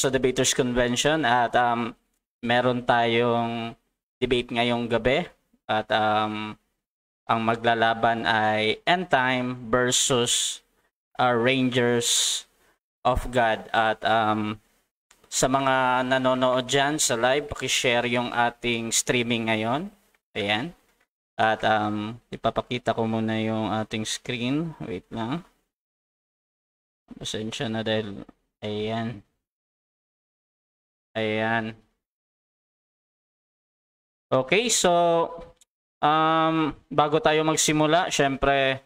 sa Debaters Convention at um, meron tayong debate ngayong gabi at um, ang maglalaban ay End Time versus uh, Rangers of God at um, sa mga nanonood dyan sa live, pakishare yung ating streaming ngayon. Ayan. At um, ipapakita ko muna yung ating screen. Wait lang. Pasensya na dahil, ayan. Ayan. Okay, so um, bago tayo magsimula, syempre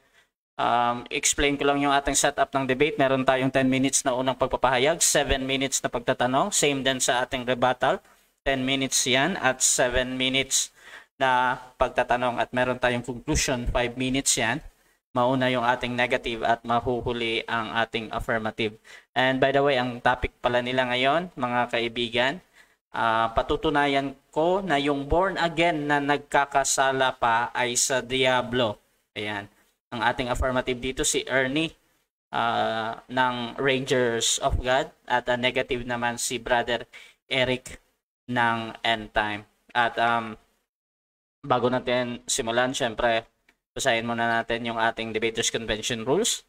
um, explain ko lang yung ating setup ng debate. Meron tayong 10 minutes na unang pagpapahayag, 7 minutes na pagtatanong, same din sa ating rebuttal. 10 minutes yan at 7 minutes na pagtatanong at meron tayong conclusion, 5 minutes yan mauna yung ating negative at mahuhuli ang ating affirmative. And by the way, ang topic pala nila ngayon, mga kaibigan, uh, patutunayan ko na yung born again na nagkakasala pa ay sa Diablo. Ayan. Ang ating affirmative dito si Ernie uh, ng Rangers of God at uh, negative naman si Brother Eric ng End Time. At um, bago natin simulan, syempre, Basahin muna natin yung ating Debaters Convention rules.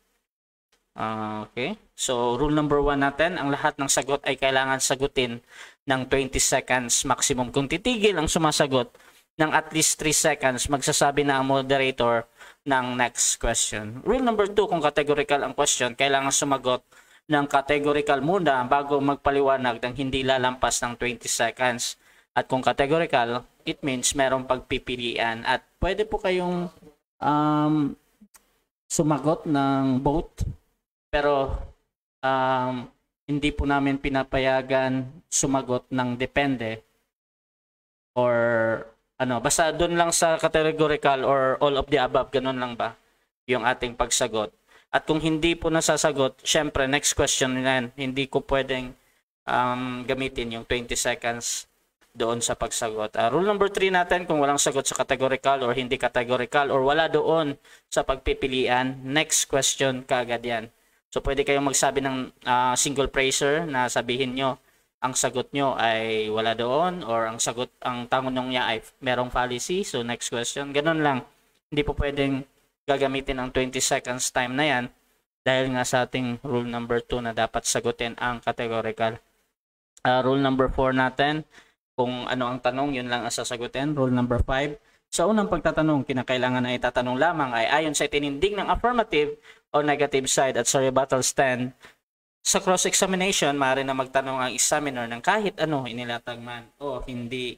Uh, okay. So, rule number 1 natin, ang lahat ng sagot ay kailangan sagutin ng 20 seconds maximum. Kung titigil ang sumasagot ng at least 3 seconds, magsasabi na ang moderator ng next question. Rule number 2, kung categorical ang question, kailangan sumagot ng categorical muna bago magpaliwanag ng hindi lalampas ng 20 seconds. At kung categorical, it means merong pagpipilian at pwede po kayong um, sumagot ng vote pero um, hindi po namin pinapayagan sumagot ng depende or ano basta doon lang sa categorical or all of the above ganun lang ba yung ating pagsagot at kung hindi po nasasagot syempre next question na hindi ko pwedeng um, gamitin yung 20 seconds doon sa pagsagot. Uh, rule number 3 natin, kung walang sagot sa categorical or hindi categorical or wala doon sa pagpipilian, next question kaagad yan. So pwede kayong magsabi ng uh, single praiser na sabihin nyo ang sagot nyo ay wala doon or ang sagot ang tanong niya ay merong fallacy. So next question, ganun lang. Hindi po pwedeng gagamitin ang 20 seconds time na yan dahil nga sa ating rule number 2 na dapat sagutin ang categorical. Uh, rule number 4 natin, kung ano ang tanong, yun lang ang sasagutin. Rule number 5. Sa unang pagtatanong, kinakailangan na itatanong lamang ay ayon sa tinindig ng affirmative o negative side at cerebral stand. Sa cross-examination, maaari na magtanong ang examiner ng kahit ano inilatag man o hindi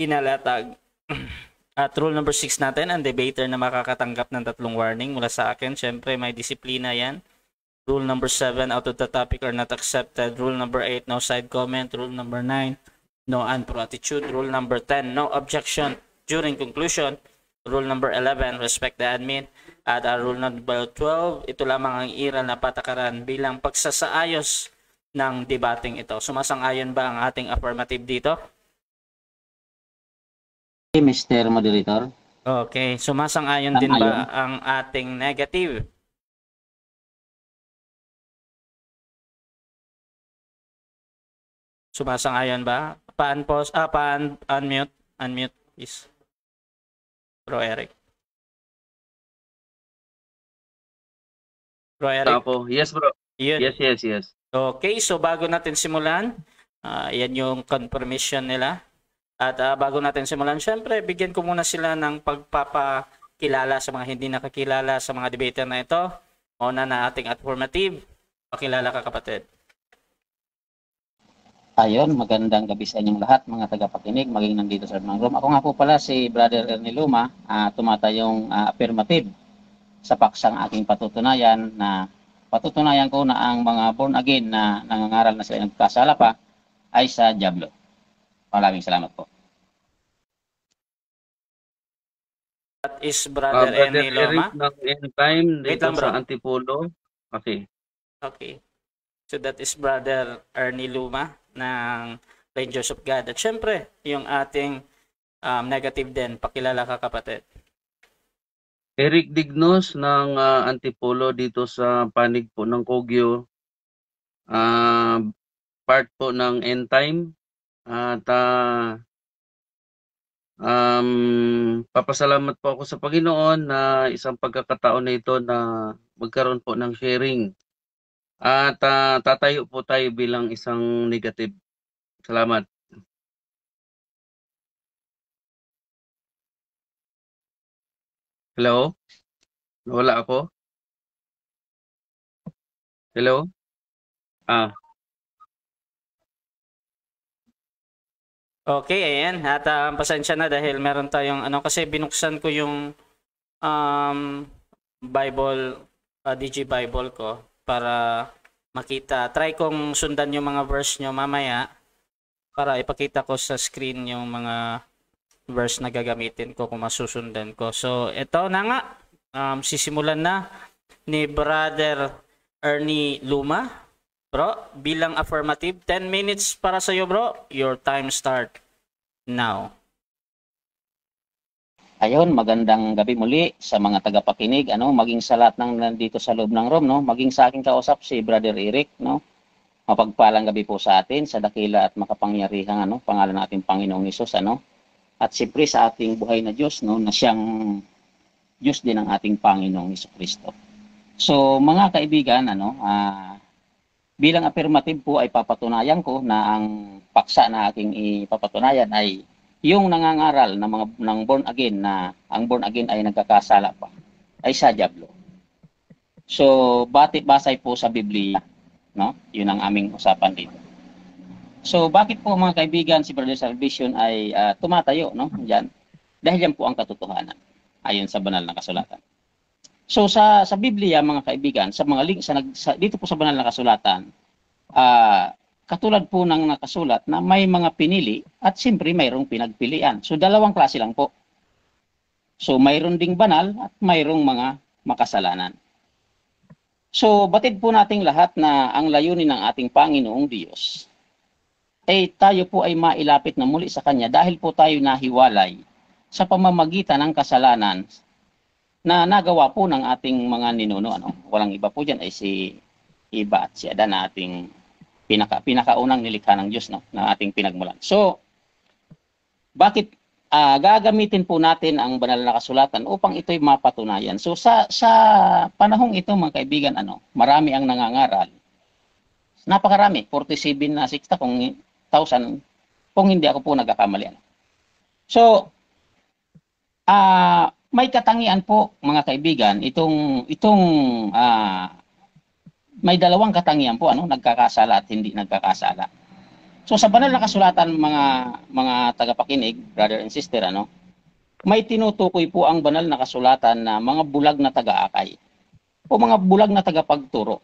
inalatag. At rule number 6 natin, ang debater na makakatanggap ng tatlong warning mula sa akin. syempre may disiplina yan. Rule number 7, out of the topic or not accepted. Rule number 8, no side comment. Rule number 9, no pro unpromptitude. Rule number 10, no objection during conclusion. Rule number 11, respect the admin. At uh, rule number 12, ito lamang ang iral na patakaran bilang pagsasaayos ng debating ito. Sumasang-ayon ba ang ating affirmative dito? Okay, Mr. Moderator. Okay, sumasang-ayon din ba ang ating negative? Sumasang-ayon ba? Pa-unpause, ah, pa-unmute, unmute, please. Bro Eric. Bro Eric. Ako. Yes, bro. Yun. Yes, yes, yes. Okay, so bago natin simulan, uh, yan yung confirmation nila. At uh, bago natin simulan, syempre, bigyan ko muna sila ng pagpapakilala sa mga hindi nakakilala sa mga debater na ito. Una na ating affirmative Pakilala ka kapatid. Ayon, magandang gabi sa inyong lahat mga tagapakinig, maging nandito sa Urban Room. Ako nga po pala si Brother Ernie Luma, uh, tumatayong uh, affirmative sa paksang aking patutunayan na patutunayan ko na ang mga born again na nangangaral na sila nagkasala pa ay sa Diablo. Maraming salamat po. That is Brother, uh, brother Ernie Loma. Eric, back in time dito lang, sa Antipolo. Okay. Okay. So that is Brother Ernie Luma ng Rangers of God. At syempre, yung ating um, negative din, pakilala ka kapatid. Eric Dignos ng uh, Antipolo dito sa panig po ng Kogyo. Uh, part po ng end time. At uh, um, papasalamat po ako sa Panginoon na isang pagkakataon na ito na magkaroon po ng sharing at uh, tatayo po tayo bilang isang negative. Salamat. Hello? Wala ako? Hello? Ah. Okay, ayan. At um, pasensya na dahil meron tayong ano kasi binuksan ko yung um, Bible, uh, ah, DG Bible ko para makita. Try kong sundan yung mga verse nyo mamaya para ipakita ko sa screen yung mga verse na gagamitin ko kung masusundan ko. So, ito na nga. Um, sisimulan na ni Brother Ernie Luma. Bro, bilang affirmative, 10 minutes para sa'yo bro. Your time start now. Ayon, magandang gabi muli sa mga tagapakinig, ano, maging sa lahat ng nandito sa loob ng room, no, maging sa aking kausap si Brother Eric, no. Mapagpalang gabi po sa atin sa dakila at makapangyarihang ano, pangalan ng ating Panginoong Hesus, ano. At siyempre sa ating buhay na Diyos, no, na siyang Diyos din ang ating Panginoong Hesus Kristo. So, mga kaibigan, ano, ah, bilang affirmative po ay papatunayan ko na ang paksa na aking ipapatunayan ay yung nangangaral ng mga ng born again na ang born again ay nagkakasala pa ay sa diablo. So, bati basay po sa Biblia, no? 'Yun ang aming usapan dito. So, bakit po mga kaibigan si Brother Salvation ay uh, tumatayo, no? Diyan. Dahil yan po ang katotohanan ayon sa banal na kasulatan. So sa sa Biblia mga kaibigan, sa mga link sa, sa dito po sa banal na kasulatan, ah uh, Katulad po ng nakasulat na may mga pinili at siyempre mayroong pinagpilian. So dalawang klase lang po. So mayroon ding banal at mayroong mga makasalanan. So batid po nating lahat na ang layunin ng ating Panginoong Diyos ay tayo po ay mailapit na muli sa Kanya dahil po tayo nahiwalay sa pamamagitan ng kasalanan na nagawa po ng ating mga ninuno. Ano? Walang iba po dyan ay si Iba at si Adan na ating pinaka pinakaunang nilikha ng Diyos no na ating pinagmulan. So bakit uh, gagamitin po natin ang banal na kasulatan upang ito'y mapatunayan. So sa sa panahong ito mga kaibigan ano, marami ang nangangaral. Napakarami, 47 na 60 kung 1000 kung hindi ako po nagkakamali ano. So ah uh, may katangian po mga kaibigan itong itong uh, may dalawang katangian po, ano, nagkakasala at hindi nagkakasala. So sa banal na kasulatan mga mga tagapakinig, brother and sister, ano, may tinutukoy po ang banal na kasulatan na mga bulag na tagaakay o mga bulag na tagapagturo.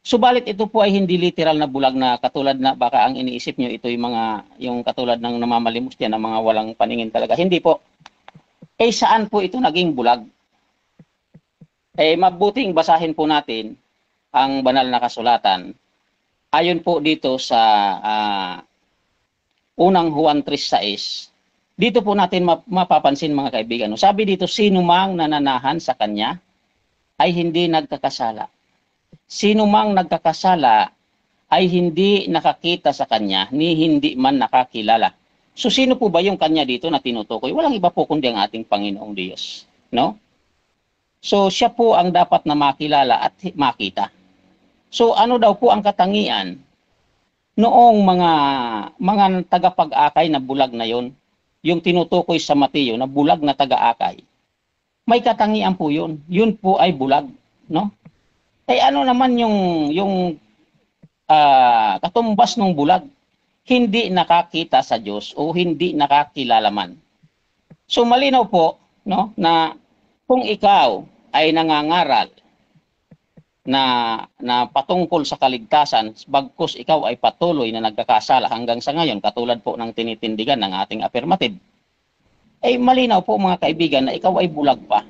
Subalit ito po ay hindi literal na bulag na katulad na baka ang iniisip nyo ito yung mga yung katulad ng namamalimos yan ng mga walang paningin talaga. Hindi po. Eh saan po ito naging bulag? Eh mabuting basahin po natin ang banal na kasulatan. Ayon po dito sa uh, unang Juan 3.6, dito po natin mapapansin mga kaibigan. Sabi dito, sino mang nananahan sa kanya ay hindi nagkakasala. Sino mang nagkakasala ay hindi nakakita sa kanya ni hindi man nakakilala. So sino po ba yung kanya dito na tinutukoy? Walang iba po kundi ang ating Panginoong Diyos. No? So siya po ang dapat na makilala at makita. So ano daw po ang katangian noong mga mga tagapag-akay na bulag na yon, yung tinutukoy sa Mateo na bulag na taga-akay. May katangian po yun. Yun po ay bulag, no? Eh ano naman yung yung uh, katumbas ng bulag? Hindi nakakita sa Diyos o hindi nakakilala man. So malinaw po, no, na kung ikaw ay nangangaral na, na patungkol sa kaligtasan bagkus ikaw ay patuloy na nagkakasala hanggang sa ngayon katulad po ng tinitindigan ng ating affirmative ay eh, malinaw po mga kaibigan na ikaw ay bulag pa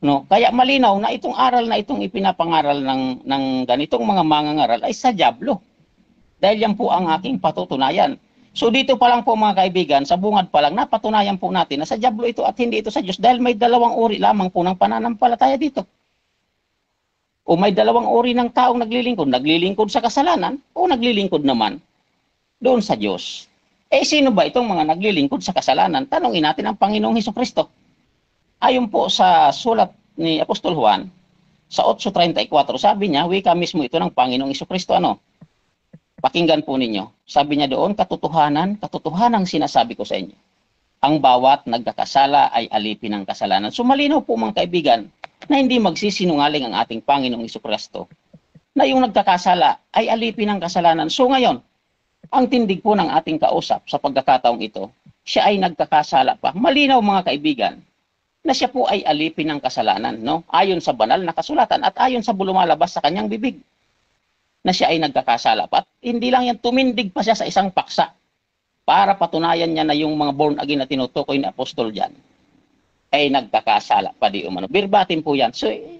no kaya malinaw na itong aral na itong ipinapangaral ng ng ganitong mga mangangaral ay sa diablo dahil yan po ang aking patutunayan So dito pa lang po mga kaibigan, sa bungad pa lang, napatunayan po natin na sa Diablo ito at hindi ito sa Diyos dahil may dalawang uri lamang po ng pananampalataya dito. O may dalawang uri ng taong naglilingkod, naglilingkod sa kasalanan o naglilingkod naman doon sa Diyos. Eh sino ba itong mga naglilingkod sa kasalanan? Tanongin natin ang Panginoong Heso Kristo. Ayon po sa sulat ni Apostol Juan, sa 8.34, sabi niya, wika mismo ito ng Panginoong Heso Kristo. Ano? Pakinggan po ninyo. Sabi niya doon, katotohanan, katotohanan sinasabi ko sa inyo ang bawat nagkakasala ay alipin ng kasalanan. So malinaw po mga kaibigan na hindi magsisinungaling ang ating Panginoong Isokristo na yung nagkakasala ay alipin ng kasalanan. So ngayon, ang tindig po ng ating kausap sa pagkakataong ito, siya ay nagkakasala pa. Malinaw mga kaibigan na siya po ay alipin ng kasalanan, no? Ayon sa banal na kasulatan at ayon sa bulumalabas sa kanyang bibig na siya ay nagkakasala pa. At hindi lang yan, tumindig pa siya sa isang paksa para patunayan niya na yung mga born again na tinutukoy ni apostol diyan ay nagkakasala pa di umano. Birbatin po yan. So, eh,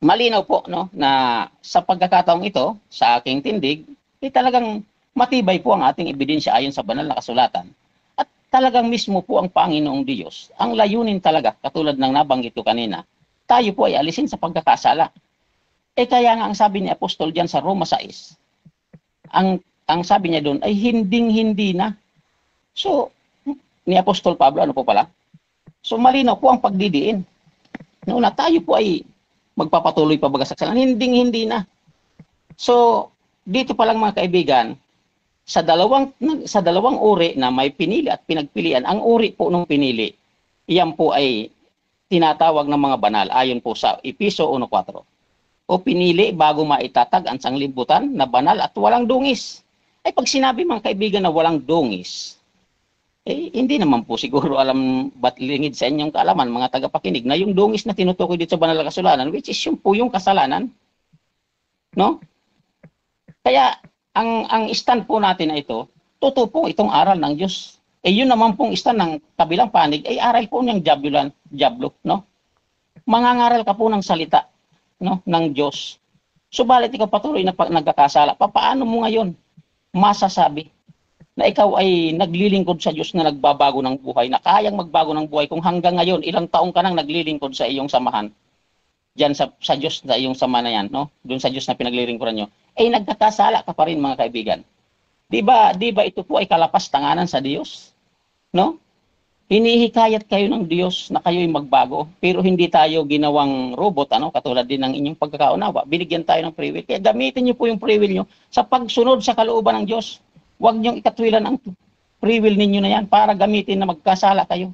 malinaw po no, na sa pagkakataong ito, sa aking tindig, eh, talagang matibay po ang ating ebidensya ayon sa banal na kasulatan. At talagang mismo po ang Panginoong Diyos, ang layunin talaga, katulad ng nabanggit ko kanina, tayo po ay alisin sa pagkakasala. Eh kaya nga ang sabi ni Apostol diyan sa Roma 6, ang ang sabi niya doon ay hinding-hindi na. So, ni Apostol Pablo, ano po pala? So, malinaw po ang pagdidiin. Noona, tayo po ay magpapatuloy pa baga sa kasalanan. Hinding-hindi na. So, dito pa lang mga kaibigan, sa dalawang sa dalawang uri na may pinili at pinagpilian, ang uri po ng pinili, iyan po ay tinatawag ng mga banal ayon po sa Episo 1.4 o pinili bago maitatag ang sanglibutan na banal at walang dungis. Ay eh, pag sinabi mga kaibigan na walang dungis, eh hindi naman po siguro alam ba't lingid sa inyong kaalaman mga tagapakinig na yung dungis na tinutukoy dito sa banal na kasalanan which is yung po yung kasalanan. No? Kaya ang ang stand po natin na ito, totoo itong aral ng Diyos. Eh yun naman pong stand ng kabilang panig ay eh, aral po ng Diablo, Diablo, no? Mangangaral ka po ng salita no ng Diyos. Subalit ikaw patuloy na pag nagkakasala, papaano mo ngayon masasabi na ikaw ay naglilingkod sa Diyos na nagbabago ng buhay, na kayang magbago ng buhay kung hanggang ngayon, ilang taong ka nang naglilingkod sa iyong samahan, dyan sa, sa Diyos na iyong sama na yan, no? doon sa Diyos na pinaglilingkuran nyo, ay eh, nagkakasala ka pa rin mga kaibigan. Di ba, di ba ito po ay kalapastanganan sa Diyos? No? Inihikayat kayo ng Diyos na kayo'y magbago, pero hindi tayo ginawang robot, ano, katulad din ng inyong pagkakaunawa. Binigyan tayo ng free will. Kaya gamitin niyo po yung free will niyo sa pagsunod sa kalooban ng Diyos. Huwag niyong ikatwilan ang free will ninyo na yan para gamitin na magkasala kayo.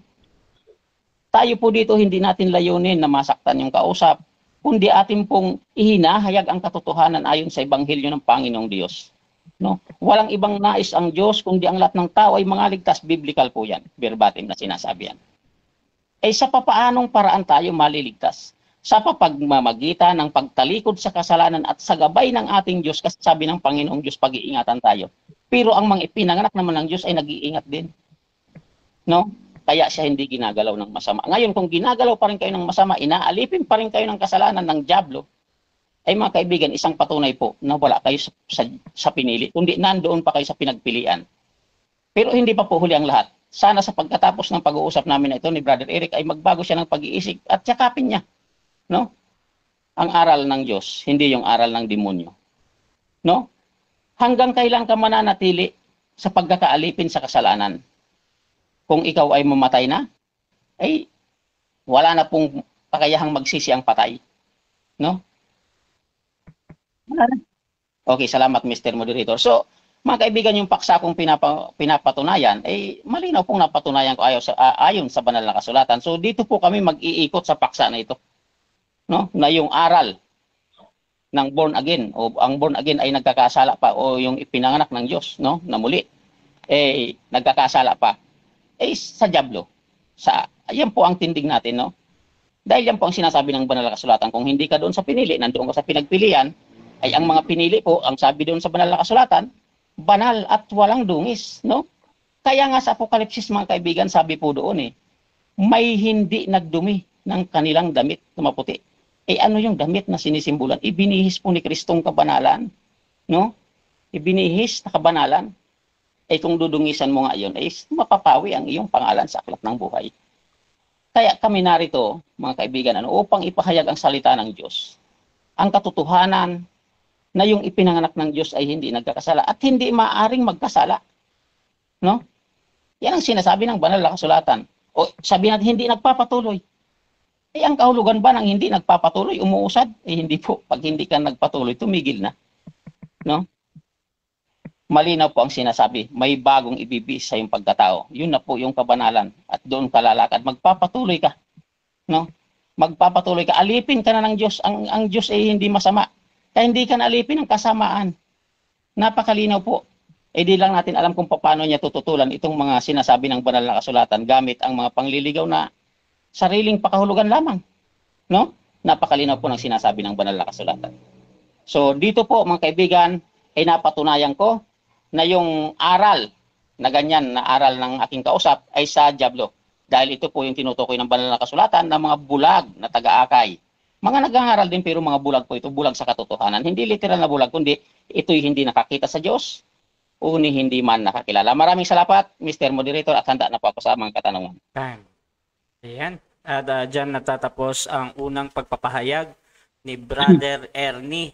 Tayo po dito hindi natin layunin na masaktan yung kausap, kundi atin pong ihinahayag ang katotohanan ayon sa Ebanghelyo ng Panginoong Diyos. No? Walang ibang nais ang Diyos kundi ang lahat ng tao ay mga ligtas. Biblical po yan. Verbatim na sinasabi yan. Eh sa papaanong paraan tayo maliligtas? Sa papagmamagitan ng pagtalikod sa kasalanan at sa gabay ng ating Diyos kasi sabi ng Panginoong Diyos pag-iingatan tayo. Pero ang mga ipinanganak naman ng Diyos ay nag-iingat din. No? Kaya siya hindi ginagalaw ng masama. Ngayon kung ginagalaw pa rin kayo ng masama, inaalipin pa rin kayo ng kasalanan ng Diablo, ay mga kaibigan, isang patunay po na wala kayo sa, sa, sa pinili, kundi nandoon pa kayo sa pinagpilian. Pero hindi pa po huli ang lahat. Sana sa pagkatapos ng pag-uusap namin na ito ni Brother Eric ay magbago siya ng pag-iisip at yakapin niya. No? Ang aral ng Diyos, hindi yung aral ng demonyo. No? Hanggang kailan ka mananatili sa pagkakaalipin sa kasalanan? Kung ikaw ay mamatay na, ay wala na pong kakayahang magsisi ang patay. No? Okay, salamat Mr. Moderator. So, mga kaibigan, yung paksa kong pinapa, pinapatunayan, eh, malinaw pong napatunayan ko ayon sa, uh, ayon sa banal na kasulatan. So, dito po kami mag-iikot sa paksa na ito. No? Na yung aral ng born again o ang born again ay nagkakasala pa o yung ipinanganak ng Diyos no na muli eh nagkakasala pa eh sa diablo sa ayan po ang tinding natin no dahil yan po ang sinasabi ng banal na kasulatan kung hindi ka doon sa pinili nandoon ka sa pinagpilian ay ang mga pinili po, ang sabi doon sa banal na kasulatan, banal at walang dungis, no? Kaya nga sa Apokalipsis mga kaibigan, sabi po doon eh, may hindi nagdumi ng kanilang damit na maputi. Eh ano yung damit na sinisimbolan? Ibinihis po ni Kristong kabanalan, no? Ibinihis na kabanalan. Eh kung dudungisan mo nga yun, eh mapapawi ang iyong pangalan sa aklat ng buhay. Kaya kami narito, mga kaibigan, ano, upang ipahayag ang salita ng Diyos, ang katotohanan na yung ipinanganak ng Diyos ay hindi nagkakasala at hindi maaring magkasala. No? Yan ang sinasabi ng banal na kasulatan. O sabi natin hindi nagpapatuloy. Eh ang kahulugan ba ng hindi nagpapatuloy, umuusad? Eh hindi po. Pag hindi ka nagpatuloy, tumigil na. No? Malinaw po ang sinasabi. May bagong ibibis sa iyong pagkatao. Yun na po yung kabanalan. At doon ka lalakad. Magpapatuloy ka. No? Magpapatuloy ka. Alipin ka na ng Diyos. Ang, ang Diyos ay hindi masama kaya hindi ka nalipin ng kasamaan. Napakalinaw po. E di lang natin alam kung paano niya tututulan itong mga sinasabi ng banal na kasulatan gamit ang mga pangliligaw na sariling pakahulugan lamang. No? Napakalinaw po ng sinasabi ng banal na kasulatan. So dito po mga kaibigan, ay napatunayan ko na yung aral na ganyan na aral ng aking kausap ay sa Diablo. Dahil ito po yung tinutukoy ng banal na kasulatan ng mga bulag na taga-akay mga nag din pero mga bulag po ito, bulag sa katotohanan. Hindi literal na bulag, kundi ito'y hindi nakakita sa Diyos o hindi man nakakilala. Maraming salamat, Mr. Moderator, at handa na po ako sa mga katanungan. Time. Ayan. At uh, dyan natatapos ang unang pagpapahayag ni Brother Ernie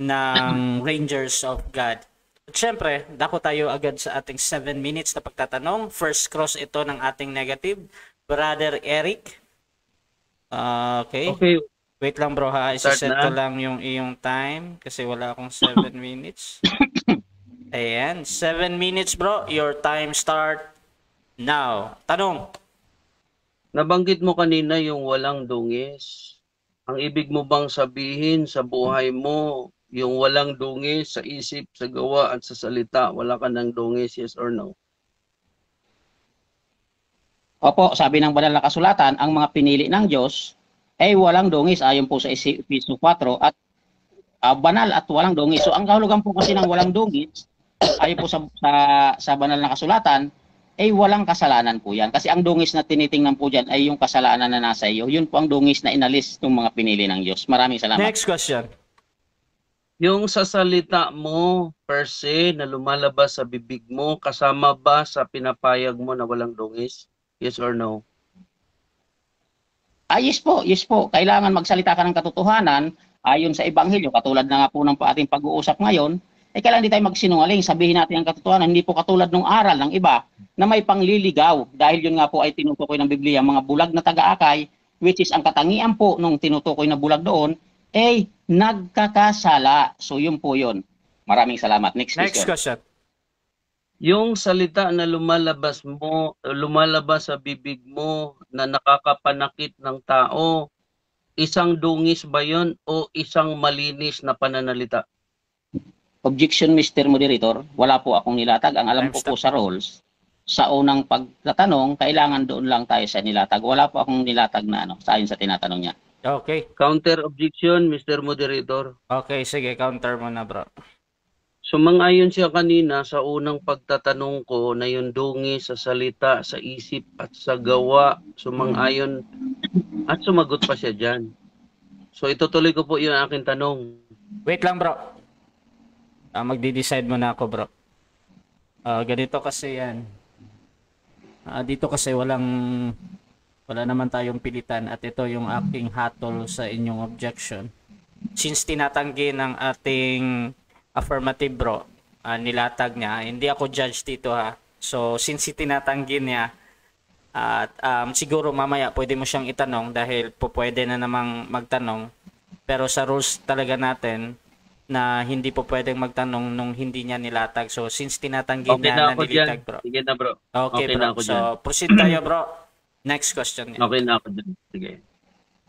ng Rangers of God. At syempre, dako tayo agad sa ating 7 minutes na pagtatanong. First cross ito ng ating negative, Brother Eric. Uh, okay. Okay. Wait lang bro ha, isa-set ko lang yung iyong time kasi wala akong 7 minutes. Ayan, 7 minutes bro, your time start now. Tanong. Nabanggit mo kanina yung walang dungis. Ang ibig mo bang sabihin sa buhay mo, yung walang dungis sa isip, sa gawa at sa salita, wala ka ng dungis, yes or no? Opo, sabi ng banal na kasulatan, ang mga pinili ng Diyos ay eh, walang dungis ayon po sa Episo 4 at uh, banal at walang dungis. So ang kahulugan po kasi ng walang dungis ayon po sa, sa, sa banal na kasulatan ay eh, walang kasalanan po yan. Kasi ang dungis na tinitingnan po dyan ay yung kasalanan na nasa iyo. Yun po ang dungis na inalis ng mga pinili ng Diyos. Maraming salamat. Next question. Yung sa salita mo per se na lumalabas sa bibig mo, kasama ba sa pinapayag mo na walang dungis? Yes or no? Ah, yes po, yes po. Kailangan magsalita ka ng katotohanan ayon sa Ebanghelyo, katulad na nga po ng ating pag-uusap ngayon, eh kailangan di tayo magsinungaling, sabihin natin ang katotohanan, hindi po katulad ng aral ng iba na may pangliligaw dahil yun nga po ay tinutukoy ng Biblia, mga bulag na taga-akay, which is ang katangian po nung tinutukoy na bulag doon, ay eh, nagkakasala. So yun po yun. Maraming salamat. Next, Next question. question yung salita na lumalabas mo, lumalabas sa bibig mo na nakakapanakit ng tao, isang dungis ba yon o isang malinis na pananalita? Objection, Mr. Moderator. Wala po akong nilatag. Ang alam ko po, po sa rules, sa unang pagtatanong, kailangan doon lang tayo sa nilatag. Wala po akong nilatag na ano, sa sa tinatanong niya. Okay. Counter objection, Mr. Moderator. Okay, sige. Counter mo na, bro. Sumang-ayon siya kanina sa unang pagtatanong ko na yung dungi sa salita, sa isip at sa gawa, sumang-ayon at sumagot pa siya dyan. So itutuloy ko po yung aking tanong. Wait lang bro. Ah, magde-decide muna ako bro. Ah, ganito kasi yan. Ah, dito kasi walang wala naman tayong pilitan at ito yung aking hatol sa inyong objection. Since tinatanggi ng ating affirmative bro, uh, nilatag niya. Hindi ako judge dito ha. So, since itinatanggi niya, at uh, um, siguro mamaya pwede mo siyang itanong dahil po pwede na namang magtanong. Pero sa rules talaga natin, na hindi po pwedeng magtanong nung hindi niya nilatag. So, since tinatanggi okay na, na, na nilatag, bro. Sige na, bro. Okay, okay bro. Na ako so, dyan. proceed tayo, bro. Next question. Yan. Okay na ako dyan. Sige.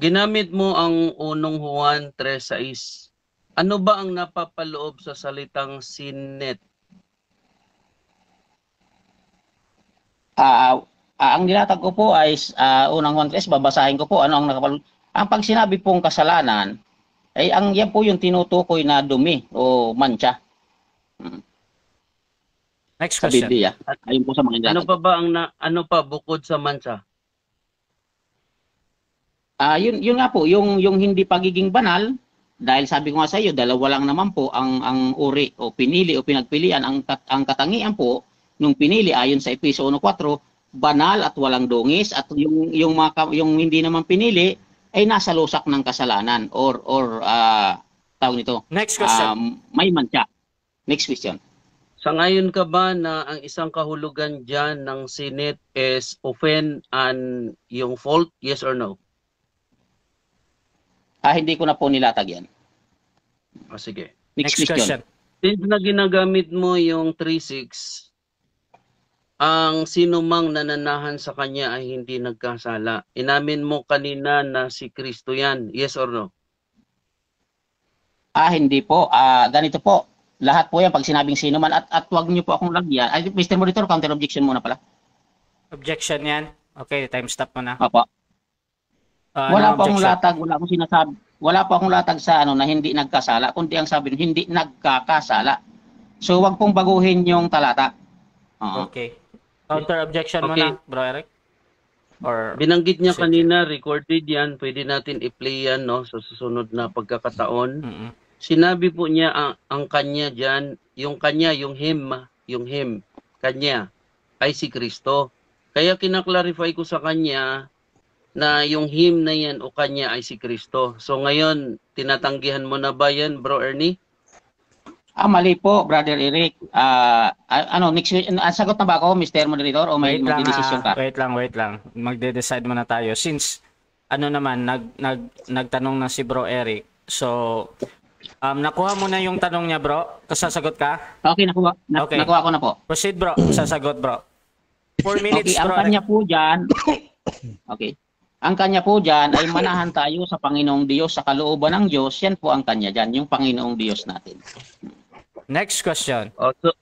Ginamit mo ang unong Juan 3 3.6 ano ba ang napapaloob sa salitang sinet? Ah, ah, ang dinatag ko po ay ah, unang Juan 3, babasahin ko po ano ang nakapaloob. Ang pagsinabi pong kasalanan, ay ang yan po yung tinutukoy na dumi o mancha. Hmm, Next Sa question. Biblia. Ayun po sa mga Ano pa ba ang na, ano pa bukod sa mancha? Ah, yun, yun nga po, yung, yung hindi pagiging banal, dahil sabi ko nga sa iyo, dalawa lang naman po ang ang uri o pinili o pinagpilian ang ang katangian po nung pinili ayon sa episode 1:4, banal at walang dungis at yung yung mga, yung hindi naman pinili ay nasa lusak ng kasalanan or or uh, tawag nito. Next question. Um, may mancha Next question. Sa ngayon ka ba na ang isang kahulugan diyan ng sinet is offend and yung fault, yes or no? Ah, hindi ko na po nilatag yan. O sige. Next, Next question. question. Since na ginagamit mo yung 3-6, ang sinumang nananahan sa kanya ay hindi nagkasala. Inamin mo kanina na si Kristo yan. Yes or no? Ah, hindi po. Ah, ganito po. Lahat po yan pag sinabing sino man at, at huwag niyo po akong lagyan. Ay, Mr. Monitor, counter objection muna pala. Objection yan. Okay, time stop mo na. Opo. Ah, wala no po akong objection. latag, wala akong sinasabi wala pa akong latag sa ano na hindi nagkasala, kundi ang sabi hindi nagkakasala. So wag pong baguhin yung talata. Uh-huh. Okay. Counter objection okay. mo na, Bro Eric. Or binanggit niya Sige. kanina, recorded 'yan, pwede natin i-play 'yan no sa susunod na pagkakataon. Mm-hmm. Sinabi po niya ang, ah, ang kanya diyan, yung kanya, yung him, yung him, kanya ay si Kristo. Kaya kinaklarify ko sa kanya na yung him na yan o kanya ay si Kristo. So ngayon, tinatanggihan mo na ba yan, Bro Ernie? Ah, mali po, Brother Eric. Ah, uh, ano, next week, ah, sagot na ba ako, Mr. Moderator, o may wait lang, ka? Ah. Wait lang, wait lang. Magde-decide muna tayo. Since, ano naman, nag, nag, nagtanong na si Bro Eric, so, um, nakuha mo na yung tanong niya, bro. Kasasagot ka? Okay, nakuha. Na, okay. Nakuha ko na po. Proceed, bro. Sasagot, bro. Four minutes, okay, bro. Okay, ang kanya po dyan. okay. Ang kanya po dyan ay manahan tayo sa Panginoong Diyos, sa kalooban ng Diyos. Yan po ang kanya dyan, yung Panginoong Diyos natin. Next question. O, so,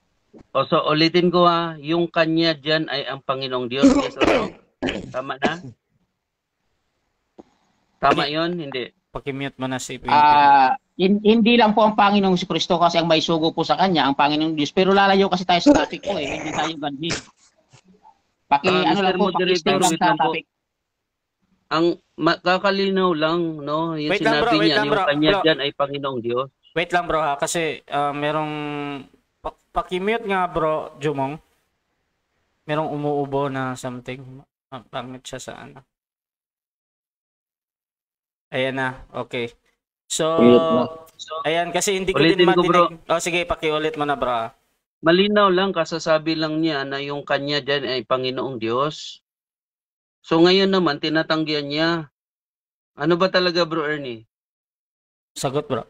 o, so ulitin ko ha, yung kanya dyan ay ang Panginoong Diyos. tama na? Tama yon Hindi. Pakimute mo na si Pinky. Uh, ah, in, hindi lang po ang Panginoong si Kristo kasi ang may sugo po sa Kanya, ang Panginoong Diyos. Pero lalayo kasi tayo sa topic po eh. Hindi tayo ganhi. Paki, uh, ano Mr. lang po, paki-stay lang sa topic. Po ang makakalinaw lang, no? Yung wait sinabi lang, bro, niya, lang, yung bro. kanya bro. dyan ay Panginoong Diyos. Wait lang bro ha, kasi uh, merong, pakimute nga bro, Jumong. Merong umuubo na something. Ah, pangit siya sa ano. Ayan na, okay. So, ayan, kasi hindi ko Ulitin din matinig. Ko, Oh, sige, pakiulit mo na bro. Malinaw lang, kasasabi lang niya na yung kanya dyan ay Panginoong Diyos. So ngayon naman, tinatanggihan niya. Ano ba talaga, Bro Ernie? Sagot, bro.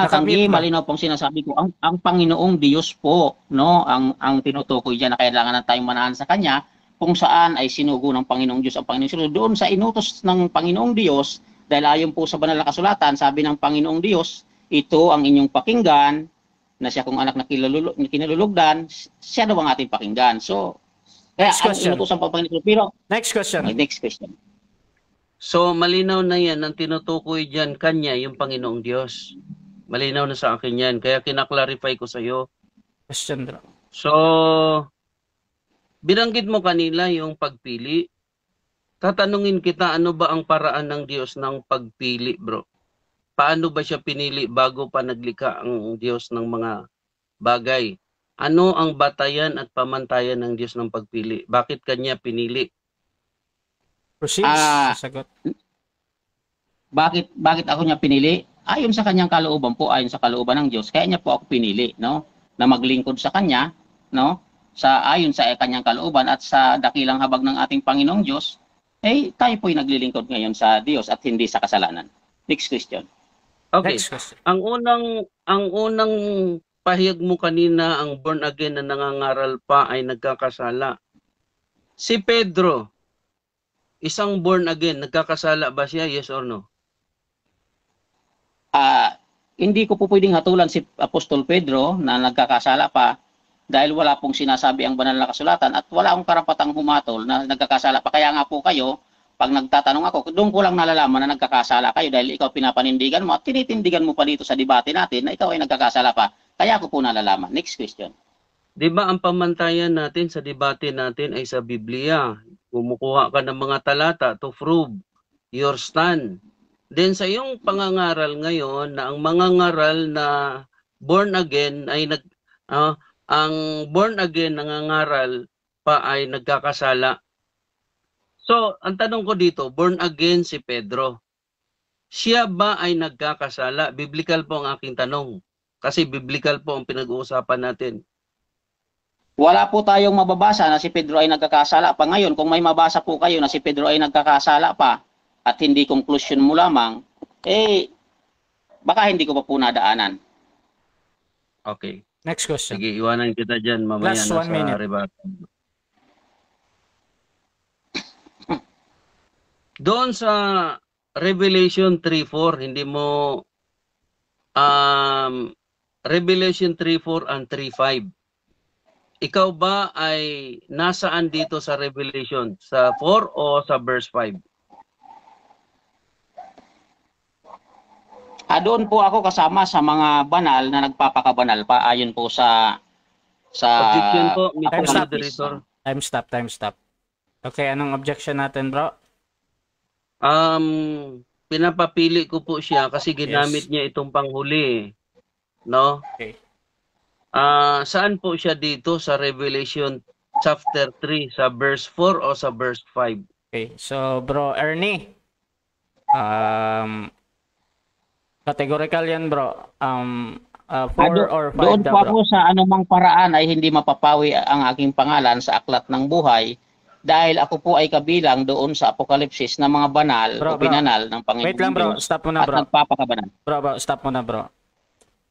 Natanggi, malinaw pong sinasabi ko, ang, ang Panginoong Diyos po, no, ang, ang tinutukoy dyan na kailangan na tayong manahan sa Kanya, kung saan ay sinugo ng Panginoong Diyos ang Panginoong Diyos. Doon sa inutos ng Panginoong Diyos, dahil ayon po sa banal na kasulatan, sabi ng Panginoong Diyos, ito ang inyong pakinggan, na siya kong anak na kinalulugdan, siya daw ang ating pakinggan. So, kaya next question. Inutusan pa Panginoon. Pero, next question. Next question. So, malinaw na yan ang tinutukoy dyan kanya, yung Panginoong Diyos. Malinaw na sa akin yan. Kaya kinaklarify ko sa iyo. Question. So, binanggit mo kanila yung pagpili. Tatanungin kita, ano ba ang paraan ng Diyos ng pagpili, bro? Paano ba siya pinili bago pa naglika ang Diyos ng mga bagay? Ano ang batayan at pamantayan ng Diyos ng pagpili? Bakit kanya pinili? Proceed, uh, sagot. Bakit bakit ako niya pinili? Ayon sa kanyang kalooban po, ayon sa kalooban ng Diyos, kaya niya po ako pinili, no? Na maglingkod sa kanya, no? Sa ayon sa kanyang kalooban at sa dakilang habag ng ating Panginoong Diyos, eh tayo po'y naglilingkod ngayon sa Diyos at hindi sa kasalanan. Next question. Okay. Next question. Ang unang ang unang pahayag mo kanina ang born again na nangangaral pa ay nagkakasala. Si Pedro, isang born again, nagkakasala ba siya? Yes or no? Ah, uh, hindi ko po pwedeng hatulan si Apostol Pedro na nagkakasala pa dahil wala pong sinasabi ang banal na kasulatan at wala akong karapatang humatol na nagkakasala pa. Kaya nga po kayo, pag nagtatanong ako, doon ko lang nalalaman na nagkakasala kayo dahil ikaw pinapanindigan mo at tinitindigan mo pa dito sa debate natin na ikaw ay nagkakasala pa. Kaya ko po nalalaman. Next question. Di ba ang pamantayan natin sa debate natin ay sa Biblia? Kumukuha ka ng mga talata to prove your stand. Then sa iyong pangangaral ngayon na ang mga ngaral na born again ay nag uh, ang born again nangangaral pa ay nagkakasala. So, ang tanong ko dito, born again si Pedro. Siya ba ay nagkakasala? Biblical po ang aking tanong. Kasi biblical po ang pinag-uusapan natin. Wala po tayong mababasa na si Pedro ay nagkakasala pa ngayon. Kung may mabasa po kayo na si Pedro ay nagkakasala pa at hindi conclusion mo lamang, eh, baka hindi ko pa po nadaanan. Okay. Next question. Sige, iwanan kita dyan mamaya Last one minute. Rebata. Doon sa Revelation 3.4, hindi mo um, Revelation 3.4 and 3.5. Ikaw ba ay nasaan dito sa Revelation? Sa 4 o sa verse 5? Ah, doon po ako kasama sa mga banal na nagpapakabanal pa ayon po sa sa objection po Mr. Time stop, Time stop, time stop. Okay, anong objection natin, bro? Um, pinapapili ko po siya kasi ginamit yes. niya itong panghuli. Eh no? Okay. Uh, saan po siya dito sa Revelation chapter 3 sa verse 4 o sa verse 5? Okay. So, bro Ernie, um categorical 'yan, bro. Um uh, 4 ah, Ado, or 5 Doon pa po sa anumang paraan ay hindi mapapawi ang aking pangalan sa aklat ng buhay dahil ako po ay kabilang doon sa apokalipsis ng mga banal bro, o bro. binanal ng Panginoon. Wait lang bro, stop mo na bro. At nagpapakabanal. Bro, bro, stop mo na bro.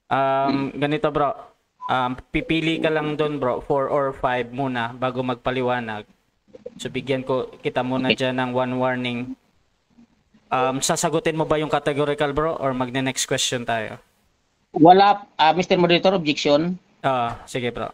Um, hmm. ganito bro, um, pipili ka lang doon bro, 4 or 5 muna bago magpaliwanag. So bigyan ko kita muna okay. dyan ng one warning. Um, sasagutin mo ba yung categorical bro or magne next question tayo? Wala, uh, ah, Mr. Moderator, objection. Ah, uh, sige bro.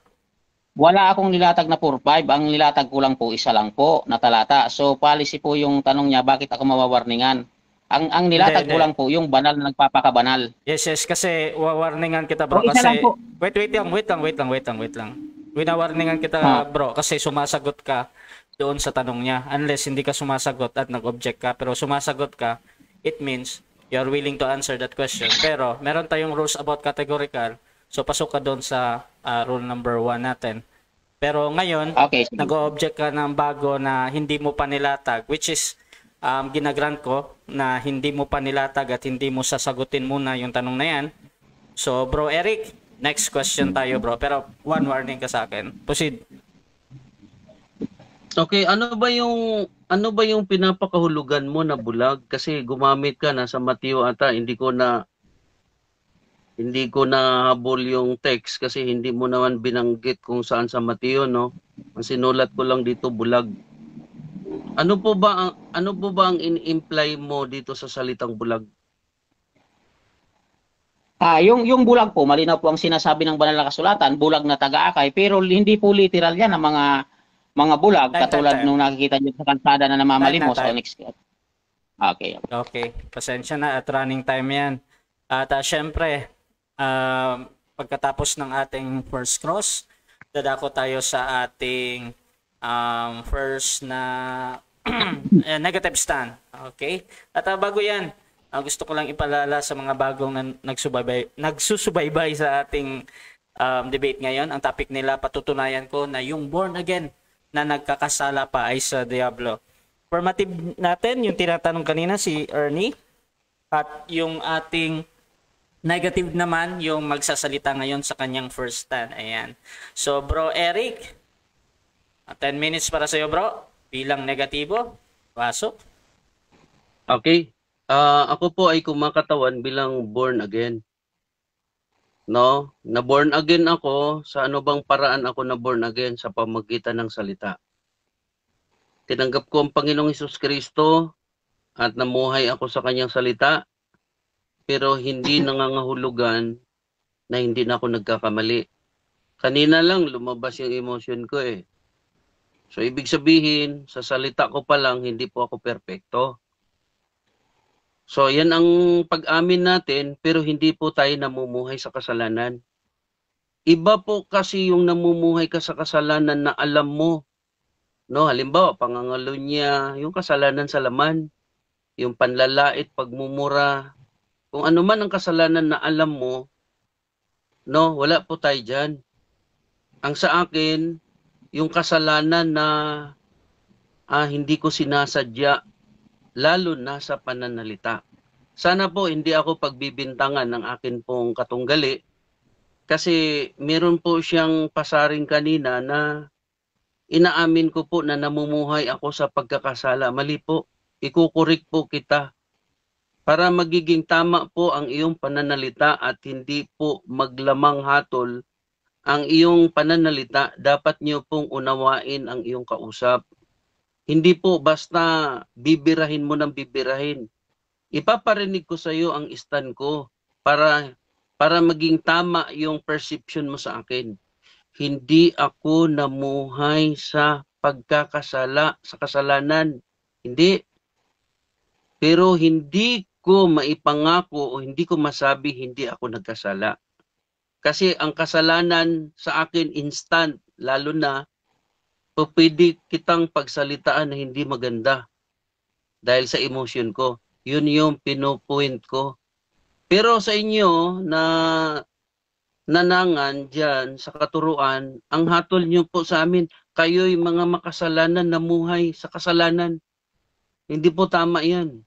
Wala akong nilatag na 4-5. Ang nilatag ko lang po, isa lang po na talata. So policy po yung tanong niya, bakit ako mawawarningan? Ang ang nilatag ko lang po yung banal na nagpapakabanal. Yes, yes kasi wa warningan kita bro oh, kasi wait wait lang, wait lang, wait lang, wait lang, wait lang. Winawarningan kita huh? Ah. bro kasi sumasagot ka doon sa tanong niya unless hindi ka sumasagot at nag-object ka pero sumasagot ka it means you're willing to answer that question pero meron tayong rules about categorical so pasok ka doon sa uh, rule number 1 natin pero ngayon, okay. nag-object ka ng bago na hindi mo pa nilatag, which is um, ginagrant ko na hindi mo pa nilatag at hindi mo sasagutin muna yung tanong na yan. So, bro Eric, next question tayo bro. Pero one warning ka sa akin. Proceed. Okay, ano ba yung ano ba yung pinapakahulugan mo na bulag kasi gumamit ka na sa Mateo ata hindi ko na hindi ko na habol yung text kasi hindi mo naman binanggit kung saan sa Mateo no. Ang sinulat ko lang dito bulag. Ano po ba ang ano po ba ang in-imply mo dito sa salitang bulag? Ah, yung yung bulag po, malinaw po ang sinasabi ng banal na kasulatan, bulag na taga-akay, pero hindi po literal 'yan ang mga mga bulag time, katulad time, nung nakikita niyo sa kalsada na namamalimos time, time, time. o next. Okay. Okay, pasensya na at running time 'yan. At uh, syempre, uh, pagkatapos ng ating first cross, dadako tayo sa ating um, first na eh, negative stand. Okay? At uh, bago yan, uh, gusto ko lang ipalala sa mga bagong na nagsubaybay, nagsusubaybay sa ating um, debate ngayon. Ang topic nila, patutunayan ko na yung born again na nagkakasala pa ay sa Diablo. Formative natin, yung tinatanong kanina si Ernie. At yung ating negative naman, yung magsasalita ngayon sa kanyang first stand. Ayan. So, bro Eric, 10 minutes para sa iyo, bro. Bilang negatibo, pasok. Okay. Uh, ako po ay kumakatawan bilang born again. No? Na born again ako, sa ano bang paraan ako na born again? Sa pamagitan ng salita. Tinanggap ko ang Panginoong Hesus Kristo at namuhay ako sa kanyang salita pero hindi nangangahulugan na hindi na ako nagkakamali. Kanina lang lumabas yung emotion ko eh. So, ibig sabihin, sa salita ko pa lang, hindi po ako perpekto. So, yan ang pag-amin natin, pero hindi po tayo namumuhay sa kasalanan. Iba po kasi yung namumuhay ka sa kasalanan na alam mo. No, halimbawa, pangangalunya, yung kasalanan sa laman, yung panlalait, pagmumura, kung ano man ang kasalanan na alam mo, no, wala po tayo dyan. Ang sa akin, yung kasalanan na ah, hindi ko sinasadya, lalo na sa pananalita. Sana po hindi ako pagbibintangan ng akin pong katunggali kasi meron po siyang pasaring kanina na inaamin ko po na namumuhay ako sa pagkakasala. Mali po, ikukurik po kita para magiging tama po ang iyong pananalita at hindi po maglamang hatol ang iyong pananalita, dapat niyo pong unawain ang iyong kausap. Hindi po basta bibirahin mo ng bibirahin. Ipaparinig ko sa iyo ang stand ko para para maging tama yung perception mo sa akin. Hindi ako namuhay sa pagkakasala, sa kasalanan. Hindi. Pero hindi ko maipangako o hindi ko masabi hindi ako nagkasala. Kasi ang kasalanan sa akin instant, lalo na o kitang pagsalitaan na hindi maganda dahil sa emotion ko. Yun yung pinupoint ko. Pero sa inyo na nanangan dyan sa katuruan, ang hatol nyo po sa amin, kayo'y mga makasalanan na muhay sa kasalanan. Hindi po tama yan.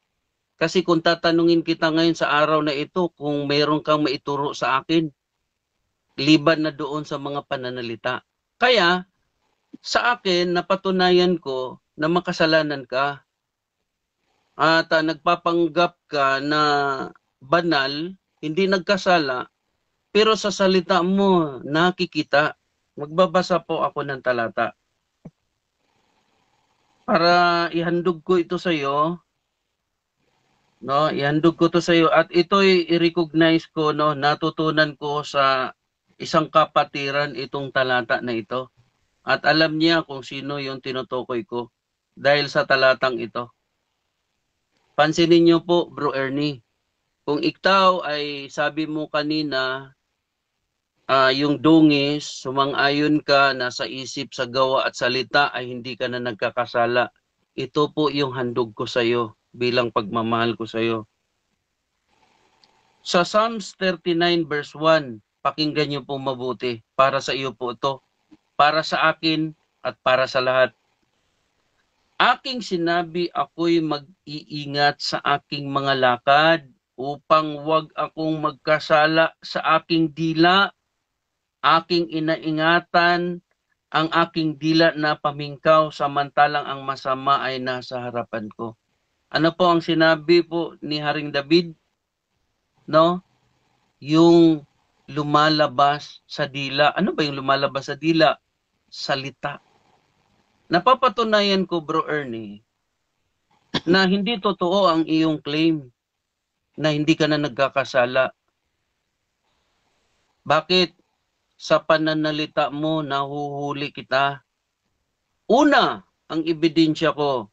Kasi kung tatanungin kita ngayon sa araw na ito, kung mayroon kang maituro sa akin, liban na doon sa mga pananalita. Kaya, sa akin, napatunayan ko na makasalanan ka at uh, nagpapanggap ka na banal, hindi nagkasala, pero sa salita mo, nakikita. Magbabasa po ako ng talata. Para ihandog ko ito sa iyo, no, ihandog ko to sa iyo at ito'y i-recognize ko no, natutunan ko sa Isang kapatiran itong talata na ito. At alam niya kung sino yung tinutukoy ko dahil sa talatang ito. Pansinin niyo po, Bro Ernie, kung ikaw ay sabi mo kanina uh, yung dungis, sumang-ayon ka na sa isip, sa gawa at salita ay hindi ka na nagkakasala. Ito po yung handog ko sa iyo bilang pagmamahal ko sa iyo. Sa Psalms 39 verse 1, pakinggan niyo po mabuti. Para sa iyo po ito, para sa akin at para sa lahat. Aking sinabi ako'y mag-iingat sa aking mga lakad upang wag akong magkasala sa aking dila. Aking inaingatan ang aking dila na pamingkaw samantalang ang masama ay nasa harapan ko. Ano po ang sinabi po ni Haring David? No? Yung lumalabas sa dila. Ano ba yung lumalabas sa dila? Salita. Napapatunayan ko, Bro Ernie, na hindi totoo ang iyong claim na hindi ka na nagkakasala. Bakit? Sa pananalita mo, nahuhuli kita. Una, ang ebidensya ko,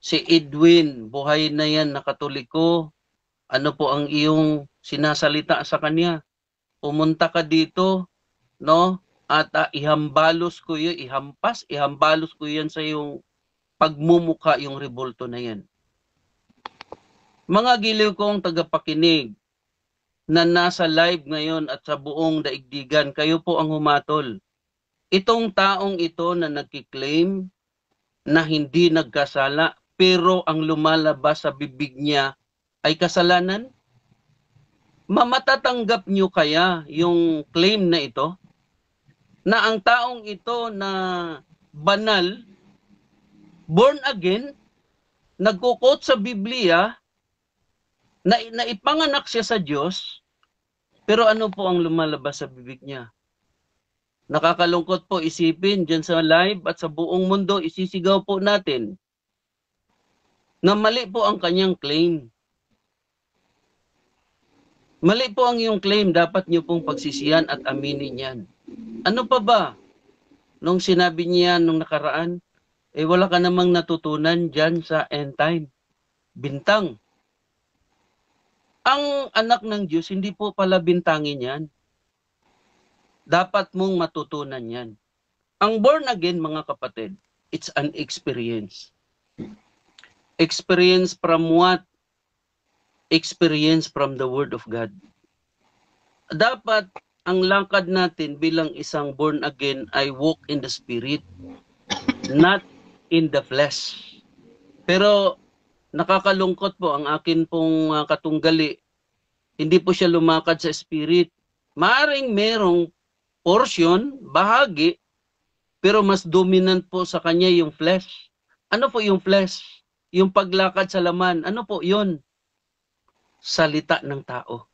si Edwin, buhay na yan, nakatulik ko. Ano po ang iyong sinasalita sa kanya? pumunta ka dito, no? At uh, ihambalos ko 'yo, ihampas, ihambalos ko yan sa iyong pagmumuka yung rebulto na yan. Mga giliw kong tagapakinig na nasa live ngayon at sa buong daigdigan, kayo po ang humatol. Itong taong ito na nagkiklaim na hindi nagkasala pero ang lumalabas sa bibig niya ay kasalanan? mamatatanggap nyo kaya yung claim na ito? Na ang taong ito na banal, born again, nagkukot sa Biblia, na, na ipanganak siya sa Diyos, pero ano po ang lumalabas sa bibig niya? Nakakalungkot po isipin dyan sa live at sa buong mundo, isisigaw po natin na mali po ang kanyang claim. Mali po ang iyong claim. Dapat niyo pong pagsisiyan at aminin yan. Ano pa ba? Nung sinabi niya nung nakaraan, eh wala ka namang natutunan dyan sa end time. Bintang. Ang anak ng Diyos, hindi po pala bintangin yan. Dapat mong matutunan yan. Ang born again, mga kapatid, it's an experience. Experience from what? experience from the Word of God. Dapat ang langkad natin bilang isang born again ay walk in the Spirit, not in the flesh. Pero nakakalungkot po ang akin pong uh, katunggali. Hindi po siya lumakad sa Spirit. Maaring merong portion, bahagi, pero mas dominant po sa kanya yung flesh. Ano po yung flesh? Yung paglakad sa laman. Ano po yun? salita ng tao.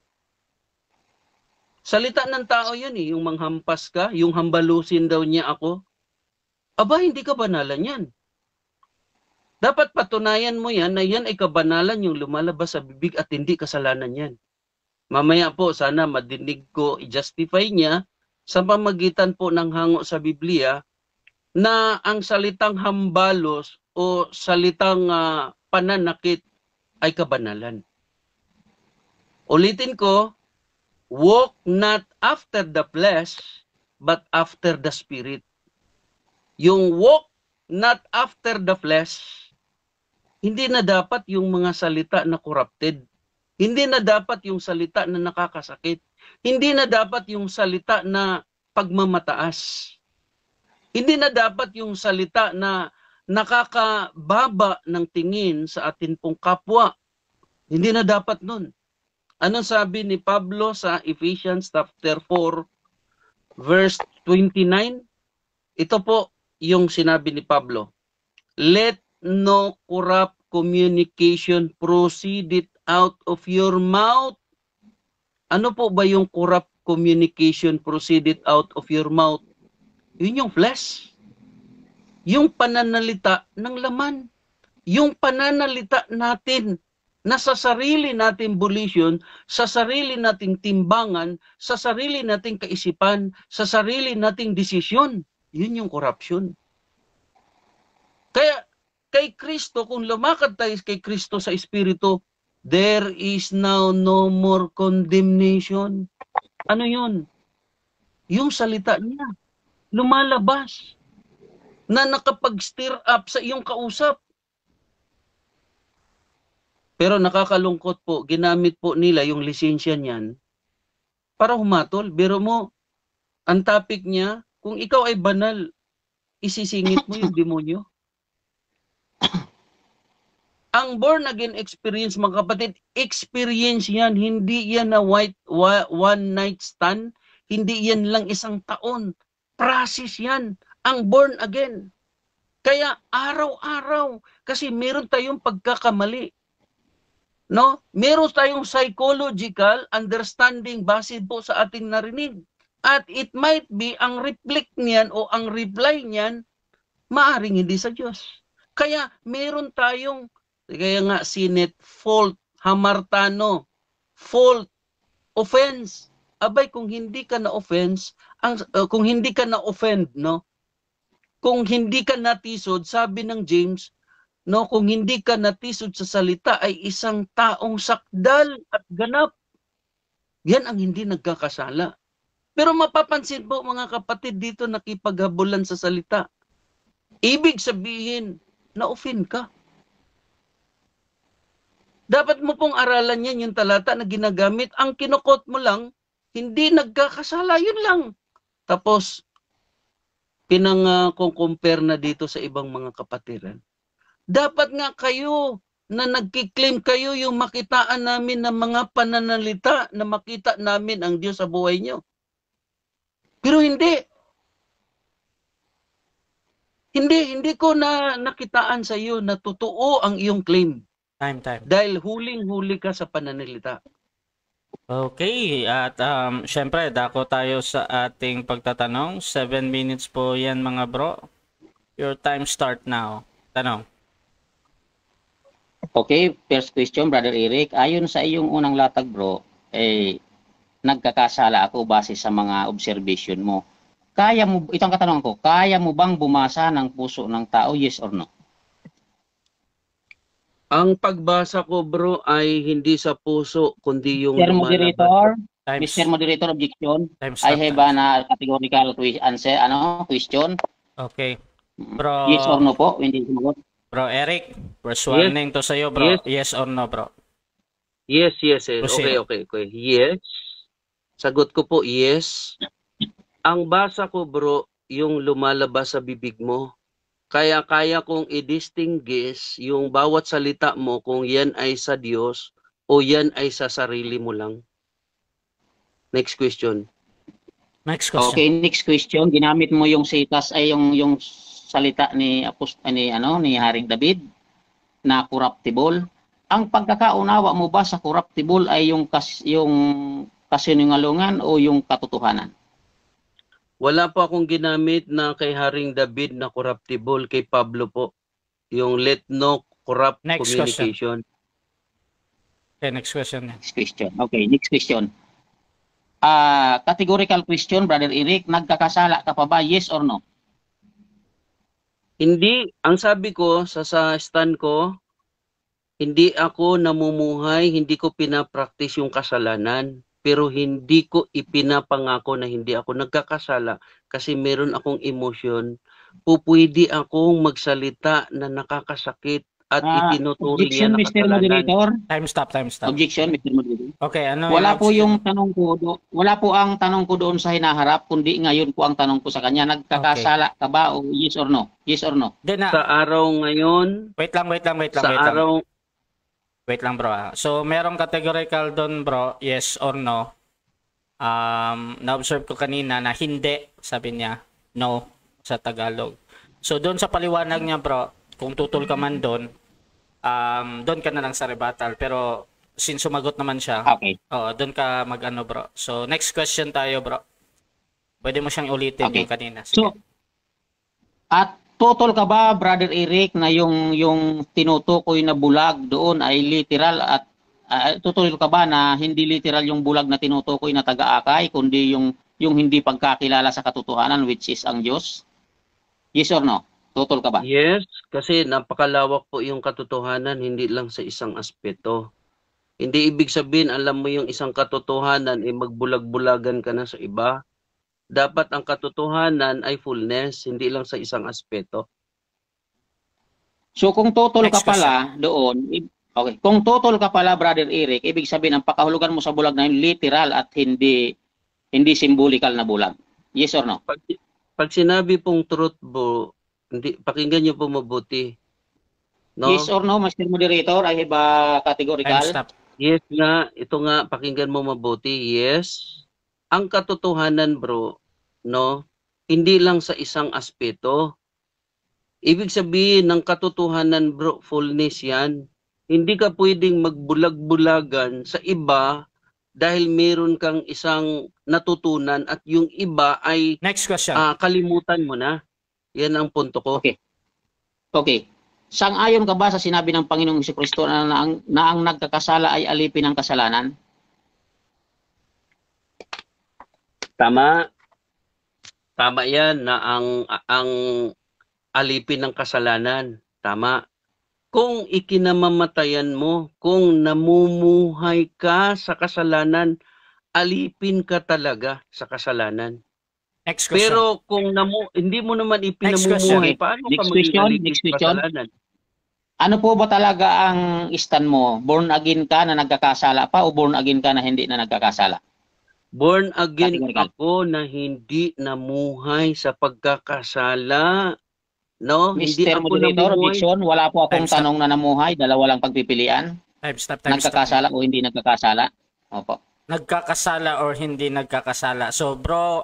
Salita ng tao yun eh, yung manghampas ka, yung hambalusin daw niya ako. Aba, hindi ka banalan yan. Dapat patunayan mo yan na yan ay kabanalan yung lumalabas sa bibig at hindi kasalanan yan. Mamaya po, sana madinig ko, i-justify niya sa pamagitan po ng hango sa Biblia na ang salitang hambalos o salitang uh, pananakit ay kabanalan. Ulitin ko, walk not after the flesh, but after the spirit. Yung walk not after the flesh, hindi na dapat yung mga salita na corrupted. Hindi na dapat yung salita na nakakasakit. Hindi na dapat yung salita na pagmamataas. Hindi na dapat yung salita na nakakababa ng tingin sa atin pong kapwa. Hindi na dapat nun. Anong sabi ni Pablo sa Ephesians chapter 4 verse 29? Ito po yung sinabi ni Pablo. Let no corrupt communication proceeded out of your mouth. Ano po ba yung corrupt communication proceeded out of your mouth? Yun yung flesh. Yung pananalita ng laman. Yung pananalita natin na sa sarili nating volition, sa sarili nating timbangan, sa sarili nating kaisipan, sa sarili nating desisyon. Yun yung corruption. Kaya kay Kristo, kung lumakad tayo kay Kristo sa Espiritu, there is now no more condemnation. Ano yun? Yung salita niya, lumalabas na nakapag-stir up sa iyong kausap pero nakakalungkot po, ginamit po nila yung lisensya niyan para humatol. Pero mo, ang topic niya, kung ikaw ay banal, isisingit mo yung demonyo. Ang born again experience, mga kapatid, experience yan. Hindi yan na white, one night stand. Hindi yan lang isang taon. Process yan. Ang born again. Kaya araw-araw, kasi meron tayong pagkakamali. No? Meron tayong psychological understanding base po sa ating narinig. At it might be ang reflect niyan o ang reply niyan maaring hindi sa Diyos. Kaya meron tayong kaya nga sinet fault, hamartano, fault, offense. Abay kung hindi ka na offense, ang, uh, kung hindi ka na offend, no? Kung hindi ka natisod, sabi ng James, no kung hindi ka natisod sa salita ay isang taong sakdal at ganap. Yan ang hindi nagkakasala. Pero mapapansin po mga kapatid dito nakipaghabulan sa salita. Ibig sabihin, na-offend ka. Dapat mo pong aralan yan yung talata na ginagamit. Ang kinukot mo lang, hindi nagkakasala, yun lang. Tapos, pinang uh, compare na dito sa ibang mga kapatiran. Dapat nga kayo na nagkiklaim kayo yung makitaan namin ng mga pananalita na makita namin ang Diyos sa buhay nyo. Pero hindi. Hindi, hindi ko na nakitaan sa iyo na totoo ang iyong claim. Time, time. Dahil huling-huli ka sa pananalita. Okay, at um, syempre dako tayo sa ating pagtatanong. 7 minutes po yan mga bro. Your time start now. Tanong. Okay, first question, Brother Eric. Ayon sa iyong unang latag, bro, eh, nagkakasala ako base sa mga observation mo. Kaya mo, itong katanungan ko, kaya mo bang bumasa ng puso ng tao, yes or no? Ang pagbasa ko, bro, ay hindi sa puso, kundi yung... Sir Moderator, times, Mr. Moderator, objection. Times I have an uh, categorical answer, ano, question. Okay. Mm. Bro, yes or no po, hindi sumagot. Bro Eric, persuading yes. to sa'yo bro. Yes. yes or no bro? Yes, yes, yes. Eh. Okay, okay, okay. Yes. Sagot ko po yes. Ang basa ko bro, yung lumalabas sa bibig mo. Kaya kaya kong i-distinguish yung bawat salita mo kung yan ay sa Diyos o yan ay sa sarili mo lang. Next question. Next question. Okay, next question. Ginamit mo yung sitas ay yung yung salita ni Apost ni ano ni Haring David na corruptible. Ang pagkakaunawa mo ba sa corruptible ay yung kas, yung kasinungalungan o yung katotohanan? Wala po akong ginamit na kay Haring David na corruptible kay Pablo po. Yung let no corrupt next communication. Question. Okay, next question. Next question. Okay, next question. Ah, uh, categorical question, Brother Eric, nagkakasala ka pa ba? Yes or no? Hindi, ang sabi ko sa, sa stand ko, hindi ako namumuhay, hindi ko pinapractice yung kasalanan, pero hindi ko ipinapangako na hindi ako nagkakasala kasi meron akong emosyon, pupwede akong magsalita na nakakasakit at uh, itinuturo niya na Mr. Moderator. Time stop, time stop. Objection, Mr. Moderator. Okay, ano Wala po yung tanong ko, do, wala po ang tanong ko doon sa hinaharap, kundi ngayon po ang tanong ko sa kanya. Nagkakasala okay. ka ba o yes or no? Yes or no? Then, uh, sa araw ngayon... Wait lang, wait lang, wait lang. Sa wait araw... Lang. Wait lang bro. Ah. So, merong categorical doon bro, yes or no. Um, na-observe ko kanina na hindi, sabi niya, no sa Tagalog. So, doon sa paliwanag niya bro, kung tutol ka man doon, um, doon ka na lang sa rebuttal. Pero since sumagot naman siya, okay. oo, doon ka magano bro. So next question tayo bro. Pwede mo siyang ulitin okay. yung kanina. Sige. So, at total ka ba, Brother Eric, na yung, yung tinutukoy na bulag doon ay literal at uh, ah, tutuloy ka ba na hindi literal yung bulag na tinutukoy na taga-akay, kundi yung, yung hindi pagkakilala sa katotohanan, which is ang Diyos? Yes or no? Tutol ka ba? Yes, kasi napakalawak po yung katotohanan, hindi lang sa isang aspeto. Hindi ibig sabihin, alam mo yung isang katotohanan, eh magbulag-bulagan ka na sa iba. Dapat ang katotohanan ay fullness, hindi lang sa isang aspeto. So kung total ka pala doon, okay, kung total ka pala brother Eric, ibig sabihin ang pakahulugan mo sa bulag na yun literal at hindi hindi symbolical na bulag. Yes or no? Pag, pag sinabi pong truth bo, hindi, pakinggan niyo po mabuti. No? Yes or no, Mr. Moderator? I have a categorical. Yes nga, ito nga, pakinggan mo mabuti. Yes. Ang katotohanan bro, no, hindi lang sa isang aspeto. Ibig sabihin ng katotohanan bro, fullness yan. Hindi ka pwedeng magbulag-bulagan sa iba dahil meron kang isang natutunan at yung iba ay Next question. Uh, kalimutan mo na. Yan ang punto ko. Okay. Okay. Sang-ayon ka ba sa sinabi ng Panginoong Kristo na, na, ang, na ang nagkakasala ay alipin ng kasalanan? Tama. Tama 'yan na ang ang alipin ng kasalanan. Tama. Kung ikinamamatayan mo, kung namumuhay ka sa kasalanan, alipin ka talaga sa kasalanan. Next question. Pero kung namu, hindi mo naman ipinamumuhay, paano Next ka question. Next question. Ano po ba talaga ang stand mo? Born again ka na nagkakasala pa o born again ka na hindi na nagkakasala? Born again ako na hindi namuhay sa pagkakasala. No, Mr. hindi Moderator, namuhay. wala po akong time tanong stop. na namuhay. Dalawa lang pagpipilian. Time stop, time nagkakasala stop. o hindi nagkakasala? Opo. Nagkakasala or hindi nagkakasala. So bro,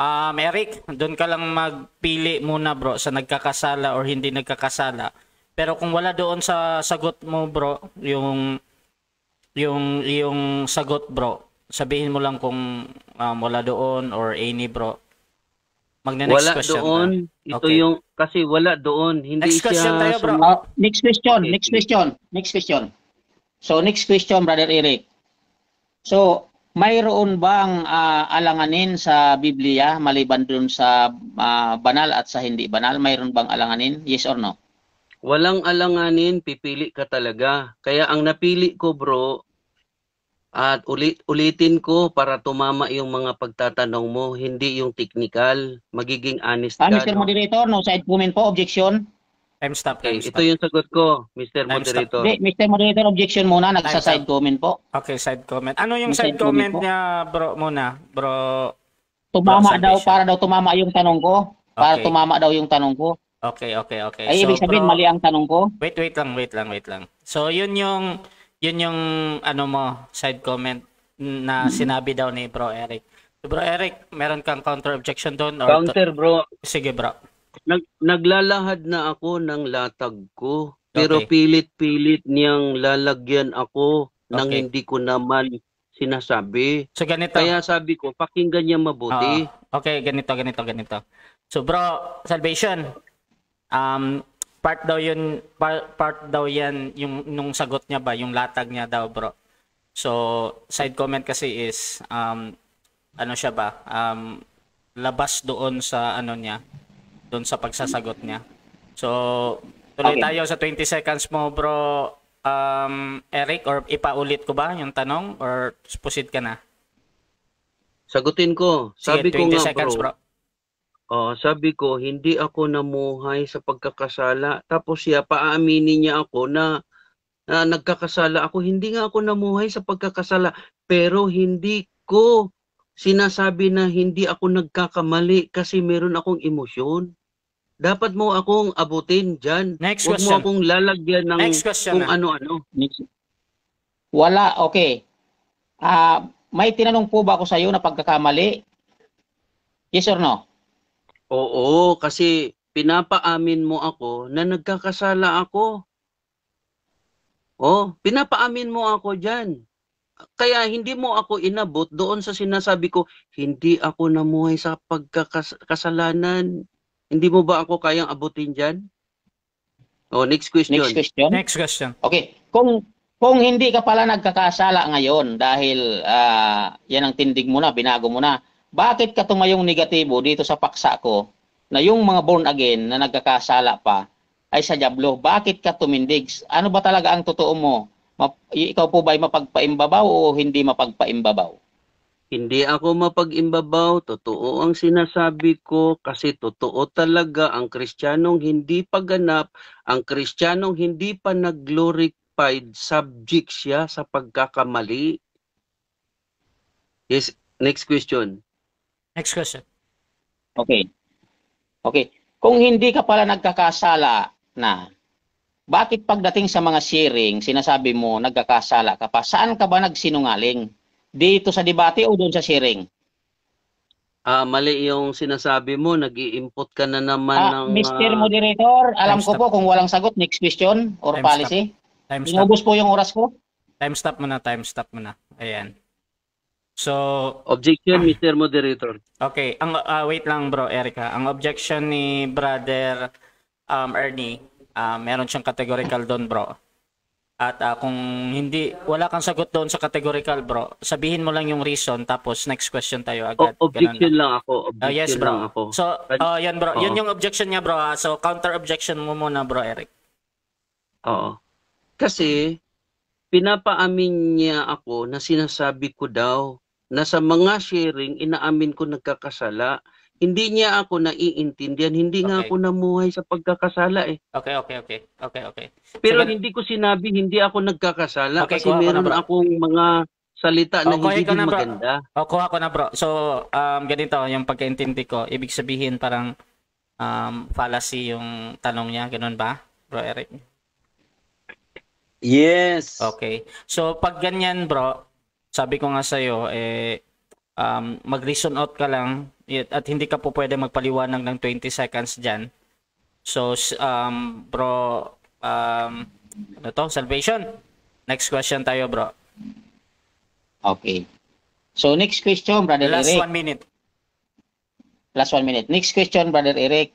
Um, ah, Eric, doon ka lang magpili muna bro sa nagkakasala or hindi nagkakasala. Pero kung wala doon sa sagot mo bro, yung yung yung sagot bro, sabihin mo lang kung um, wala doon or any bro. Magne next wala question. Wala doon. Ito okay. yung kasi wala doon, hindi next siya question tayo, bro. Uh, next question, next question, next question. So next question brother Eric. So mayroon bang uh, alanganin sa Biblia maliban doon sa uh, banal at sa hindi banal? Mayroon bang alanganin? Yes or no? Walang alanganin, pipili ka talaga. Kaya ang napili ko bro, at ulit ulitin ko para tumama yung mga pagtatanong mo, hindi yung technical. Magiging honest ah, ka. Mr. Ano, no? Moderator, no side comment po, objection. Time stop. Time okay, stop. ito yung sagot ko, Mr. Time Moderator. Stop. Mr. Moderator, objection muna. Nagsa-side comment po. Okay, side comment. Ano yung side, side comment, comment niya, bro, muna? Bro, Tumama bro, daw, para daw tumama yung tanong ko. Para okay. tumama daw yung tanong ko. Okay, okay, okay. Ay, so, ibig sabihin, bro, mali ang tanong ko. Wait, wait lang, wait lang, wait lang. So, yun yung, yun yung, ano mo, side comment na mm-hmm. sinabi daw ni Bro Eric. Bro Eric, meron kang counter objection doon? counter, bro. Sige, bro. Nag, naglalahad na ako ng latag ko, pero Okay. pilit-pilit niyang lalagyan ako ng hindi ko naman sinasabi. So ganito. Kaya sabi ko, pakinggan niya mabuti. Oo. okay, ganito, ganito, ganito. So bro, salvation. Um, part daw yun, part, part daw yan, yung nung sagot niya ba, yung latag niya daw bro. So, side comment kasi is, um, ano siya ba, um, labas doon sa ano niya, doon sa pagsasagot niya. So, tuloy okay. tayo sa 20 seconds mo, bro um, Eric, or ipaulit ko ba yung tanong, or proceed ka na? Sagutin ko. Sige, sabi ko nga, seconds, bro. bro. Uh, sabi ko, hindi ako namuhay sa pagkakasala. Tapos siya, paaminin niya ako na, na nagkakasala ako. Hindi nga ako namuhay sa pagkakasala. Pero hindi ko sinasabi na hindi ako nagkakamali kasi meron akong emosyon dapat mo akong abutin diyan. Next Huwag question. mo akong lalagyan ng Next question kung ah. ano-ano. Wala, okay. Uh, may tinanong po ba ako sa iyo na pagkakamali? Yes or no? Oo, kasi pinapaamin mo ako na nagkakasala ako. Oh, pinapaamin mo ako diyan. Kaya hindi mo ako inabot doon sa sinasabi ko, hindi ako namuhay sa pagkakasalanan. Hindi mo ba ako kayang abutin dyan? Oh, next question. Next question? Next question. Okay. Kung kung hindi ka pala nagkakasala ngayon dahil uh, yan ang tindig mo na, binago mo na, bakit ka tumayong negatibo dito sa paksa ko na yung mga born again na nagkakasala pa ay sa Diablo? Bakit ka tumindig? Ano ba talaga ang totoo mo? Map- ikaw po ba ay mapagpaimbabaw o hindi mapagpaimbabaw? Hindi ako mapag-imbabaw, totoo ang sinasabi ko kasi totoo talaga ang kristyanong hindi paganap, ang kristyanong hindi pa nag-glorified subject siya sa pagkakamali. Yes, next question. Next question. Okay. Okay. Kung hindi ka pala nagkakasala na, bakit pagdating sa mga sharing, sinasabi mo nagkakasala ka pa? Saan ka ba nagsinungaling? dito sa debate o doon sa sharing? Ah, mali yung sinasabi mo, nag input ka na naman ah, ng... Mr. Uh, ah, Moderator, alam ko stop. po kung walang sagot, next question or time policy. Stop. Inubos po yung oras ko. Time stop muna, time stop muna. Ayan. So... Objection, uh, Mr. Moderator. Okay, ang uh, wait lang bro, Erica. Ang objection ni brother um, Ernie, uh, meron siyang categorical doon bro. At uh, kung hindi, wala kang sagot doon sa categorical, bro, sabihin mo lang yung reason, tapos next question tayo agad. O, objection Ganun. lang ako. Oh, objection uh, yes, bro. Lang ako. So, uh, yan, bro. Oo. Yun yung objection niya, bro. Ha? Ah. So, counter-objection mo muna, bro, Eric. Oo. Kasi, pinapaamin niya ako na sinasabi ko daw na sa mga sharing, inaamin ko nagkakasala. Hindi niya ako naiintindihan. Hindi okay. nga ako namuhay sa pagkakasala eh. Okay, okay, okay. Okay, okay. Pero so, hindi ko sinabi hindi ako nagkakasala okay, kasi meron ako akong mga salita oh, na oh, hindi din na, maganda. Okay, oh, na bro. So, um, ganito yung pagkaintindi ko. Ibig sabihin parang um, fallacy yung tanong niya. Ganun ba, bro Eric? Yes. Okay. So, pag ganyan bro, sabi ko nga sa iyo eh, um, mag-reason out ka lang at hindi ka po pwede magpaliwanag ng 20 seconds dyan. So, um, bro, um, ano to? Salvation. Next question tayo, bro. Okay. So, next question, Brother Last Eric. Last one minute. Last one minute. Next question, Brother Eric.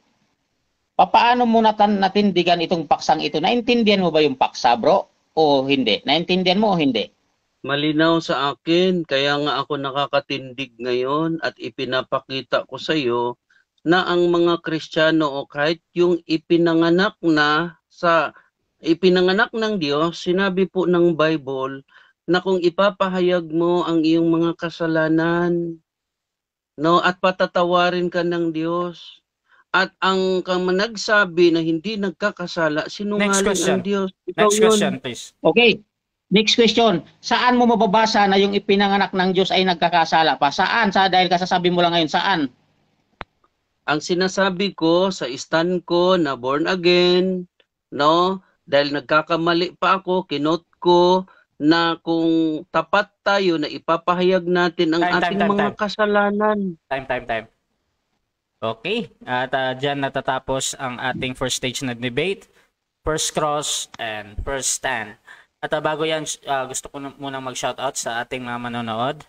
Papaano mo natan natindigan itong paksang ito? Naintindihan mo ba yung paksa, bro? O hindi? Naintindihan mo o hindi? malinaw sa akin kaya nga ako nakakatindig ngayon at ipinapakita ko sa iyo na ang mga Kristiyano o kahit yung ipinanganak na sa ipinanganak ng Diyos, sinabi po ng Bible na kung ipapahayag mo ang iyong mga kasalanan no at patatawarin ka ng Diyos at ang kang nagsabi na hindi nagkakasala sinungaling ang Diyos. Ikaw Next yun. please. Okay. Next question, saan mo mababasa na yung ipinanganak ng Diyos ay nagkakasala pa? Saan? Sa, dahil kasasabi mo lang ngayon, saan? Ang sinasabi ko sa stand ko na born again, no? Dahil nagkakamali pa ako, kinot ko na kung tapat tayo na ipapahayag natin ang time, ating time, time, mga time. kasalanan. Time, time, time. Okay, at uh, dyan natatapos ang ating first stage na debate, first cross, and first stand. At uh, bago yan, uh, gusto ko munang mag-shoutout sa ating mga manonood.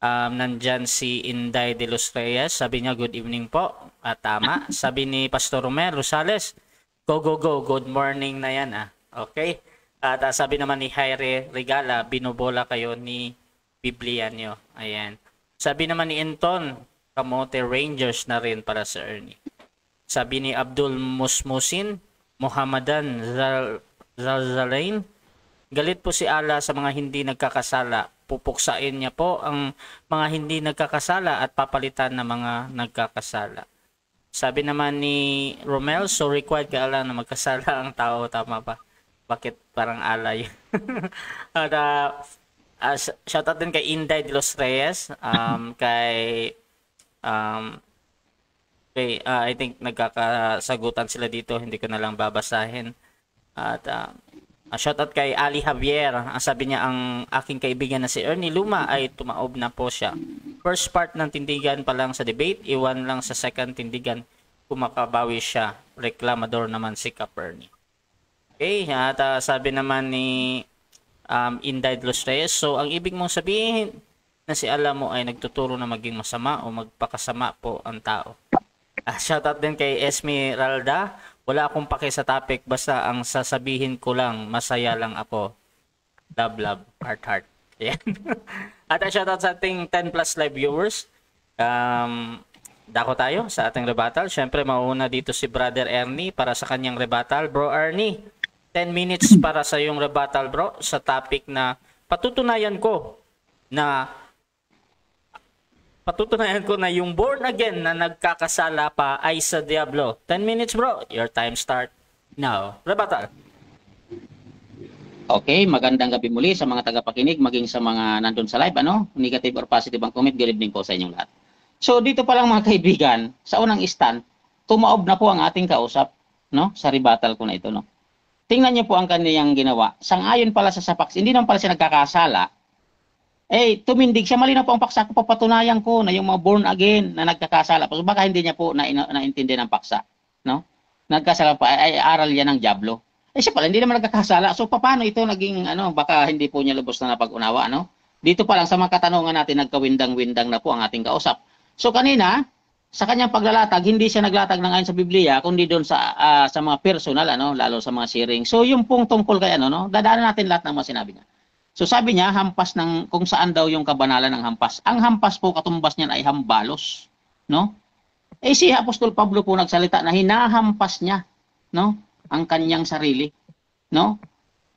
Um, nandyan si Inday De Los Reyes. Sabi niya, good evening po. At tama. Sabi ni Pastor Romel Rosales, go, go, go. Good morning na yan ah. Okay. At uh, sabi naman ni Jaire Regala, binobola kayo ni Biblia nyo. Ayan. Sabi naman ni Anton, Kamote Rangers na rin para sa Ernie. Sabi ni Abdul Musmusin, Muhammadan Zal Zalzalain, Galit po si Allah sa mga hindi nagkakasala. Pupuksain niya po ang mga hindi nagkakasala at papalitan ng mga nagkakasala. Sabi naman ni Romel, so required kay Allah na magkasala ang tao. Tama ba? Bakit parang alay? at uh, ah, uh, ah, shout din kay Inday de los Reyes, um, kay um, kay uh, I think nagkakasagutan sila dito, hindi ko na lang babasahin. At uh, Uh, ah, shout out kay Ali Javier. Ang sabi niya ang aking kaibigan na si Ernie Luma ay tumaob na po siya. First part ng tindigan pa lang sa debate, iwan lang sa second tindigan kumakabawi siya. Reklamador naman si Kaperni. Okay, at uh, sabi naman ni um, Inday Los Reyes, so ang ibig mong sabihin na si alam mo ay nagtuturo na maging masama o magpakasama po ang tao. Uh, ah, shout out din kay Esmeralda. Wala akong pake sa topic, basta ang sasabihin ko lang, masaya lang ako. Love, love, heart, heart. Yan. At a shoutout sa ating 10 plus live viewers. Um, dako tayo sa ating rebuttal syempre mauna dito si Brother Ernie para sa kanyang rebuttal Bro Ernie, 10 minutes para sa yung rebuttal bro sa topic na patutunayan ko na patutunayan ko na yung born again na nagkakasala pa ay sa Diablo. 10 minutes bro, your time start now. Rebata. Okay, magandang gabi muli sa mga tagapakinig, maging sa mga nandun sa live, ano? Negative or positive ang comment, good evening po sa inyong lahat. So dito pa lang mga kaibigan, sa unang stand, tumaob na po ang ating kausap, no? Sa rebattle ko na ito, no? Tingnan niyo po ang kaniyang ginawa. Sang-ayon pala sa sapaksi, hindi naman pala siya nagkakasala, eh, tumindig siya. Malinaw po ang paksa ko. Papatunayan ko na yung mga born again na nagkakasala Pero baka hindi niya po na, naintindi ng paksa. No? Nagkasala pa. Ay, aral yan ng Diablo. Eh siya pala, hindi naman nagkakasala. So, paano ito naging, ano, baka hindi po niya lubos na napag-unawa, ano? Dito pa lang sa mga katanungan natin, nagkawindang-windang na po ang ating kausap. So, kanina, sa kanyang paglalatag, hindi siya naglatag ng ayon sa Biblia, kundi doon sa uh, sa mga personal ano, lalo sa mga sharing. So yung pong tungkol kay ano no, dadaanan natin lahat ng mga sinabi niya. So sabi niya, hampas ng kung saan daw yung kabanalan ng hampas. Ang hampas po katumbas niyan ay hambalos, no? Eh si Apostol Pablo po nagsalita na hinahampas niya, no? Ang kanyang sarili, no?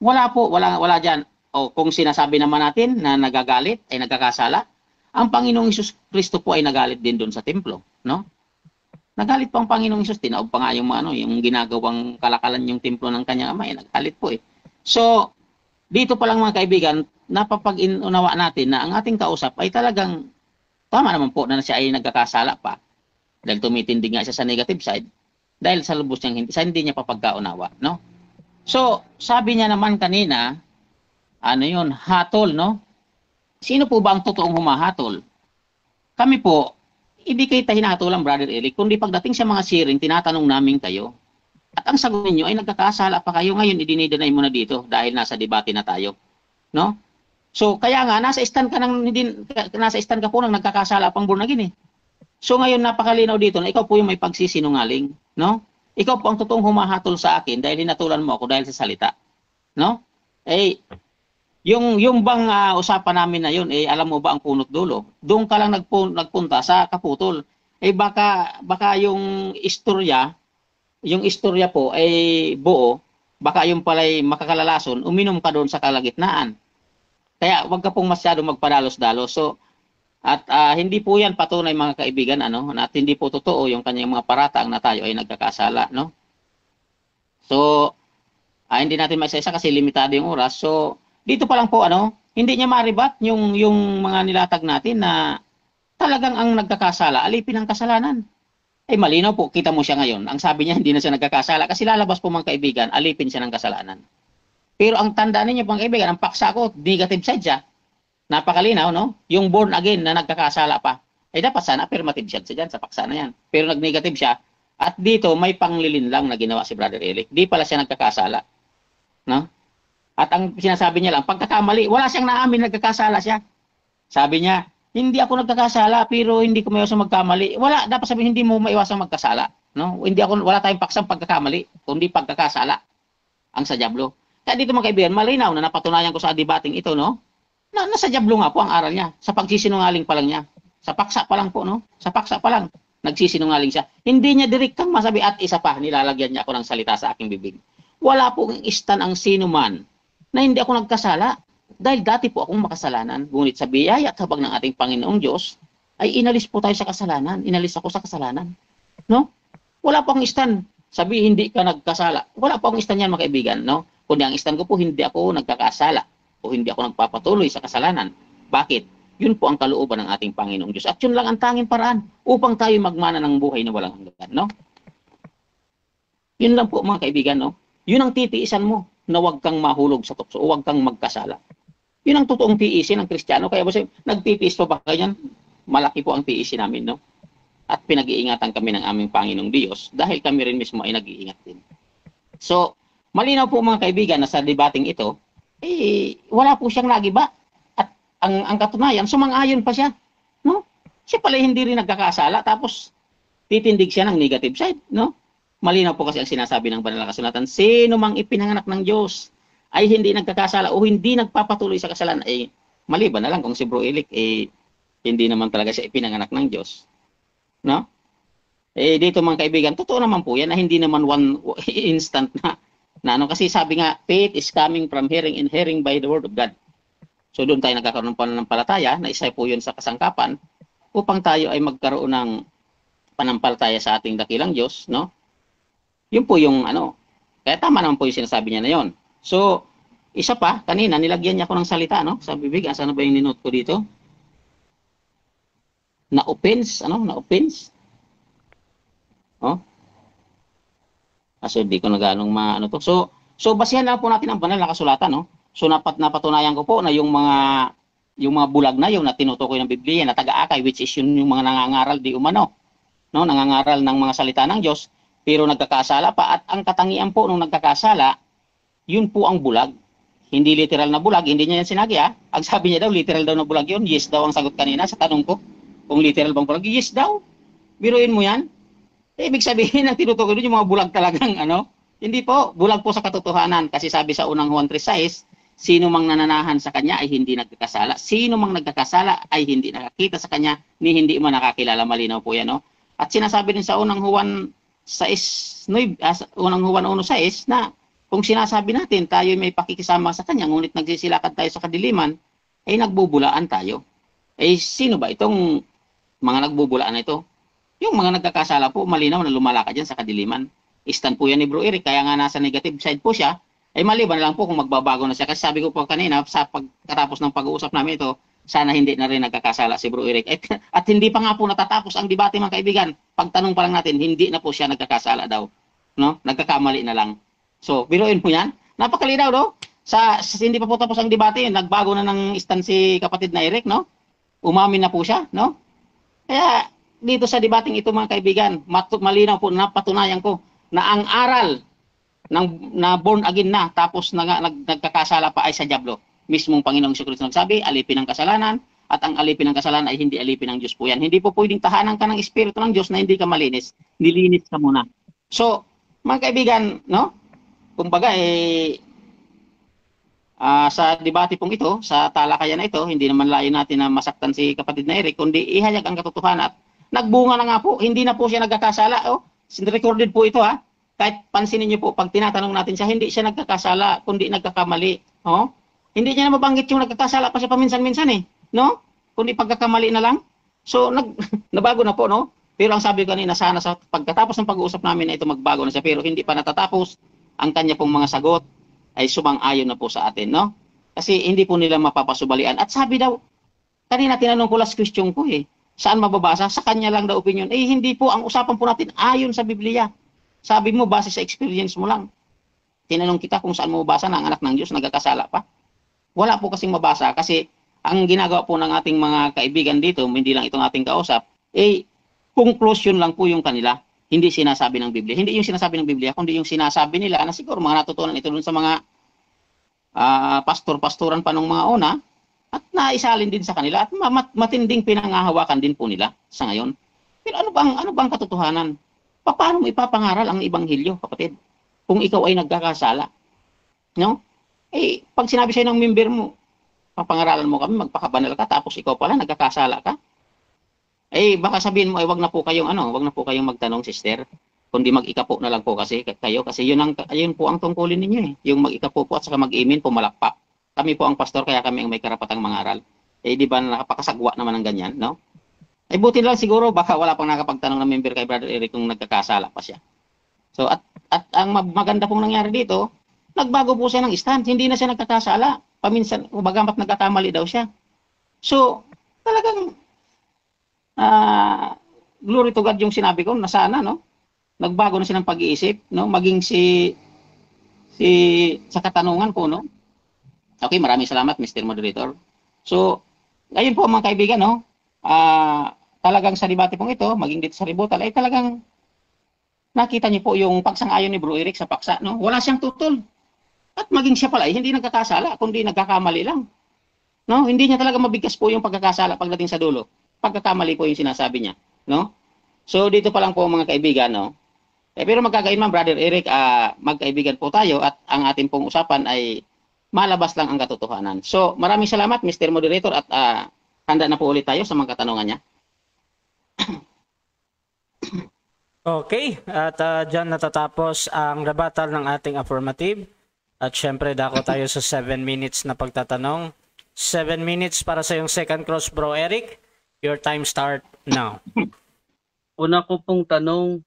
Wala po, wala wala diyan. O kung sinasabi naman natin na nagagalit ay nagkakasala, ang Panginoong Hesus Kristo po ay nagalit din doon sa templo, no? Nagalit po ang Panginoong Hesus, tinaob pa nga yung ano, yung ginagawang kalakalan yung templo ng kanyang ama, eh, nagalit po eh. So, dito pa lang mga kaibigan, napapag-inunawa natin na ang ating kausap ay talagang tama naman po na siya ay nagkakasala pa dahil tumitindig nga siya sa negative side dahil sa lubos niyang hindi, sa hindi niya papagkaunawa, no? So, sabi niya naman kanina, ano yun, hatol, no? Sino po ba ang totoong humahatol? Kami po, hindi kayo tayo hinatol ang Brother Eric, kundi pagdating sa mga sharing, tinatanong namin kayo, at ang sagot ninyo ay nagkakasala pa kayo ngayon, idinidenay mo na dito dahil nasa debate na tayo. No? So, kaya nga, nasa stand ka, ng, hindi, nasa stand ka po ng nagkakasala pang burnagin eh. So, ngayon napakalinaw dito na ikaw po yung may pagsisinungaling. No? Ikaw po ang totoong humahatol sa akin dahil hinatulan mo ako dahil sa salita. No? Eh, yung yung bang uh, usapan namin na yun, eh alam mo ba ang punot dulo? Doon ka lang nagpun, nagpunta sa kaputol. Eh baka baka yung istorya yung istorya po ay buo, baka yung pala'y makakalalason, uminom ka doon sa kalagitnaan. Kaya wag ka pong masyado magpadalos-dalos. So, at uh, hindi po yan patunay mga kaibigan, ano, at hindi po totoo yung kanyang mga paratang na tayo ay nagkakasala, no? So, uh, hindi natin maisa-isa kasi limitado yung oras. So, dito pa lang po, ano, hindi niya maribat yung, yung mga nilatag natin na talagang ang nagkakasala, alipin ang kasalanan ay malinaw po, kita mo siya ngayon. Ang sabi niya, hindi na siya nagkakasala kasi lalabas po mga kaibigan, alipin siya ng kasalanan. Pero ang tandaan niyo mga kaibigan, ang paksa ko, negative side siya. Napakalinaw, no? Yung born again na nagkakasala pa. Eh dapat sana affirmative siya dyan sa paksa na yan. Pero nag-negative siya. At dito, may panglilin lang na ginawa si Brother Eric. Di pala siya nagkakasala. No? At ang sinasabi niya lang, pagkakamali, wala siyang naamin, nagkakasala siya. Sabi niya, hindi ako nagkakasala pero hindi ko maiwasang magkamali. Wala, dapat sabihin hindi mo maiwasang magkasala. No? Hindi ako, wala tayong paksang pagkakamali, kundi pagkakasala ang sa Diablo. Kaya dito mga kaibigan, malinaw na napatunayan ko sa debating ito, no? Na, nasa Diablo nga po ang aral niya, sa pagsisinungaling pa lang niya. Sa paksa pa lang po, no? Sa paksa pa lang, nagsisinungaling siya. Hindi niya direktang masabi at isa pa, nilalagyan niya ako ng salita sa aking bibig. Wala pong istan ang sino man na hindi ako nagkasala. Dahil dati po akong makasalanan, ngunit sa biyaya at habag ng ating Panginoong Diyos, ay inalis po tayo sa kasalanan. Inalis ako sa kasalanan. No? Wala po akong stand. Sabi, hindi ka nagkasala. Wala po akong stand yan, mga kaibigan. No? Kundi ang stand ko po, hindi ako nagkakasala o hindi ako nagpapatuloy sa kasalanan. Bakit? Yun po ang kalooban ng ating Panginoong Diyos. At yun lang ang tanging paraan upang tayo magmana ng buhay na walang hanggan. No? Yun lang po mga kaibigan. No? Yun ang titiisan mo na huwag kang mahulog sa tukso o huwag kang magkasala. Yun ang totoong PEC ng Kristiyano. Kaya kasi nagpipiis pa ba kayo yan? Malaki po ang PEC namin, no? At pinag-iingatan kami ng aming Panginoong Diyos dahil kami rin mismo ay nag-iingat din. So, malinaw po mga kaibigan na sa debating ito, eh, wala po siyang ba? At ang, ang katunayan, sumang-ayon pa siya. No? Siya pala hindi rin nagkakasala. Tapos, titindig siya ng negative side. No? Malinaw po kasi ang sinasabi ng banal na kasulatan, sino mang ipinanganak ng Diyos ay hindi nagkakasala o hindi nagpapatuloy sa kasalanan, eh, maliban na lang kung si Bro Elick, eh, hindi naman talaga siya ipinanganak ng Diyos. No? Eh, dito mga kaibigan, totoo naman po yan na hindi naman one instant na, na ano, kasi sabi nga, faith is coming from hearing and hearing by the word of God. So doon tayo nagkakaroon ng pananampalataya, na isa po yun sa kasangkapan, upang tayo ay magkaroon ng panampalataya sa ating dakilang Diyos, no? Yun po yung ano, kaya tama naman po yung sinasabi niya na yon. So, isa pa, kanina nilagyan niya ako ng salita, no? Sa bibig, asa na ba yung ninot ko dito? Na-offense, ano? Na-offense? Oh? Kasi di ko na ganong ano to. So, so basihan na po natin ang banal na kasulatan, no? So, napat, napatunayan ko po na yung mga yung mga bulag na yun na tinutukoy ng Biblia na taga-akay, which is yun yung mga nangangaral di umano, no? Nangangaral ng mga salita ng Diyos, pero nagkakasala pa. At ang katangian po nung nagkakasala, yun po ang bulag. Hindi literal na bulag, hindi niya yan sinagi ha. Ah. Ang sabi niya daw, literal daw na bulag yun. Yes daw ang sagot kanina sa tanong ko. Kung literal bang bulag, yes daw. Biruin mo yan. Eh, ibig sabihin, na tinutukoy yung mga bulag talagang ano. Hindi po, bulag po sa katotohanan. Kasi sabi sa unang Juan 3.6, sino mang nananahan sa kanya ay hindi nagkakasala. Sino mang nagkakasala ay hindi nakakita sa kanya, ni hindi mo nakakilala. Malinaw po yan, no? At sinasabi din sa unang Juan 6, 9, ah, unang Juan 1.6 na kung sinasabi natin tayo may pakikisama sa Kanya, ngunit nagsisilakad tayo sa kadiliman, ay nagbubulaan tayo. Eh sino ba itong mga nagbubulaan na ito? Yung mga nagkakasala po, malinaw na lumalakad diyan sa kadiliman. Istan po yan ni Bro Eric, kaya nga nasa negative side po siya. Ay eh, maliban lang po kung magbabago na siya. Kasi sabi ko po kanina, sa pagkatapos ng pag-uusap namin ito, sana hindi na rin nagkakasala si Bro Eric. At, at hindi pa nga po natatapos ang debate mga kaibigan. Pagtanong pa lang natin, hindi na po siya nagkakasala daw. No? Nagkakamali na lang. So, biluin mo yan. Napakalinaw, no? Sa, sa hindi pa po tapos ang debate, nagbago na ng stand si kapatid na Eric, no? Umamin na po siya, no? Kaya, dito sa debating ito mga kaibigan, matu- malinaw po, napatunayan ko na ang aral ng na born again na tapos na, nag, nagkakasala pa ay sa Diablo. Mismong Panginoong Kristo nagsabi, alipin ang kasalanan, at ang alipin ng kasalanan ay hindi alipin ng Diyos po yan. Hindi po pwedeng tahanan ka ng Espiritu ng Diyos na hindi ka malinis. Nilinis ka muna. So, mga kaibigan, no? kumbaga eh uh, sa debate pong ito, sa talakayan na ito, hindi naman layo natin na masaktan si kapatid na Eric, kundi ihayag ang katotohanan at nagbunga na nga po, hindi na po siya nagkakasala. Oh, recorded po ito ha. Kahit pansinin niyo po, pag tinatanong natin siya, hindi siya nagkakasala, kundi nagkakamali. Oh, hindi niya na mabanggit yung nagkakasala pa siya paminsan-minsan eh. No? Kundi pagkakamali na lang. So, nag, nabago na po, no? Pero ang sabi ko kanina, sana sa pagkatapos ng pag-uusap namin na ito, magbago na siya. Pero hindi pa natatapos ang kanya pong mga sagot ay sumang-ayon na po sa atin, no? Kasi hindi po nila mapapasubalian. At sabi daw, kanina tinanong ko last question ko eh, saan mababasa? Sa kanya lang daw opinion. Eh, hindi po. Ang usapan po natin ayon sa Biblia. Sabi mo, base sa experience mo lang. Tinanong kita kung saan mo mabasa na ang anak ng Diyos, nagkakasala pa. Wala po kasing mabasa kasi ang ginagawa po ng ating mga kaibigan dito, hindi lang itong ating kausap, eh, conclusion lang po yung kanila hindi sinasabi ng Biblia. Hindi yung sinasabi ng Biblia, kundi yung sinasabi nila na siguro mga natutunan ito dun sa mga uh, pastor-pastoran pa nung mga una at naisalin din sa kanila at mat- matinding pinangahawakan din po nila sa ngayon. Pero ano bang ano bang katotohanan? Pa, paano mo ipapangaral ang ebanghelyo, kapatid? Kung ikaw ay nagkakasala. No? Eh, pag sinabi sa'yo ng member mo, papangaralan mo kami, magpakabanal ka, tapos ikaw pala nagkakasala ka. Eh, baka sabihin mo, ay eh, wag na po kayong ano, wag na po kayong magtanong, sister. Kundi mag-ikapo na lang po kasi kayo. Kasi yun, ang, yun po ang tungkulin ninyo eh. Yung mag-ikapo po at saka mag-amen, pumalakpak. Kami po ang pastor, kaya kami ang may karapatang mangaral. Eh, di ba nakapakasagwa naman ng ganyan, no? Eh, buti lang siguro, baka wala pang nakapagtanong ng member kay Brother Eric kung nagkakasala pa siya. So, at, at ang maganda pong nangyari dito, nagbago po siya ng stand. Hindi na siya nagkakasala. Paminsan, bagamat nagkakamali daw siya. So, talagang uh, glory to God yung sinabi ko na sana no nagbago na silang pag-iisip no maging si si sa katanungan ko no okay maraming salamat Mr. Moderator so ngayon po mga kaibigan no uh, talagang sa debate pong ito maging dito sa rebuttal ay talagang nakita niyo po yung pagsang-ayon ni Bro Eric sa paksa no wala siyang tutol at maging siya pala ay eh, hindi nagkakasala kundi nagkakamali lang no hindi niya talaga mabigkas po yung pagkakasala pagdating sa dulo pagkakamali po yung sinasabi niya, no? So dito pa lang po mga kaibigan, no? Eh, pero magkagayon man, Brother Eric, uh, magkaibigan po tayo at ang ating pong usapan ay malabas lang ang katotohanan. So maraming salamat Mr. Moderator at uh, handa na po ulit tayo sa mga katanungan niya. Okay, at uh, dyan natatapos ang rebuttal ng ating affirmative. At syempre, dako tayo sa 7 minutes na pagtatanong. 7 minutes para sa yung second cross, bro Eric. Your time start now. Una ko pong tanong,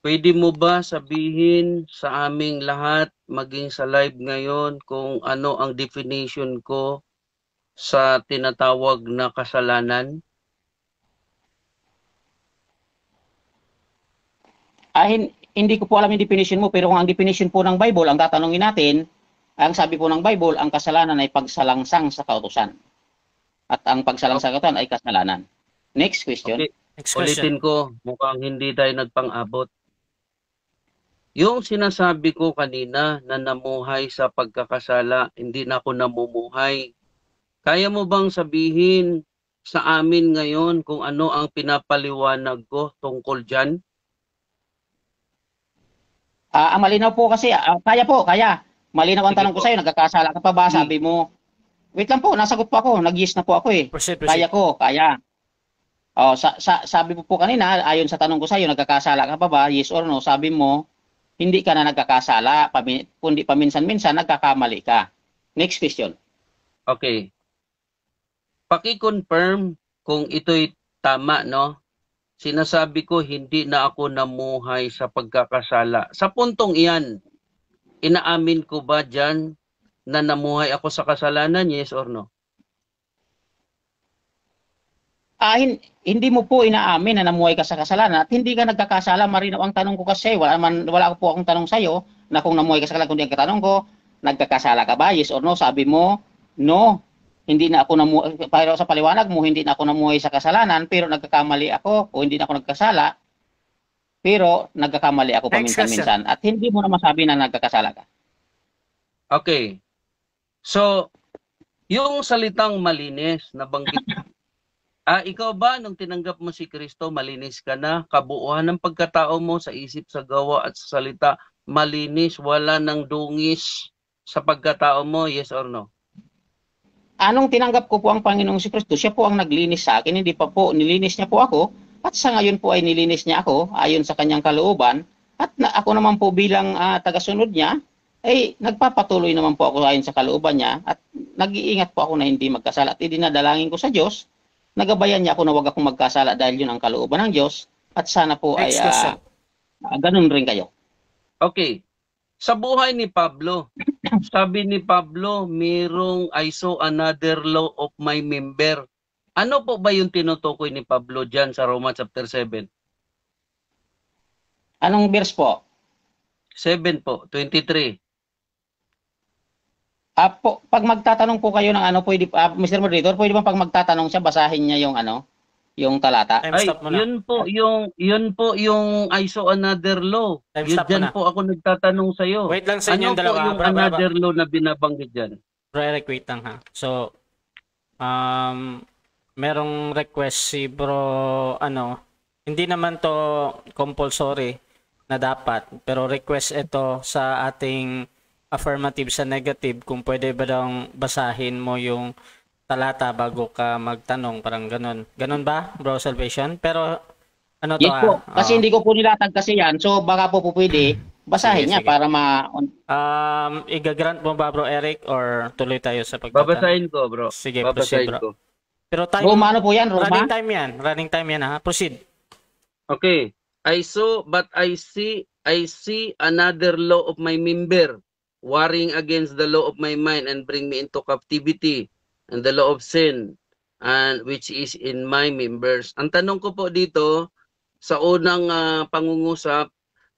pwede mo ba sabihin sa aming lahat maging sa live ngayon kung ano ang definition ko sa tinatawag na kasalanan? Ah, hindi ko po alam yung definition mo pero kung ang definition po ng Bible, ang tatanungin natin, ang sabi po ng Bible, ang kasalanan ay pagsalangsang sa kautusan at ang pagsalangsakotan ay kasalanan. Next question. Okay. Next question. Ulitin ko, mukhang hindi tayo nagpang-abot. Yung sinasabi ko kanina na namuhay sa pagkakasala, hindi na ako namumuhay. Kaya mo bang sabihin sa amin ngayon kung ano ang pinapaliwanag ko tungkol dyan? Uh, ah, ang ah, malinaw po kasi, uh, kaya po, kaya. Malinaw ang tanong ko sa'yo, nagkakasala ka pa ba? Hmm. Sabi mo, Wait lang po, nasagot po ako. Nag-yes na po ako eh. Proceed, proceed. Kaya ko, kaya. Oh, sa, sa, sabi po po kanina, ayon sa tanong ko sa iyo, nagkakasala ka pa ba? Yes or no? Sabi mo, hindi ka na nagkakasala, pami, kundi paminsan-minsan nagkakamali ka. Next question. Okay. Paki-confirm kung ito'y tama, no? Sinasabi ko hindi na ako namuhay sa pagkakasala. Sa puntong iyan, inaamin ko ba diyan na namuhay ako sa kasalanan, yes or no? Ah, hindi mo po inaamin na namuhay ka sa kasalanan at hindi ka nagkakasala, Marino. Ang tanong ko kasi, wala, man, wala ko po akong tanong sa'yo na kung namuhay ka sa kasalanan, kundi ang katanong ko, nagkakasala ka ba, yes or no? Sabi mo, no. Hindi na ako namuhay, pero sa paliwanag mo, hindi na ako namuhay sa kasalanan, pero nagkakamali ako o hindi na ako nagkasala, pero nagkakamali ako paminsan-minsan. At hindi mo na masabi na nagkakasala ka. Okay. So, yung salitang malinis na banggit Ah, ikaw ba nung tinanggap mo si Kristo, malinis ka na? Kabuuan ng pagkatao mo sa isip, sa gawa at sa salita, malinis, wala ng dungis sa pagkatao mo, yes or no? Anong tinanggap ko po ang Panginoong si Kristo? Siya po ang naglinis sa akin, hindi pa po nilinis niya po ako at sa ngayon po ay nilinis niya ako ayon sa kanyang kalooban at na, ako naman po bilang uh, tagasunod niya ay eh, nagpapatuloy naman po ako ayon sa kalooban niya at nag-iingat po ako na hindi magkasala at idinadalangin ko sa Diyos nagabayan niya ako na huwag akong magkasala dahil yun ang kalooban ng Diyos at sana po Next ay question. uh, ganun rin kayo. Okay. Sa buhay ni Pablo, sabi ni Pablo, merong I saw another law of my member. Ano po ba yung tinutukoy ni Pablo dyan sa Romans chapter 7? Anong verse po? 7 po, 23. Uh, po, pag magtatanong po kayo ng ano, pwede, uh, ah, Mr. Moderator, pwede bang pag magtatanong siya, basahin niya yung ano, yung talata? Time Ay, stop mo na. yun po, yung, yun po yung I saw another law. Time yun, stop dyan mo na. po ako nagtatanong sa'yo. Wait lang sa inyo ano yung dalawa. Ano po yung another law na binabanggit dyan? Bro Eric, wait lang ha. So, um, merong request si bro, ano, hindi naman to compulsory na dapat, pero request ito sa ating affirmative sa negative kung pwede ba daw basahin mo yung talata bago ka magtanong parang ganun. Ganun ba, Bro Salvation? Pero ano to ah? Po. Kasi oh. hindi ko po nilatag kasi yan. So baka po po pwede basahin sige, niya sige. para ma um igagrant mo ba Bro Eric or tuloy tayo sa pagtatanong? Babasahin ko, bro. Sige, Babasahin proceed, bro. Ko. Pero time Roma ano po yan, Roma? Running time yan. Running time yan ha. Proceed. Okay. I saw but I see I see another law of my member warring against the law of my mind and bring me into captivity and the law of sin and which is in my members. Ang tanong ko po dito sa unang uh, pangungusap,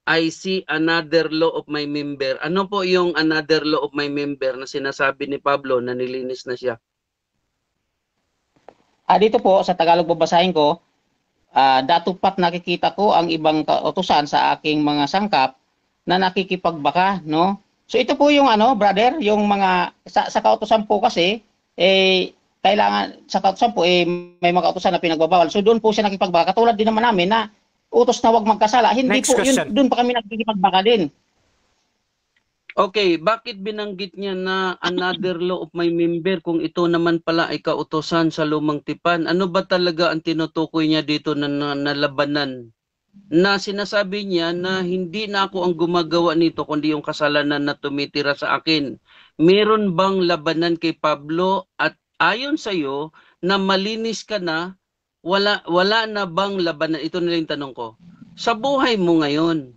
I see another law of my member. Ano po yung another law of my member na sinasabi ni Pablo na nilinis na siya? Ah, dito po sa Tagalog babasahin ko, ah, datupat nakikita ko ang ibang kautusan sa aking mga sangkap na nakikipagbaka, no? So ito po yung ano, brother, yung mga sa, sa kautosan po kasi eh kailangan sa kautosan po eh may mga kautosan na pinagbabawal. So doon po siya nakipagbaka. Katulad din naman namin na utos na wag magkasala. Hindi Next po question. yun doon pa kami nakikipagbaka din. Okay, bakit binanggit niya na another law of my member kung ito naman pala ay kautosan sa lumang tipan? Ano ba talaga ang tinutukoy niya dito na nalabanan na sinasabi niya na hindi na ako ang gumagawa nito kundi yung kasalanan na tumitira sa akin. Meron bang labanan kay Pablo at ayon sa iyo na malinis ka na, wala, wala na bang labanan? Ito na yung tanong ko. Sa buhay mo ngayon,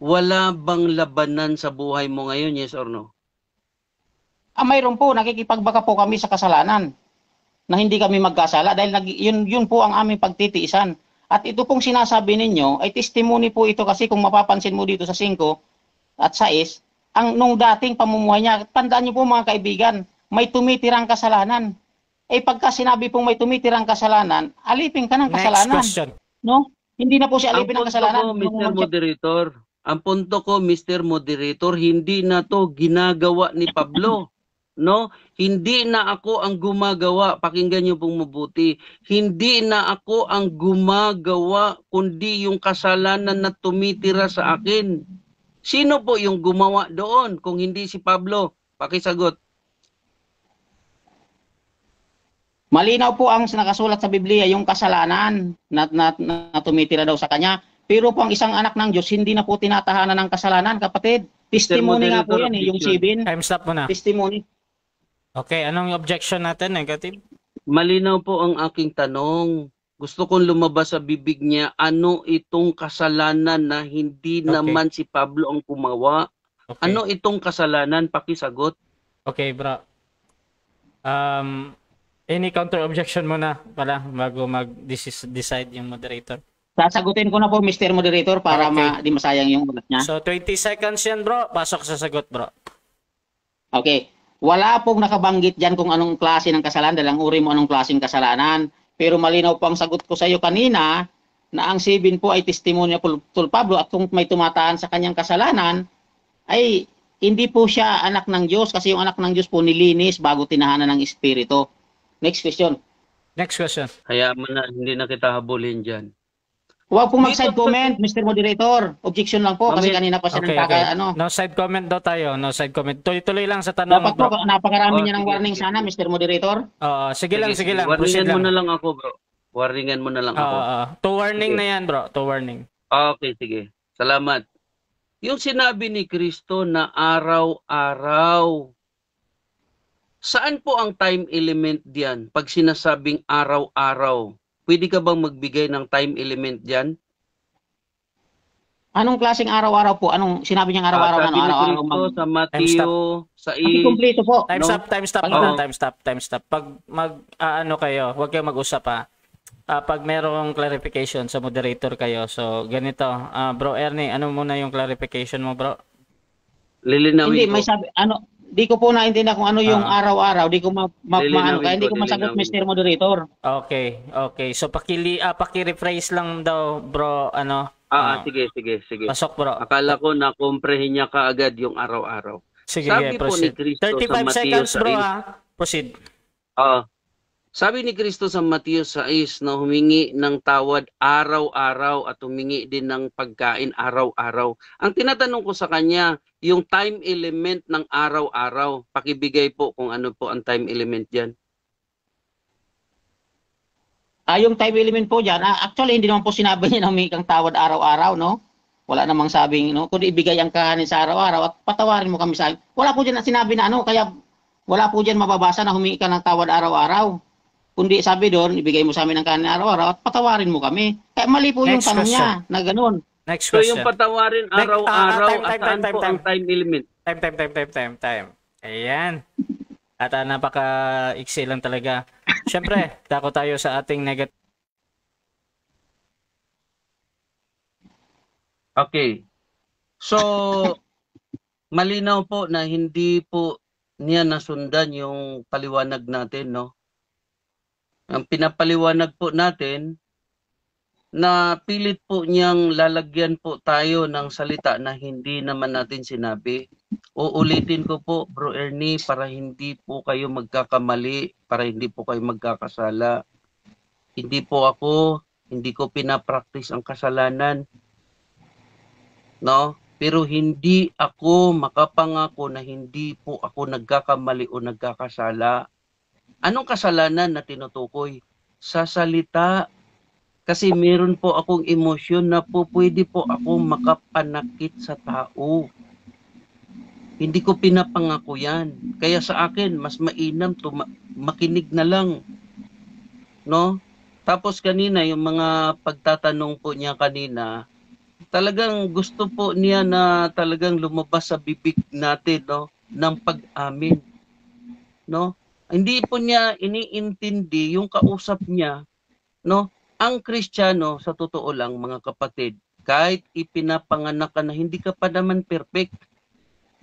wala bang labanan sa buhay mo ngayon, yes or no? Ah, mayroon po, nakikipagbaka po kami sa kasalanan na hindi kami magkasala dahil nag, yun, yun po ang aming pagtitiisan at ito pong sinasabi ninyo ay testimony po ito kasi kung mapapansin mo dito sa 5 at 6, ang nung dating pamumuhay niya, tandaan niyo po mga kaibigan, may tumitirang kasalanan. Eh pagka sinabi pong may tumitirang kasalanan, alipin ka ng kasalanan. Next question. No? Hindi na po si alipin ang ng kasalanan. Ko, Mr. Moderator, ang punto ko, Mr. Moderator, hindi na to ginagawa ni Pablo no? Hindi na ako ang gumagawa, pakinggan niyo pong mabuti. Hindi na ako ang gumagawa kundi yung kasalanan na tumitira sa akin. Sino po yung gumawa doon kung hindi si Pablo? Pakisagot. Malinaw po ang nakasulat sa Biblia yung kasalanan na, na, na tumitira daw sa kanya. Pero po ang isang anak ng Diyos, hindi na po tinatahanan ng kasalanan, kapatid. Testimony nga po yan eh, yung Sibin. Time stop mo na. Testimony. Okay, anong objection natin, negative? Malinaw po ang aking tanong. Gusto kong lumabas sa bibig niya, ano itong kasalanan na hindi okay. naman si Pablo ang kumawa? Okay. Ano itong kasalanan? Pakisagot. Okay, bro. Um, any counter objection muna pala bago mag-decide yung moderator? Sasagutin ko na po, Mr. Moderator, para okay. ma- di masayang yung ulat niya. So, 20 seconds yan, bro. Pasok sa sagot, bro. Okay. Wala pong nakabanggit dyan kung anong klase ng kasalanan, dalang uri mo anong klase ng kasalanan. Pero malinaw po ang sagot ko sa iyo kanina na ang sibin po ay testimonya po Tul Pablo at kung may tumataan sa kanyang kasalanan, ay hindi po siya anak ng Diyos kasi yung anak ng Diyos po nilinis bago tinahanan ng Espiritu. Next question. Next question. Kaya mo na, hindi na kita habulin dyan. Huwag pong mag-side comment, Mr. Moderator. Objection lang po kasi kanina pa siya okay, nagkaka, okay. ano. No side comment daw tayo, no side comment. Tuloy-tuloy lang sa tanong. Dapat po, napakarami Oh, niya ng warning sige. sana, Mr. Moderator. Oo, sige lang, sige lang. Proceed Warningan mo lang. na lang ako, bro. Warningan mo na lang ako. Oo, oo. to warning Sige. na yan, bro. To warning. Ah, okay, sige. Salamat. Yung sinabi ni Kristo na araw-araw. Saan po ang time element diyan pag sinasabing araw-araw? Pwede ka bang magbigay ng time element dyan? Anong klaseng araw-araw po? Anong sinabi niyang araw-araw ah, na araw-araw? Mag- sa Mateo, sa I. Kompleto po. Time no? stop, time stop, oh. time stop, time stop. Pag mag uh, ano kayo, huwag kayong mag-usap pa. Uh, ah, pag merong clarification sa moderator kayo. So ganito, uh, bro Ernie, ano muna yung clarification mo, bro? Lilinawin Hindi, ko. may sabi ano di ko po naintindihan kung ano yung Ah. araw-araw. Di ko ma, ma, Lilinawin maano ka. hindi ko masagot Mr. Moderator. Okay, okay. So pakili ah, paki-rephrase lang daw, bro, ano. Ah, ah, ah. sige, sige, sige. Pasok, bro. Akala ko na kumprehin niya kaagad yung araw-araw. Sige, Sabi po ni proceed. sa 35 Mateo seconds, bro, 6. ha. Ah. Proceed. Oo. Ah. Sabi ni Kristo sa Mateo 6 na humingi ng tawad araw-araw at humingi din ng pagkain araw-araw. Ang tinatanong ko sa kanya, yung time element ng araw-araw. Pakibigay po kung ano po ang time element dyan. Ah, yung time element po dyan, ah, actually hindi naman po sinabi niya na humingi kang tawad araw-araw, no? Wala namang sabing, no? Kundi ibigay ang kahanin sa araw-araw at patawarin mo kami sa... Wala po dyan na sinabi na ano, kaya wala po dyan mababasa na humingi ka ng tawad araw-araw kundi sabi doon, ibigay mo sa amin ang kanin araw-araw at patawarin mo kami. Kaya eh, mali po Next yung tanong question. niya na ganun. Next so yung patawarin ah, araw-araw time, at time, time, po time, time, time element? Time, time, time, time, time, time. Ayan. At uh, napaka-iksi lang talaga. Siyempre, dako tayo sa ating negative. Okay. So, malinaw po na hindi po niya nasundan yung paliwanag natin, no? ang pinapaliwanag po natin na pilit po niyang lalagyan po tayo ng salita na hindi naman natin sinabi. Uulitin ko po, Bro Ernie, para hindi po kayo magkakamali, para hindi po kayo magkakasala. Hindi po ako, hindi ko pinapractice ang kasalanan. No? Pero hindi ako makapangako na hindi po ako nagkakamali o nagkakasala Anong kasalanan na tinutukoy? Sa salita. Kasi meron po akong emosyon na po pwede po ako makapanakit sa tao. Hindi ko pinapangako yan. Kaya sa akin, mas mainam to makinig na lang. No? Tapos kanina, yung mga pagtatanong po niya kanina, talagang gusto po niya na talagang lumabas sa bibig natin, no? ng pag-amin. No? Hindi po niya iniintindi yung kausap niya, no? Ang Kristiyano sa totoo lang mga kapatid, kahit ipinapanganak ka na hindi ka pa naman perfect.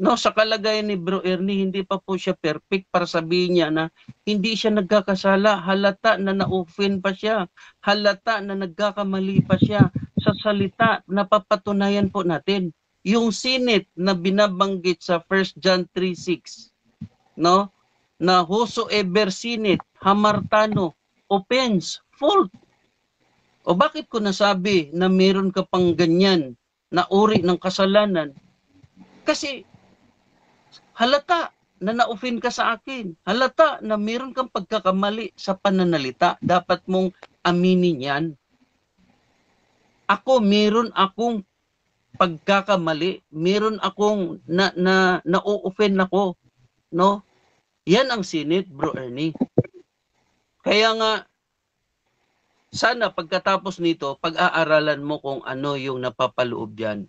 No, sa kalagayan ni Bro Ernie, hindi pa po siya perfect para sabihin niya na hindi siya nagkakasala, halata na na-offend pa siya, halata na nagkakamali pa siya. Sa salita, napapatunayan po natin yung sinit na binabanggit sa 1 John 3:6 no na ever sinneth, hamartano, offense, fault. O bakit ko nasabi na meron ka pang ganyan na uri ng kasalanan? Kasi halata na na-offend ka sa akin. Halata na meron kang pagkakamali sa pananalita. Dapat mong aminin yan. Ako, meron akong pagkakamali. Meron akong na, na, na-offend ako. No? Yan ang Senate, Bro Ernie. Kaya nga, sana pagkatapos nito, pag-aaralan mo kung ano yung napapaloob yan.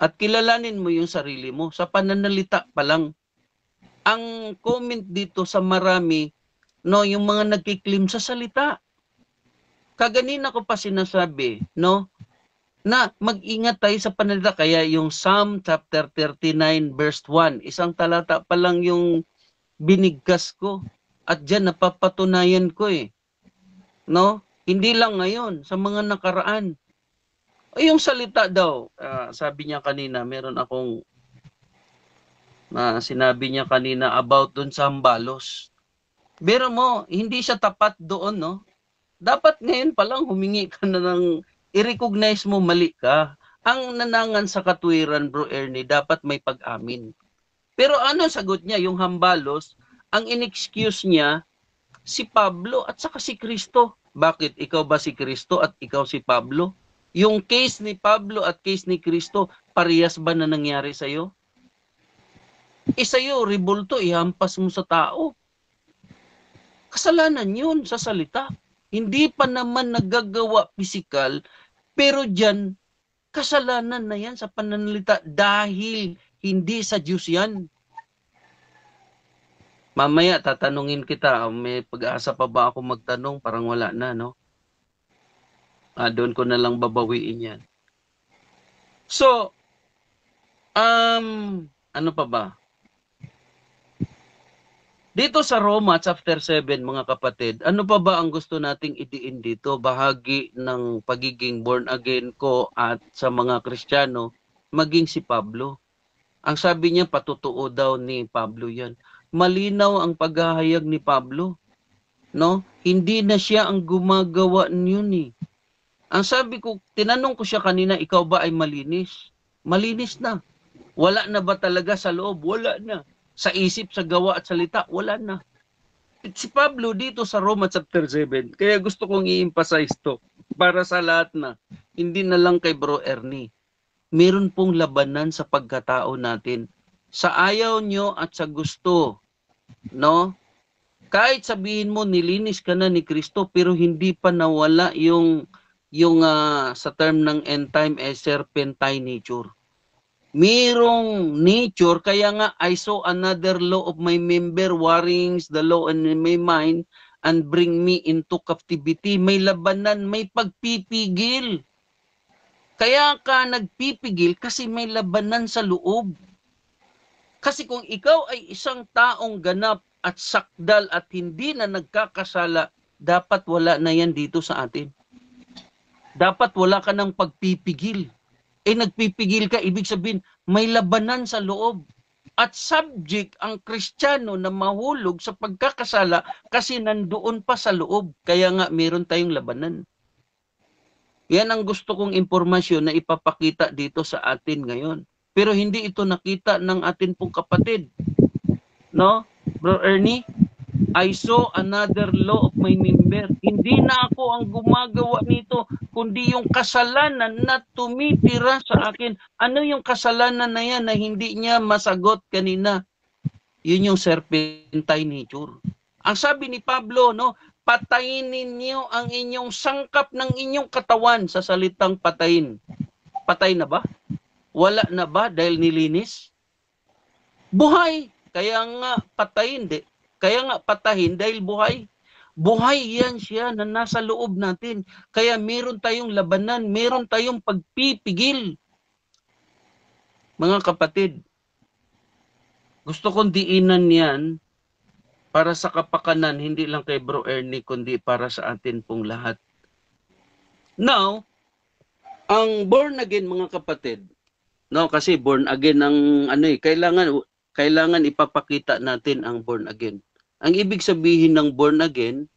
At kilalanin mo yung sarili mo sa pananalita pa lang. Ang comment dito sa marami, no, yung mga nagkiklaim sa salita. Kaganina ko pa sinasabi, no, na mag-ingat tayo sa pananalita. Kaya yung Psalm chapter 39 verse 1, isang talata pa lang yung binigkas ko. At diyan napapatunayan ko eh. No? Hindi lang ngayon, sa mga nakaraan. Eh, yung salita daw, uh, sabi niya kanina, meron akong na uh, sinabi niya kanina about dun sa Ambalos. Pero mo, hindi siya tapat doon, no? Dapat ngayon pa lang humingi ka na ng i-recognize mo mali ka. Ang nanangan sa katwiran, Bro Ernie, dapat may pag-amin. Pero ano sagot niya, yung Hambalos, ang inexcuse niya, si Pablo at saka si Kristo. Bakit? Ikaw ba si Kristo at ikaw si Pablo? Yung case ni Pablo at case ni Kristo, parehas ba na nangyari sa'yo? E sa'yo, ribulto, ihampas mo sa tao. Kasalanan yun sa salita. Hindi pa naman nagagawa physical, pero dyan, kasalanan na yan sa pananalita dahil hindi sa Diyos yan. Mamaya tatanungin kita, may pag-asa pa ba ako magtanong? Parang wala na, no? Ah, doon ko na lang babawiin yan. So, um, ano pa ba? Dito sa Roma chapter 7 mga kapatid, ano pa ba ang gusto nating idiin dito? Bahagi ng pagiging born again ko at sa mga Kristiyano, maging si Pablo. Ang sabi niya, patutuo daw ni Pablo yan. Malinaw ang paghahayag ni Pablo. No? Hindi na siya ang gumagawa niyon eh. Ang sabi ko, tinanong ko siya kanina, ikaw ba ay malinis? Malinis na. Wala na ba talaga sa loob? Wala na. Sa isip, sa gawa at salita? Wala na. Si Pablo dito sa Roma chapter 7, kaya gusto kong i-emphasize to para sa lahat na, hindi na lang kay Bro Ernie meron pong labanan sa pagkatao natin. Sa ayaw nyo at sa gusto, no? Kahit sabihin mo nilinis ka na ni Kristo pero hindi pa nawala yung yung uh, sa term ng end time ay eh, serpentine nature. Merong nature, kaya nga I saw another law of my member, warrings the law in my mind, and bring me into captivity. May labanan, may pagpipigil. Kaya ka nagpipigil kasi may labanan sa loob. Kasi kung ikaw ay isang taong ganap at sakdal at hindi na nagkakasala, dapat wala na yan dito sa atin. Dapat wala ka ng pagpipigil. Eh nagpipigil ka, ibig sabihin may labanan sa loob. At subject ang kristyano na mahulog sa pagkakasala kasi nandoon pa sa loob. Kaya nga meron tayong labanan. Yan ang gusto kong impormasyon na ipapakita dito sa atin ngayon. Pero hindi ito nakita ng atin pong kapatid. No? Bro Ernie, I saw another law of my member. Hindi na ako ang gumagawa nito, kundi yung kasalanan na tumitira sa akin. Ano yung kasalanan na yan na hindi niya masagot kanina? Yun yung serpentine nature. Ang sabi ni Pablo, no, patayin ninyo ang inyong sangkap ng inyong katawan sa salitang patayin. Patay na ba? Wala na ba dahil nilinis? Buhay. Kaya nga patayin. Di. Kaya nga patahin dahil buhay. Buhay yan siya na nasa loob natin. Kaya meron tayong labanan, meron tayong pagpipigil. Mga kapatid, gusto kong diinan yan para sa kapakanan, hindi lang kay Bro Ernie, kundi para sa atin pong lahat. Now, ang born again mga kapatid, no kasi born again ang ano eh, kailangan kailangan ipapakita natin ang born again. Ang ibig sabihin ng born again,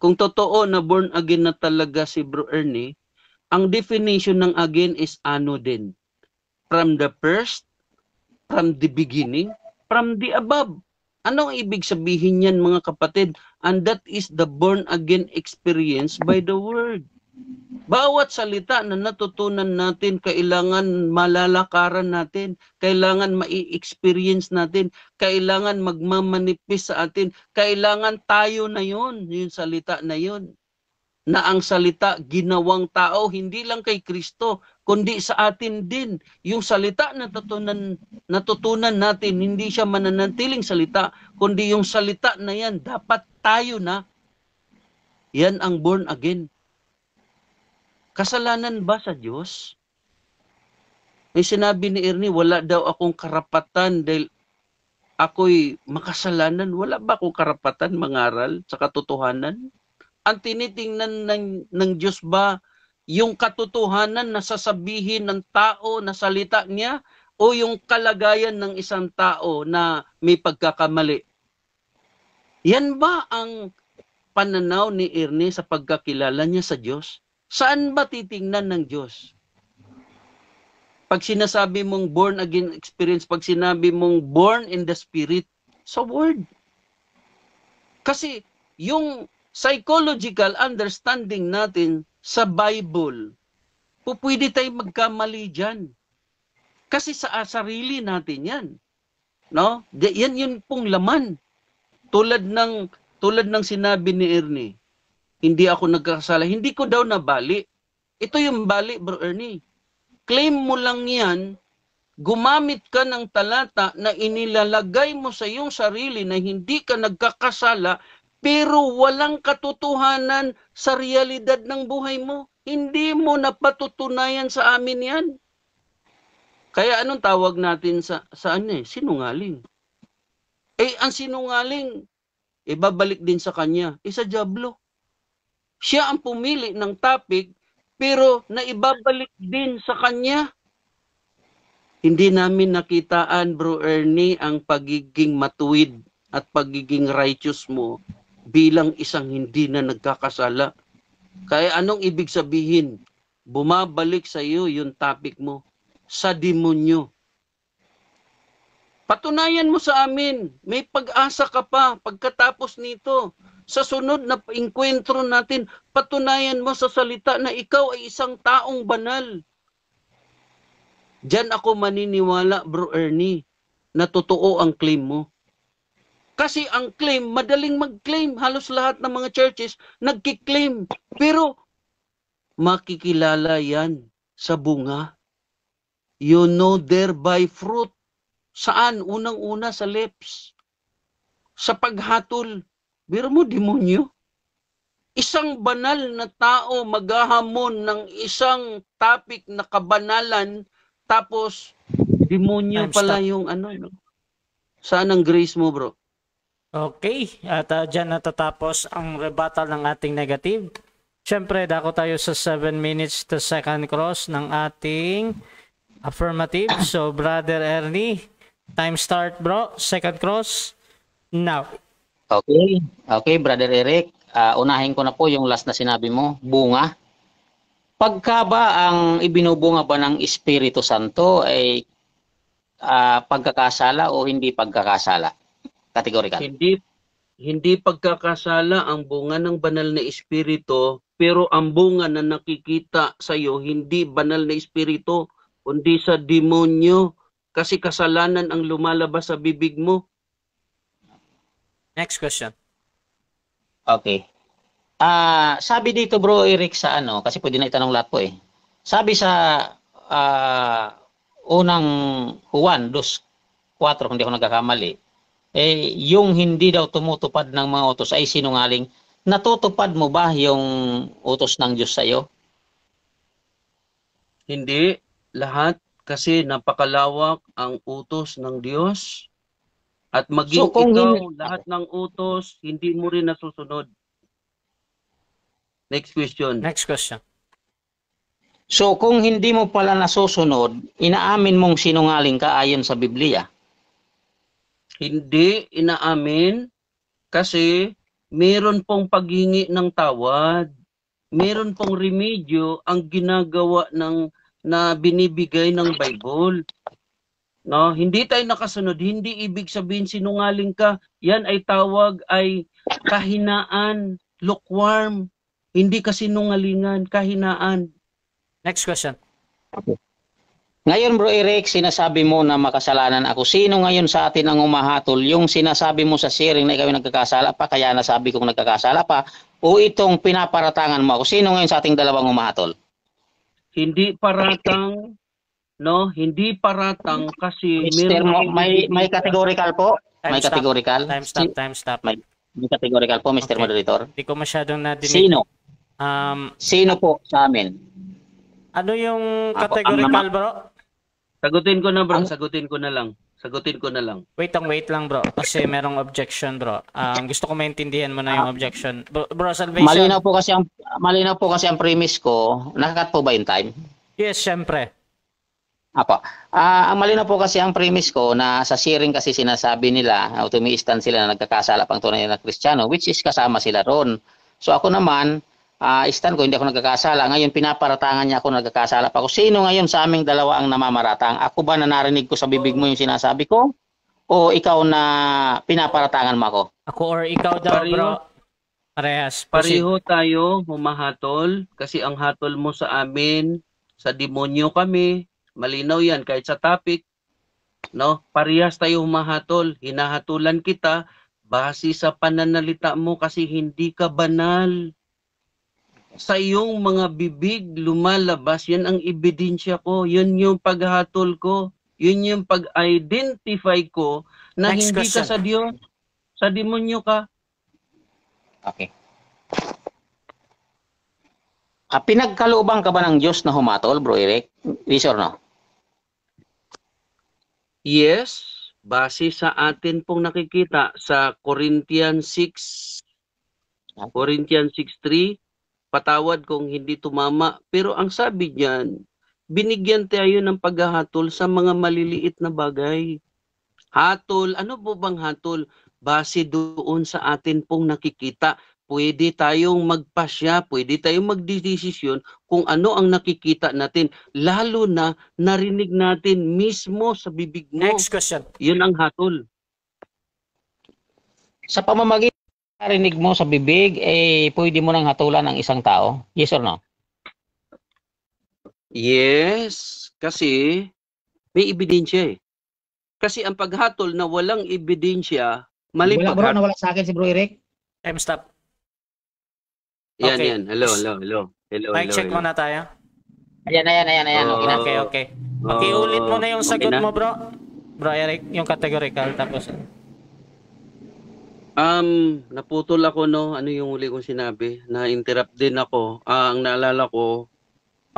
kung totoo na born again na talaga si Bro Ernie, ang definition ng again is ano din. From the first, from the beginning, from the above. Anong ibig sabihin niyan mga kapatid? And that is the born again experience by the word. Bawat salita na natutunan natin, kailangan malalakaran natin, kailangan ma experience natin, kailangan magmamanipis sa atin, kailangan tayo na yon, yung salita na yon na ang salita ginawang tao hindi lang kay Kristo kundi sa atin din yung salita na natutunan natutunan natin hindi siya mananatiling salita kundi yung salita na yan dapat tayo na yan ang born again kasalanan ba sa Diyos may sinabi ni Ernie wala daw akong karapatan dahil ako'y makasalanan wala ba akong karapatan mangaral sa katotohanan ang tinitingnan ng, ng Diyos ba yung katotohanan na sasabihin ng tao na salita niya o yung kalagayan ng isang tao na may pagkakamali? Yan ba ang pananaw ni Ernie sa pagkakilala niya sa Diyos? Saan ba titingnan ng Diyos? Pag sinasabi mong born again experience, pag sinabi mong born in the Spirit, sa Word. Kasi yung psychological understanding natin sa Bible, pupwede tayong magkamali dyan. Kasi sa ah, sarili natin yan. No? Yan yun pong laman. Tulad ng, tulad ng sinabi ni Ernie, hindi ako nagkakasala. Hindi ko daw nabali. Ito yung bali, Bro Ernie. Claim mo lang yan gumamit ka ng talata na inilalagay mo sa iyong sarili na hindi ka nagkakasala pero walang katotohanan sa realidad ng buhay mo. Hindi mo napatutunayan sa amin yan. Kaya anong tawag natin sa, sa ano eh? Sinungaling. Eh, ang sinungaling, ibabalik eh, din sa kanya. Isa eh, jablo. Siya ang pumili ng topic, pero naibabalik din sa kanya. Hindi namin nakitaan, Bro Ernie, ang pagiging matuwid at pagiging righteous mo bilang isang hindi na nagkakasala. Kaya anong ibig sabihin? Bumabalik sa iyo yung topic mo sa demonyo. Patunayan mo sa amin, may pag-asa ka pa pagkatapos nito. Sa sunod na inkwentro natin, patunayan mo sa salita na ikaw ay isang taong banal. Diyan ako maniniwala, Bro Ernie, na totoo ang claim mo. Kasi ang claim, madaling mag-claim. Halos lahat ng mga churches nagki-claim. Pero makikilala yan sa bunga. You know there by fruit. Saan? Unang-una sa lips. Sa paghatol. Biro mo, demonyo. Isang banal na tao maghahamon ng isang topic na kabanalan tapos demonyo I'm pala stuck. yung ano. No? Saan ang grace mo, bro? Okay, at uh, dyan natatapos ang rebuttal ng ating negative. Siyempre, dako tayo sa 7 minutes to second cross ng ating affirmative. So, Brother Ernie, time start bro, second cross, now. Okay, okay Brother Eric, uh, unahin ko na po yung last na sinabi mo, bunga. Pagka ba ang ibinubunga ba ng Espiritu Santo ay uh, pagkakasala o hindi pagkakasala? categorical. Hindi hindi pagkakasala ang bunga ng banal na espiritu, pero ang bunga na nakikita sa iyo hindi banal na espiritu, kundi sa demonyo kasi kasalanan ang lumalabas sa bibig mo. Next question. Okay. Ah, uh, sabi dito bro Eric sa ano, kasi pwede na itanong lahat po eh. Sabi sa uh, unang Juan 2:4 kung hindi ako nagkakamali eh, yung hindi daw tumutupad ng mga utos ay sinungaling, natutupad mo ba yung utos ng Diyos sa iyo? Hindi lahat kasi napakalawak ang utos ng Diyos. At maging so, kung ikaw, hindi... lahat ng utos, hindi mo rin nasusunod. Next question. Next question. So kung hindi mo pala nasusunod, inaamin mong sinungaling ka ayon sa Biblia. Hindi inaamin kasi meron pong paghingi ng tawad. Meron pong remedyo ang ginagawa ng na binibigay ng Bible. No, hindi tayo nakasunod, hindi ibig sabihin sinungaling ka. Yan ay tawag ay kahinaan, lukewarm. Hindi kasi sinungalingan, kahinaan. Next question. Okay. Ngayon bro Eric, sinasabi mo na makasalanan ako. Sino ngayon sa atin ang umahatol? Yung sinasabi mo sa sharing na ikaw nagkakasala pa, kaya nasabi kong nagkakasala pa, o itong pinaparatangan mo ako? Sino ngayon sa ating dalawang umahatol? Hindi paratang, no? Hindi paratang kasi... Mister, mo, may, may categorical po? Time may stop, categorical? Time stop, time stop. May, may categorical po, Mr. Okay. Moderator? Hindi ko masyadong nadinig. Sino? Um, Sino po sa amin? Ano yung category Ako, ang, bro? Sagutin ko na bro, ang... sagutin ko na lang. Sagutin ko na lang. Wait lang, wait lang bro. Kasi merong objection bro. Um, gusto ko maintindihan mo na yung ah. objection. Bro, bro salvation. Malinaw po kasi ang malinaw po kasi ang premise ko. Nakakat po ba yung time? Yes, syempre. Apo. Uh, ang malinaw po kasi ang premise ko na sa sharing kasi sinasabi nila, tumiistan sila na nagkakasala pang tunay na Kristiyano, which is kasama sila ron. So ako naman, uh, stand ko, hindi ako nagkakasala. Ngayon, pinaparatangan niya ako nagkakasala pa ako. Sino ngayon sa aming dalawa ang namamaratang? Ako ba na narinig ko sa bibig mo yung sinasabi ko? O ikaw na pinaparatangan mo ako? Ako or ikaw daw, Pareho. bro? Parehas. Pareho tayo humahatol kasi ang hatol mo sa amin, sa demonyo kami. Malinaw yan kahit sa topic. No? Parehas tayo humahatol. Hinahatulan kita base sa pananalita mo kasi hindi ka banal sa iyong mga bibig lumalabas, yan ang ebidensya ko, yun yung paghatol ko, yun yung pag-identify ko na Next hindi question. ka sa Diyos, sa demonyo ka. Okay. Ah, pinagkalooban ka ba ng Diyos na humatol, Bro Eric? Yes or no? Yes, base sa atin pong nakikita sa Corinthians 6, ah. Corinthians 6.3, patawad kung hindi tumama. Pero ang sabi niyan, binigyan tayo ng paghahatol sa mga maliliit na bagay. Hatol, ano po bang hatol? Base doon sa atin pong nakikita, pwede tayong magpasya, pwede tayong magdesisyon kung ano ang nakikita natin. Lalo na narinig natin mismo sa bibig mo. Next question. Yun ang hatol. Sa pamamagitan narinig mo sa bibig, eh, pwede mo nang hatulan ang isang tao? Yes or no? Yes, kasi may ebidensya eh. Kasi ang paghatol na walang ebidensya, mali Wala bro, nawala sa akin si bro Eric. Time stop. Yan, okay. yan. Hello, hello, hello. Hello, Mic hello. check hello. na tayo. Ayan, ayan, ayan, ayan. Oh, okay, okay, okay. Okay, ulit mo na yung sagot na. mo, bro. Bro Eric, yung categorical tapos. Um, naputol ako no, ano yung uli kong sinabi, na-interrupt din ako. Ah, ang naalala ko,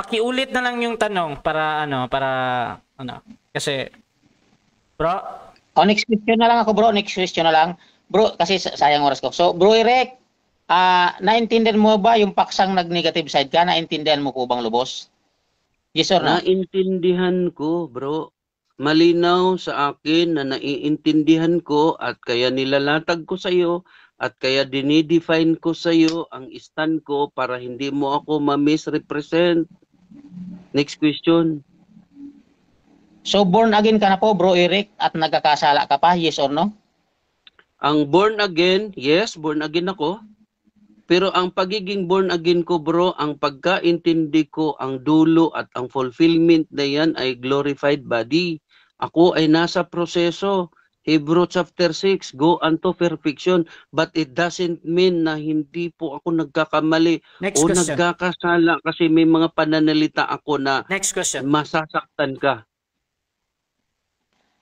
Pakiulit na lang yung tanong para ano, para ano, kasi bro, oh, next question na lang ako bro, next question na lang. Bro, kasi sayang oras ko. So, bro Eric, ah, uh, naintindihan mo ba yung paksang nag-negative side ka? Naintindihan mo ko bang lubos? Yes or no? Naintindihan ko, bro malinaw sa akin na naiintindihan ko at kaya nilalatag ko sa iyo at kaya dinidefine ko sa iyo ang stand ko para hindi mo ako ma-misrepresent. Next question. So born again ka na po bro Eric at nagkakasala ka pa, yes or no? Ang born again, yes, born again ako. Pero ang pagiging born again ko bro, ang pagkaintindi ko, ang dulo at ang fulfillment na yan ay glorified body. Ako ay nasa proseso. Hebrew chapter 6, go unto perfection. But it doesn't mean na hindi po ako nagkakamali Next o question. nagkakasala kasi may mga pananalita ako na Next question. masasaktan ka.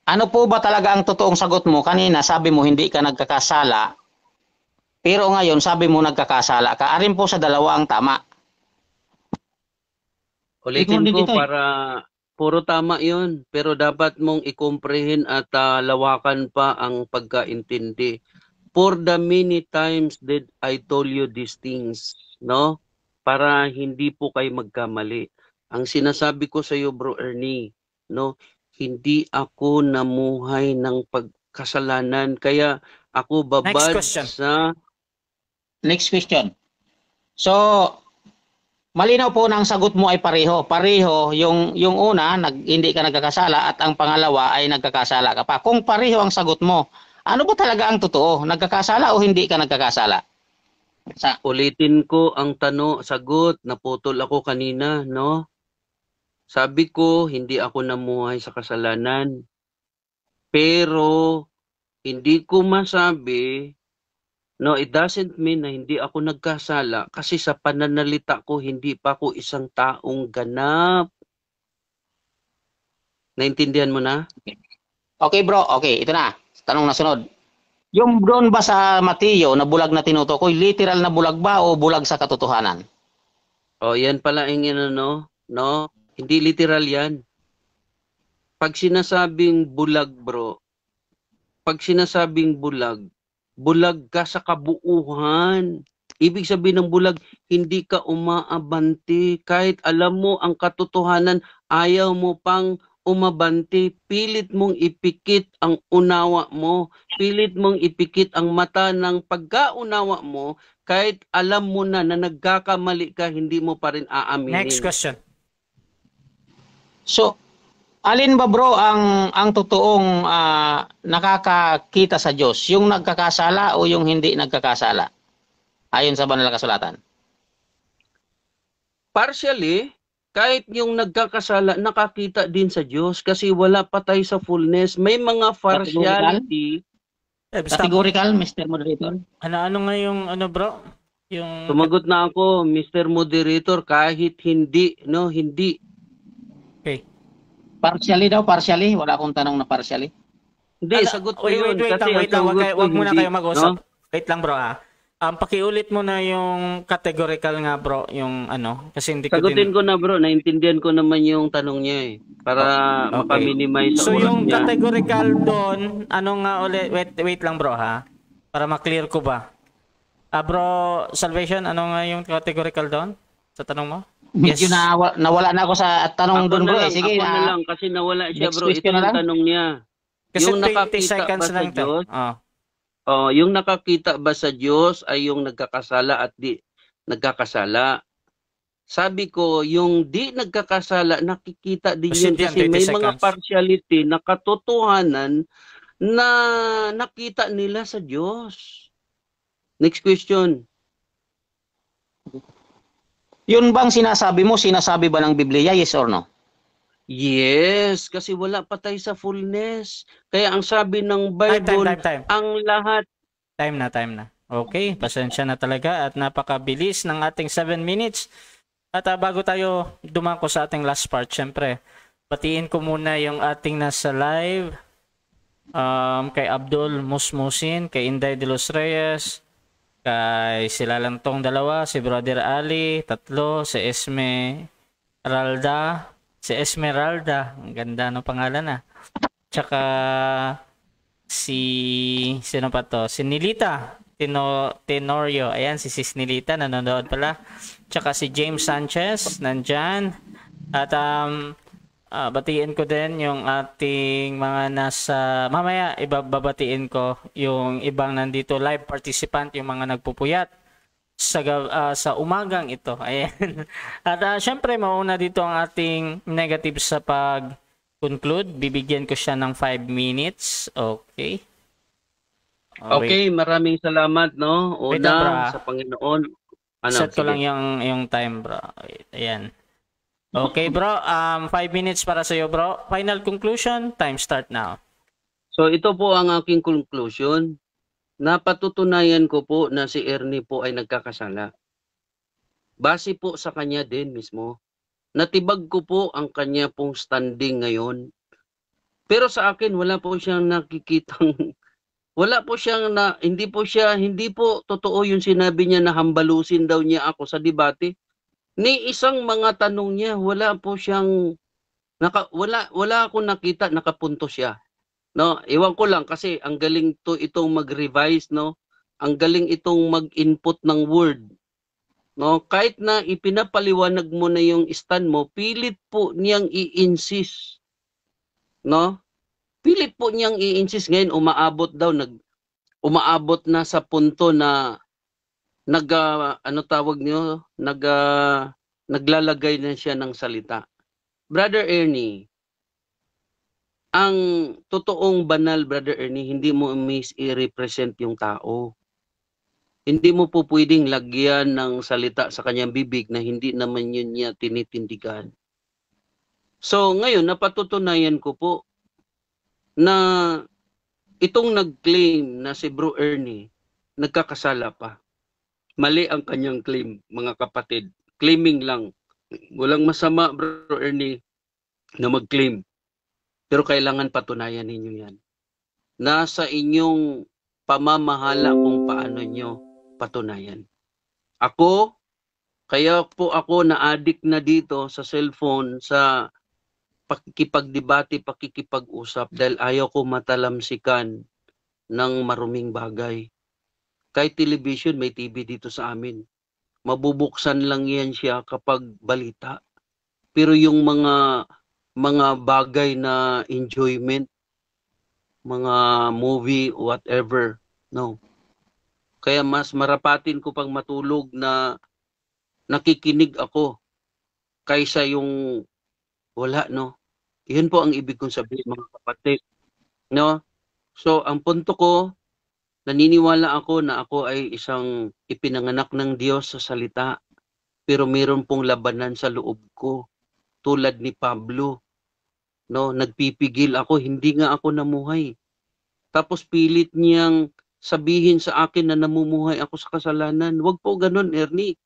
Ano po ba talaga ang totoong sagot mo? Kanina sabi mo hindi ka nagkakasala, pero ngayon sabi mo nagkakasala ka. Arin po sa dalawa ang tama. Ulitin ko eh. para Puro tama yun, pero dapat mong ikomprehend at uh, lawakan pa ang pagkaintindi. For the many times did I told you these things, no? Para hindi po kayo magkamali. Ang sinasabi ko sa iyo, Bro Ernie, no? Hindi ako namuhay ng pagkasalanan, kaya ako babad sa... Next question. So, Malinaw po na ang sagot mo ay pareho. Pareho yung yung una nag, hindi ka nagkakasala at ang pangalawa ay nagkakasala ka pa. Kung pareho ang sagot mo, ano ba talaga ang totoo? Nagkakasala o hindi ka nagkakasala? Sa ulitin ko ang tanong, sagot, naputol ako kanina, no? Sabi ko, hindi ako namuhay sa kasalanan. Pero hindi ko masabi No, it doesn't mean na hindi ako nagkasala kasi sa pananalita ko hindi pa ako isang taong ganap. Naintindihan mo na? Okay bro, okay, ito na. Tanong na sunod. Yung doon ba sa Mateo na bulag na tinutukoy, literal na bulag ba o bulag sa katotohanan? Oh, yan pala ang ano, no? Hindi literal yan. Pag sinasabing bulag bro, pag sinasabing bulag, bulag ka sa kabuuhan. Ibig sabihin ng bulag, hindi ka umaabanti. Kahit alam mo ang katotohanan, ayaw mo pang umabanti. Pilit mong ipikit ang unawa mo. Pilit mong ipikit ang mata ng pagkaunawa mo. Kahit alam mo na na nagkakamali ka, hindi mo pa rin aaminin. Next question. So, Alin ba bro ang ang totoong uh, nakakakita sa Diyos? Yung nagkakasala o yung hindi nagkakasala? Ayon sa banal na kasulatan. Partially, kahit yung nagkakasala nakakita din sa Diyos kasi wala pa tayo sa fullness, may mga partiality. Eh, Categorical, Mr. Moderator. Ano ano nga yung ano bro? Yung Sumagot na ako, Mr. Moderator, kahit hindi no, hindi Partially daw, partially. Wala akong tanong na partially. Hindi, sagot ko yun. Wait, wait, kasi wait lang. Wag, kayo, muna kayo mag-usap. No? Wait lang bro ah. Um, pakiulit mo na yung categorical nga bro, yung ano, kasi hindi ko Sagutin din... ko na bro, naintindihan ko naman yung tanong niya eh, para okay. mapaminimize So yung niya. categorical doon, ano nga ulit, wait, wait lang bro ha, para ma-clear ko ba. Ah bro, Salvation, ano nga yung categorical doon sa tanong mo? Yes. Medyo na, nawala na ako sa tanong doon bro. Lang, Sige ako na. na ah, lang kasi nawala siya bro. Ito yung tanong niya. Kasi yung 20 nakakita seconds ba lang sa Diyos? Oh. oh, yung nakakita ba sa Diyos ay yung nagkakasala at di nagkakasala. Sabi ko, yung di nagkakasala, nakikita din kasi yun kasi may seconds. mga partiality na katotohanan na nakita nila sa Diyos. Next question. Yun bang sinasabi mo, sinasabi ba ng Biblia, yes or no? Yes, kasi wala pa tayo sa fullness. Kaya ang sabi ng Bible, time, time, time, time. ang lahat. Time na, time na. Okay, pasensya na talaga at napakabilis ng ating 7 minutes. At uh, bago tayo dumako sa ating last part, syempre, patiin ko muna yung ating nasa live. Um, kay Abdul Musmusin, kay Inday De Los Reyes, Kay sila lang tong dalawa, si Brother Ali, tatlo, si Esme Ralda, si Esmeralda, ang ganda ng pangalan ah. Tsaka si sino pa to? Si Nilita Tino, Tenorio. Ayan, si Sis Nilita nanonood pala. Tsaka si James Sanchez nandyan. At um, uh, batiin ko din yung ating mga nasa mamaya ibabatiin ko yung ibang nandito live participant yung mga nagpupuyat sa uh, sa umagang ito. Ayan. At uh, syempre mauna dito ang ating negative sa pag conclude. Bibigyan ko siya ng 5 minutes. Okay. Oh, okay, maraming salamat no. Una wait, sa Panginoon. Ano, Set ko sige. lang yung yung time, bro. ayan. Okay, bro. Um, five minutes para sa iyo, bro. Final conclusion, time start now. So, ito po ang aking conclusion. Napatutunayan ko po na si Ernie po ay nagkakasala. Base po sa kanya din mismo. Natibag ko po ang kanya pong standing ngayon. Pero sa akin, wala po siyang nakikitang... Wala po siyang na... Hindi po siya... Hindi po totoo yung sinabi niya na hambalusin daw niya ako sa debate ni isang mga tanong niya, wala po siyang naka, wala wala akong nakita nakapunto siya. No, iwan ko lang kasi ang galing to itong mag-revise, no. Ang galing itong mag-input ng word. No, kahit na ipinapaliwanag mo na yung stand mo, pilit po niyang i-insist. No? Pilit po niyang i-insist ngayon umaabot daw nag umaabot na sa punto na nag uh, ano tawag niyo nag uh, naglalagay na siya ng salita brother Ernie ang totoong banal brother Ernie hindi mo miss i-represent yung tao hindi mo po pwedeng lagyan ng salita sa kanyang bibig na hindi naman yun niya tinitindigan so ngayon napatutunayan ko po na itong nag-claim na si Bro Ernie nagkakasala pa mali ang kanyang claim, mga kapatid. Claiming lang. Walang masama, Bro Ernie, na mag-claim. Pero kailangan patunayan ninyo yan. Nasa inyong pamamahala kung paano nyo patunayan. Ako, kaya po ako na addict na dito sa cellphone, sa pakikipagdebate, pakikipag-usap dahil ayaw ko matalamsikan ng maruming bagay kahit television, may TV dito sa amin. Mabubuksan lang yan siya kapag balita. Pero yung mga mga bagay na enjoyment, mga movie, whatever, no. Kaya mas marapatin ko pang matulog na nakikinig ako kaysa yung wala, no. Yun po ang ibig kong sabihin mga kapatid. No? So, ang punto ko, Naniniwala ako na ako ay isang ipinanganak ng Diyos sa salita, pero meron pong labanan sa loob ko, tulad ni Pablo. No, nagpipigil ako, hindi nga ako namuhay. Tapos pilit niyang sabihin sa akin na namumuhay ako sa kasalanan. Huwag po ganun, Ernie.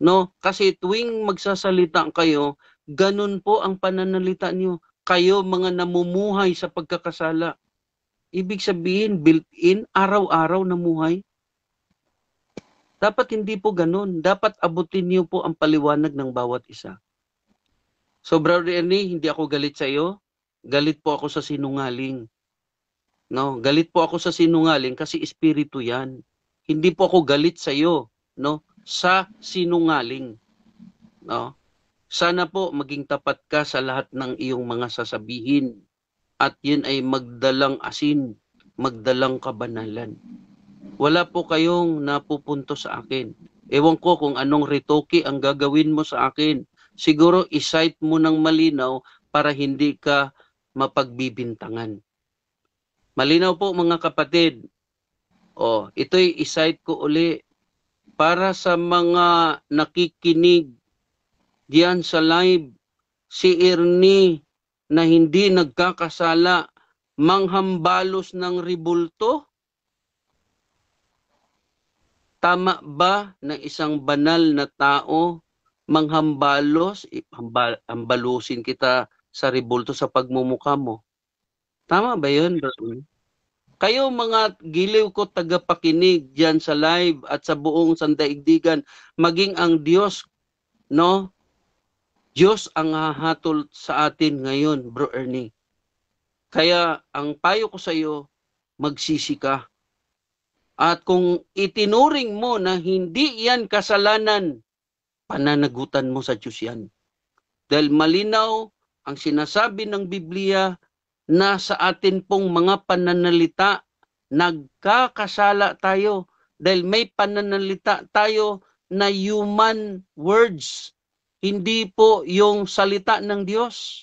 No, kasi tuwing magsasalita kayo, ganun po ang pananalita niyo. Kayo mga namumuhay sa pagkakasala Ibig sabihin, built-in, araw-araw na muhay. Dapat hindi po ganun. Dapat abutin niyo po ang paliwanag ng bawat isa. So, Brother Ernie, hindi ako galit sa iyo. Galit po ako sa sinungaling. No, galit po ako sa sinungaling kasi espiritu 'yan. Hindi po ako galit sa iyo, no, sa sinungaling. No? Sana po maging tapat ka sa lahat ng iyong mga sasabihin at yun ay magdalang asin, magdalang kabanalan. Wala po kayong napupunto sa akin. Ewan ko kung anong retoki ang gagawin mo sa akin. Siguro isight mo ng malinaw para hindi ka mapagbibintangan. Malinaw po mga kapatid. Oh, ito'y isight ko uli para sa mga nakikinig diyan sa live si Ernie na hindi nagkakasala manghambalos ng ribulto? Tama ba na isang banal na tao manghambalos, hambal, hambalusin kita sa ribulto sa pagmumukha mo? Tama ba yun? Kayo mga giliw ko tagapakinig diyan sa live at sa buong sandaigdigan, maging ang Diyos no Diyos ang hahatol sa atin ngayon, Bro Ernie. Kaya ang payo ko sa iyo, magsisi ka. At kung itinuring mo na hindi yan kasalanan, pananagutan mo sa Diyos yan. Dahil malinaw ang sinasabi ng Biblia na sa atin pong mga pananalita, nagkakasala tayo dahil may pananalita tayo na human words hindi po yung salita ng Diyos.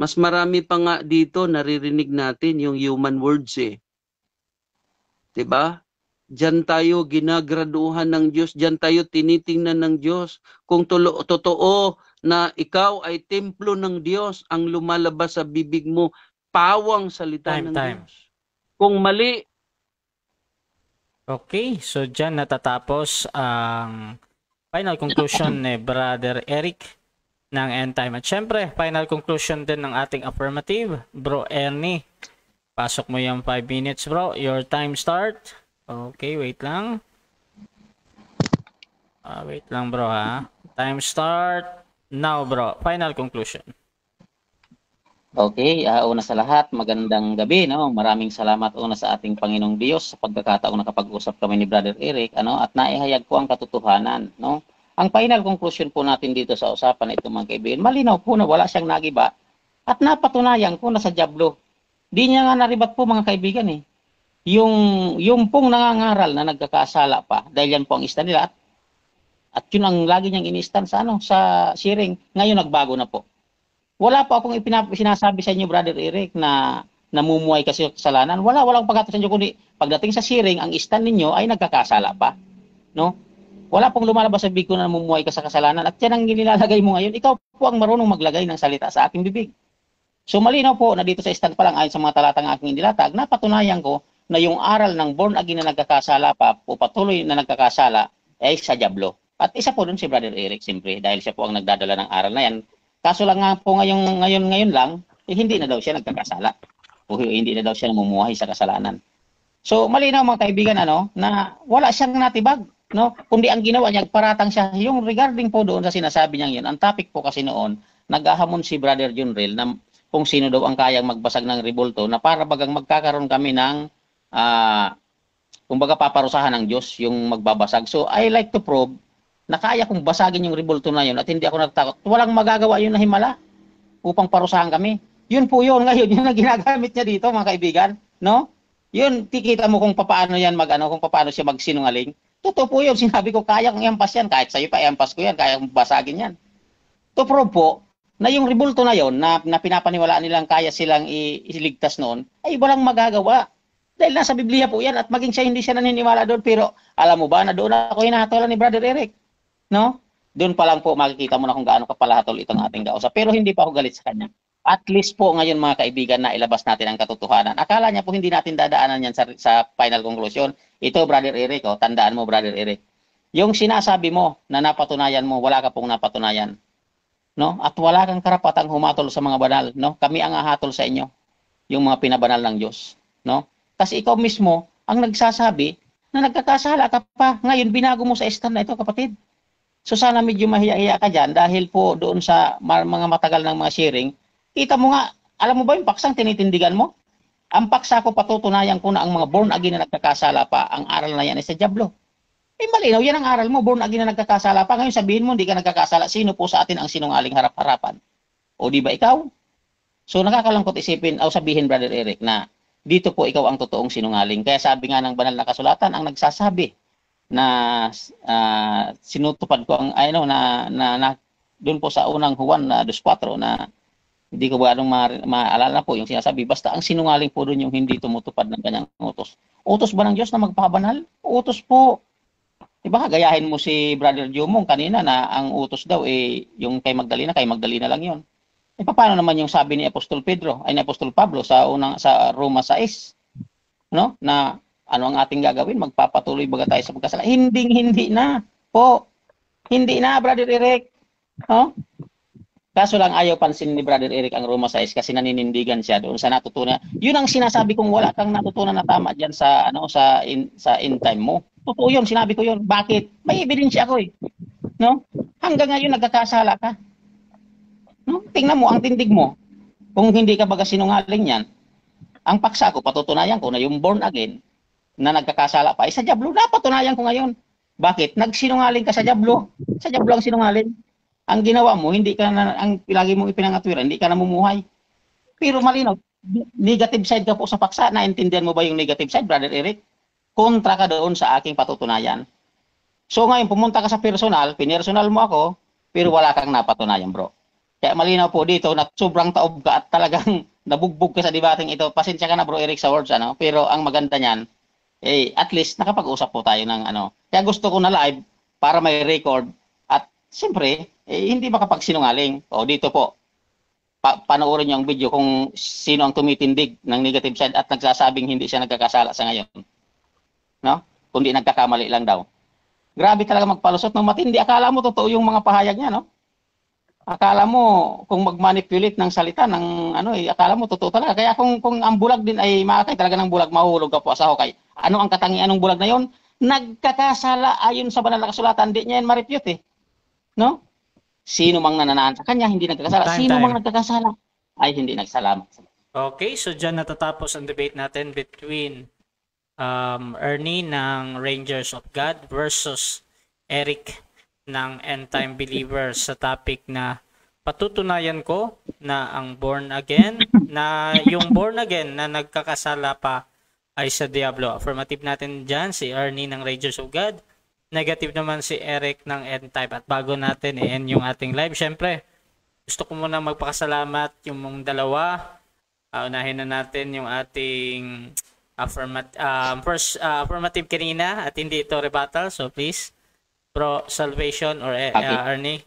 Mas marami pa nga dito naririnig natin yung human words eh. 'Di ba? Diyan tayo ginagraduhan ng Diyos, diyan tayo tinitingnan ng Diyos. Kung tulo, totoo na ikaw ay templo ng Diyos, ang lumalabas sa bibig mo, pawang salita time, ng time. Diyos. Kung mali, Okay, so diyan natatapos ang um final conclusion ni Brother Eric ng end time. At syempre, final conclusion din ng ating affirmative, Bro Ernie. Pasok mo yung 5 minutes, bro. Your time start. Okay, wait lang. Uh, wait lang, bro, ha. Time start. Now, bro. Final conclusion. Okay, uh, una sa lahat, magandang gabi. No? Maraming salamat una sa ating Panginoong Diyos sa pagkakataong nakapag-usap kami ni Brother Eric ano? at naihayag ko ang katotohanan. No? Ang final conclusion po natin dito sa usapan na ito mga kaibigan, malinaw po na wala siyang nagiba at napatunayan ko na sa Diablo. Di niya nga naribat po mga kaibigan eh. Yung, yung pong nangangaral na nagkakasala pa dahil yan po ang ista nila at, at yun ang lagi niyang inistan sa, ano, sa sharing. Ngayon nagbago na po wala po akong ipinap- sinasabi sa inyo, Brother Eric, na namumuhay kasi sa kasalanan. Wala, walang pagkatas sa kundi pagdating sa siring, ang stand ninyo ay nagkakasala pa. No? Wala pong lumalabas sa bibig ko na namumuhay ka sa kasalanan at yan ang nilalagay mo ngayon. Ikaw po ang marunong maglagay ng salita sa aking bibig. So malinaw po na dito sa stand pa lang ayon sa mga talatang aking nilatag, napatunayan ko na yung aral ng born again na nagkakasala pa o patuloy na nagkakasala ay sa Diablo. At isa po dun si Brother Eric, siyempre, dahil siya po ang nagdadala ng aral na yan Kaso lang nga po ngayon, ngayon, ngayon lang, eh, hindi na daw siya nagkakasala. O eh, hindi na daw siya namumuhay sa kasalanan. So, malinaw mga kaibigan, ano, na wala siyang natibag. No? Kundi ang ginawa niya, paratang siya. Yung regarding po doon sa sinasabi niya yun, ang topic po kasi noon, naghahamon si Brother Junril na kung sino daw ang kayang magbasag ng ribulto na para bagang magkakaroon kami ng uh, kumbaga paparusahan ng Diyos yung magbabasag. So, I like to prove na kaya kong basagin yung rebulto na yun at hindi ako natakot. walang magagawa yun na himala upang parusahan kami. Yun po yun ngayon, yun ang ginagamit niya dito mga kaibigan, no? Yun, tikita mo kung paano yan magano, kung paano siya magsinungaling. Totoo po yun, sinabi ko, kaya kong iampas yan, kahit sa'yo pa iampas ko yan, kaya kong basagin yan. To prove po, na yung rebulto na yon na, na pinapaniwalaan nilang kaya silang iligtas noon, ay walang magagawa. Dahil nasa Biblia po yan at maging siya hindi siya naniniwala doon. Pero alam mo ba na doon ako hinahatolan ni Brother Eric? no? Doon pa lang po makikita mo na kung gaano kapalahatol itong ating kausap. Pero hindi pa ako galit sa kanya. At least po ngayon mga kaibigan na ilabas natin ang katotohanan. Akala niya po hindi natin dadaanan yan sa, sa final conclusion. Ito brother Eric, oh, tandaan mo brother Eric. Yung sinasabi mo na napatunayan mo, wala ka pong napatunayan. No? At wala kang karapatang humatol sa mga banal, no? Kami ang ahatol sa inyo, yung mga pinabanal ng Diyos, no? Kasi ikaw mismo ang nagsasabi na nagkakasala ka pa. Ngayon binago mo sa stand na ito, kapatid. So sana medyo mahiya-hiya ka dyan dahil po doon sa mga matagal ng mga sharing, kita mo nga, alam mo ba yung paksang tinitindigan mo? Ang paksa ko patutunayan ko na ang mga born again na nagkakasala pa, ang aral na yan ay sa Diablo. Eh malinaw, yan ang aral mo, born again na nagkakasala pa. Ngayon sabihin mo, hindi ka nagkakasala. Sino po sa atin ang sinungaling harap-harapan? O di ba ikaw? So nakakalangkot isipin, o sabihin Brother Eric, na dito po ikaw ang totoong sinungaling. Kaya sabi nga ng banal na kasulatan, ang nagsasabi na uh, sinutupad ko ang ano na, na, na doon po sa unang Juan na ah, 24 na hindi ko ba anong ma- maalala po yung sinasabi basta ang sinungaling po doon yung hindi tumutupad ng kanyang utos. Utos ba ng Diyos na magpabanal? Utos po. Diba gayahin mo si Brother Jomong kanina na ang utos daw eh yung kay Magdalena, kay Magdalena lang yon. E eh, paano naman yung sabi ni Apostol Pedro, ay ni Apostol Pablo sa unang sa Roma 6, no? Na ano ang ating gagawin? Magpapatuloy baga tayo sa pagkasala? Hindi, hindi na po. Hindi na, Brother Eric. Huh? Kaso lang ayaw pansin ni Brother Eric ang Roma size kasi naninindigan siya doon sa natutunan. Yun ang sinasabi kong wala kang natutunan na tama diyan sa ano sa in, sa in time mo. Totoo 'yun, sinabi ko 'yun. Bakit? May ebidensya ako eh. No? Hanggang ngayon nagkakasala ka. No? Tingnan mo ang tindig mo. Kung hindi ka baga sinungaling yan, ang paksa ko patutunayan ko na yung born again na nagkakasala pa, eh, sa Diablo, napatunayan ko ngayon. Bakit? Nagsinungaling ka sa Diablo. Sa Diablo ang sinungaling. Ang ginawa mo, hindi ka na, ang lagi mong ipinangatwiran, hindi ka namumuhay. Pero malinaw, negative side ka po sa paksa. Naintindihan mo ba yung negative side, Brother Eric? Kontra ka doon sa aking patutunayan. So ngayon, pumunta ka sa personal, pinersonal mo ako, pero wala kang napatunayan, bro. Kaya malinaw po dito na sobrang taob ka at talagang nabugbog ka sa debating ito. Pasensya ka na, bro Eric, sa words. Ano? Pero ang maganda niyan, eh at least nakapag-usap po tayo ng ano. Kaya gusto ko na live para may record at siyempre eh, hindi makapagsinungaling. O dito po, pa- panoorin niyo ang video kung sino ang tumitindig ng negative side at nagsasabing hindi siya nagkakasala sa ngayon. No? Kundi nagkakamali lang daw. Grabe talaga magpalusot ng matindi. Akala mo totoo yung mga pahayag niya, no? akala mo kung magmanipulate ng salita ng ano eh, akala mo totoo talaga. Kaya kung kung ang bulag din ay makakay talaga ng bulag mahulog ka po sa kay. Ano ang katangian ng bulag na yon? Nagkakasala ayon sa banal na kasulatan, di niya yan ma-refute eh. No? Sino mang nananaan sa kanya, hindi nagkakasala. Time, Sino time. mang nagkakasala ay hindi nagsalamat. Okay, so dyan natatapos ang debate natin between um, Ernie ng Rangers of God versus Eric ng end time believers sa topic na patutunayan ko na ang born again na yung born again na nagkakasala pa ay sa Diablo. Affirmative natin dyan si Ernie ng Rangers of God. Negative naman si Eric ng End Type. At bago natin i-end yung ating live, syempre, gusto ko muna magpakasalamat yung mong dalawa. Uh, unahin na natin yung ating affirmative, uh, um, first, uh, affirmative kanina at hindi ito rebuttal. So please, Bro Salvation or eh, okay. uh, ah, Ernie.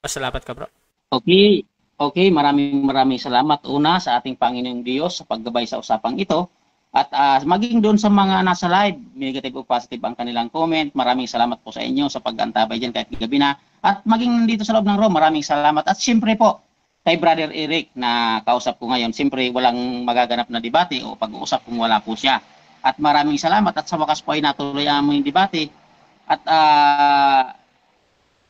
Pasalamat ka, bro. Okay. Okay, maraming maraming salamat una sa ating Panginoong Diyos sa paggabay sa usapang ito. At uh, maging doon sa mga nasa live, negative o positive ang kanilang comment. Maraming salamat po sa inyo sa pag-antabay dyan kahit gabi na. At maging dito sa loob ng room, maraming salamat. At siyempre po, kay Brother Eric na kausap ko ngayon, siyempre walang magaganap na debate o pag-uusap kung wala po siya. At maraming salamat at sa wakas po ay natuloy ang aming debate at uh, ah,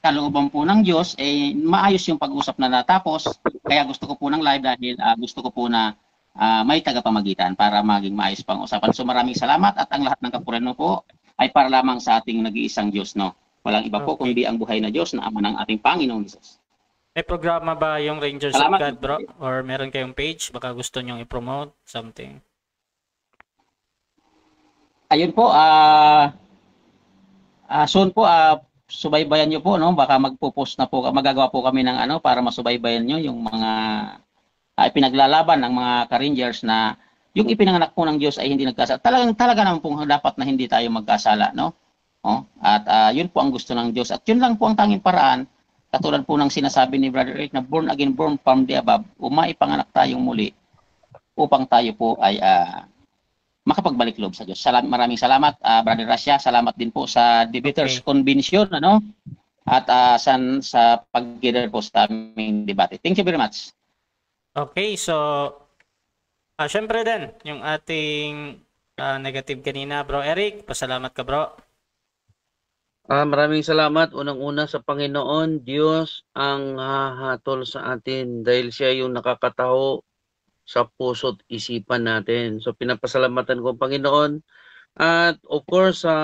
kalooban po ng Diyos, eh, maayos yung pag-usap na natapos. Kaya gusto ko po ng live dahil uh, gusto ko po na uh, may tagapamagitan para maging maayos pang usapan. So maraming salamat at ang lahat ng kapureno po ay para lamang sa ating nag-iisang Diyos. No? Walang iba po okay. kundi ang buhay na Diyos na ama ng ating Panginoon Jesus. May programa ba yung Rangers Salamat. of God, bro? Or meron kayong page? Baka gusto nyong i-promote something? Ayun po, ah... Uh, Uh, soon po, uh, subaybayan niyo po, no? baka magpo-post na po, magagawa po kami ng ano para masubaybayan niyo yung mga uh, ah, pinaglalaban ng mga ka na yung ipinanganak po ng Diyos ay hindi nagkasala. Talagang talaga naman po dapat na hindi tayo magkasala, no? Oh, at uh, yun po ang gusto ng Diyos. At yun lang po ang tanging paraan, katulad po ng sinasabi ni Brother Eric na born again, born from the above, umaipanganak tayong muli upang tayo po ay uh, makapagbalik loob sa Diyos. Salam, maraming salamat, uh, Brother Russia. Salamat din po sa Debaters okay. Convention ano? at uh, sa, sa pag po sa aming debate. Thank you very much. Okay, so uh, syempre din, yung ating uh, negative kanina, Bro Eric, pasalamat ka, Bro. Uh, maraming salamat unang-una sa Panginoon Diyos ang hahatol sa atin dahil siya yung nakakatao sa puso at isipan natin. So pinapasalamatan ko Panginoon. At of course, sa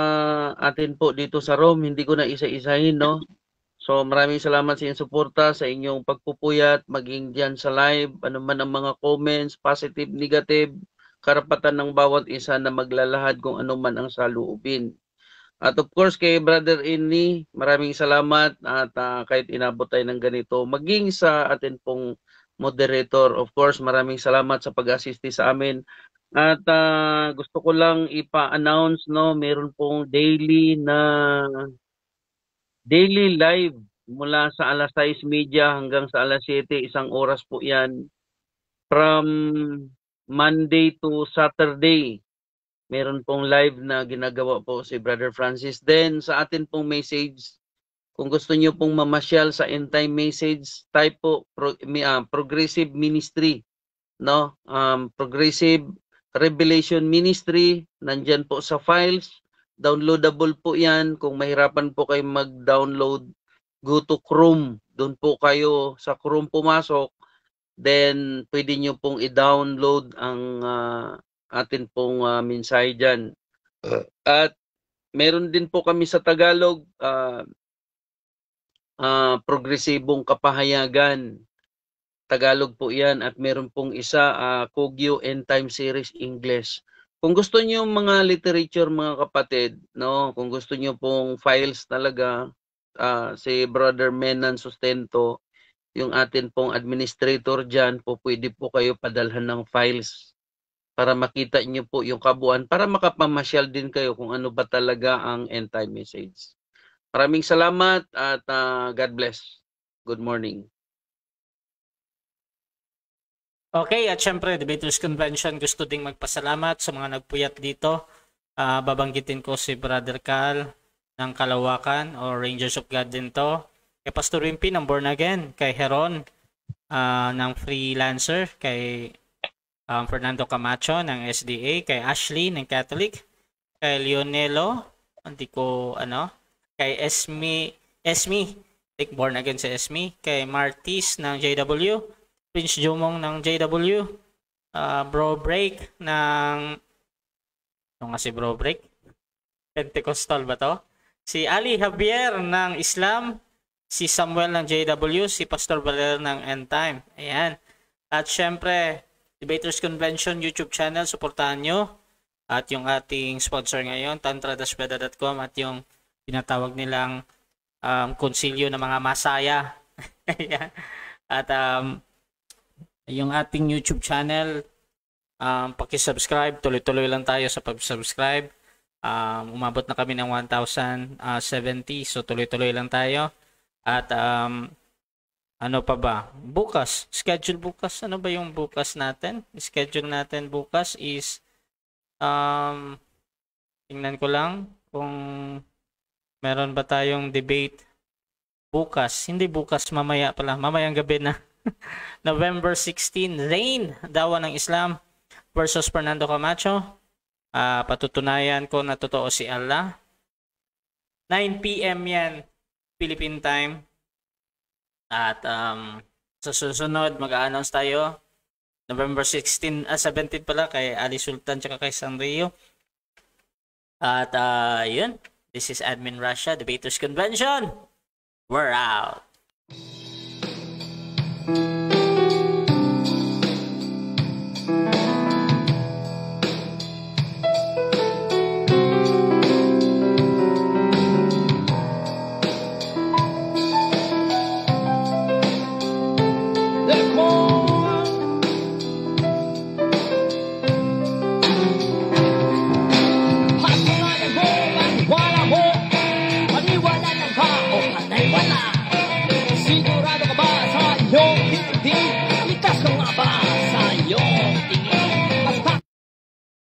uh, atin po dito sa Rome, hindi ko na isa-isahin, no? So maraming salamat sa inyong suporta, sa inyong pagpupuyat, maging diyan sa live, anuman ang mga comments, positive, negative, karapatan ng bawat isa na maglalahad kung anuman ang saluubin. At of course kay Brother Inly, maraming salamat at uh, kahit inabot tayo ng ganito, maging sa atin pong moderator. Of course, maraming salamat sa pag-assisti sa amin. At uh, gusto ko lang ipa-announce no, meron pong daily na daily live mula sa alas 6 media hanggang sa alas 7, isang oras po 'yan from Monday to Saturday. Meron pong live na ginagawa po si Brother Francis. Then sa atin pong message kung gusto niyo pong mamasyal sa end time message type po pro, uh, progressive ministry no um, progressive revelation ministry nandiyan po sa files downloadable po 'yan kung mahirapan po kayo mag-download go to Chrome doon po kayo sa Chrome pumasok then pwede niyo pong i-download ang uh, atin pong uh, mensahe diyan at meron din po kami sa Tagalog uh, uh, progresibong kapahayagan. Tagalog po yan at meron pong isa, uh, Kogyo and Time Series English. Kung gusto niyo mga literature mga kapatid, no, kung gusto niyo pong files talaga, uh, si Brother Menan Sustento, yung atin pong administrator dyan, po pwede po kayo padalhan ng files para makita niyo po yung kabuuan, para makapamasyal din kayo kung ano ba talaga ang end time message. Maraming salamat at uh, God bless. Good morning. Okay, at syempre, Debaters Convention, gusto ding magpasalamat sa mga nagpuyat dito. Uh, babanggitin ko si Brother Cal ng Kalawakan o Rangers of God din to. Kay Pastor Wimpy ng Born Again, kay Heron uh, ng Freelancer, kay um, Fernando Camacho ng SDA, kay Ashley ng Catholic, kay Leonelo, hindi ko ano, kay Esme, Esme, Take Born Again sa Esme, kay Martis ng JW, Prince Jumong ng JW, uh, ah, Bro Break ng, ano nga si Bro Break? Pentecostal ba to? Si Ali Javier ng Islam, si Samuel ng JW, si Pastor Valer ng End Time. Ayan. At syempre, Debaters Convention YouTube channel, suportahan nyo. At yung ating sponsor ngayon, tantradasbeda.com at yung tinatawag nilang um, konsilyo ng mga masaya. At um, yung ating YouTube channel, um, paki-subscribe, tuloy-tuloy lang tayo sa pag-subscribe. Um, umabot na kami ng 1,070, ah, so tuloy-tuloy lang tayo. At um, ano pa ba? Bukas, schedule bukas. Ano ba yung bukas natin? Schedule natin bukas is um, tingnan ko lang kung Meron ba tayong debate bukas? Hindi bukas, mamaya pala. Mamayang gabi na. November 16, Rain, Dawa ng Islam versus Fernando Camacho. Uh, patutunayan ko na totoo si Allah. 9 p.m. yan, Philippine time. At um, sa susunod, mag-announce a tayo. November 16, ah, 17 pala kay Ali Sultan tsaka kay Sanrio. At uh, yun, This is Admin Russia, Debaters Convention. We're out.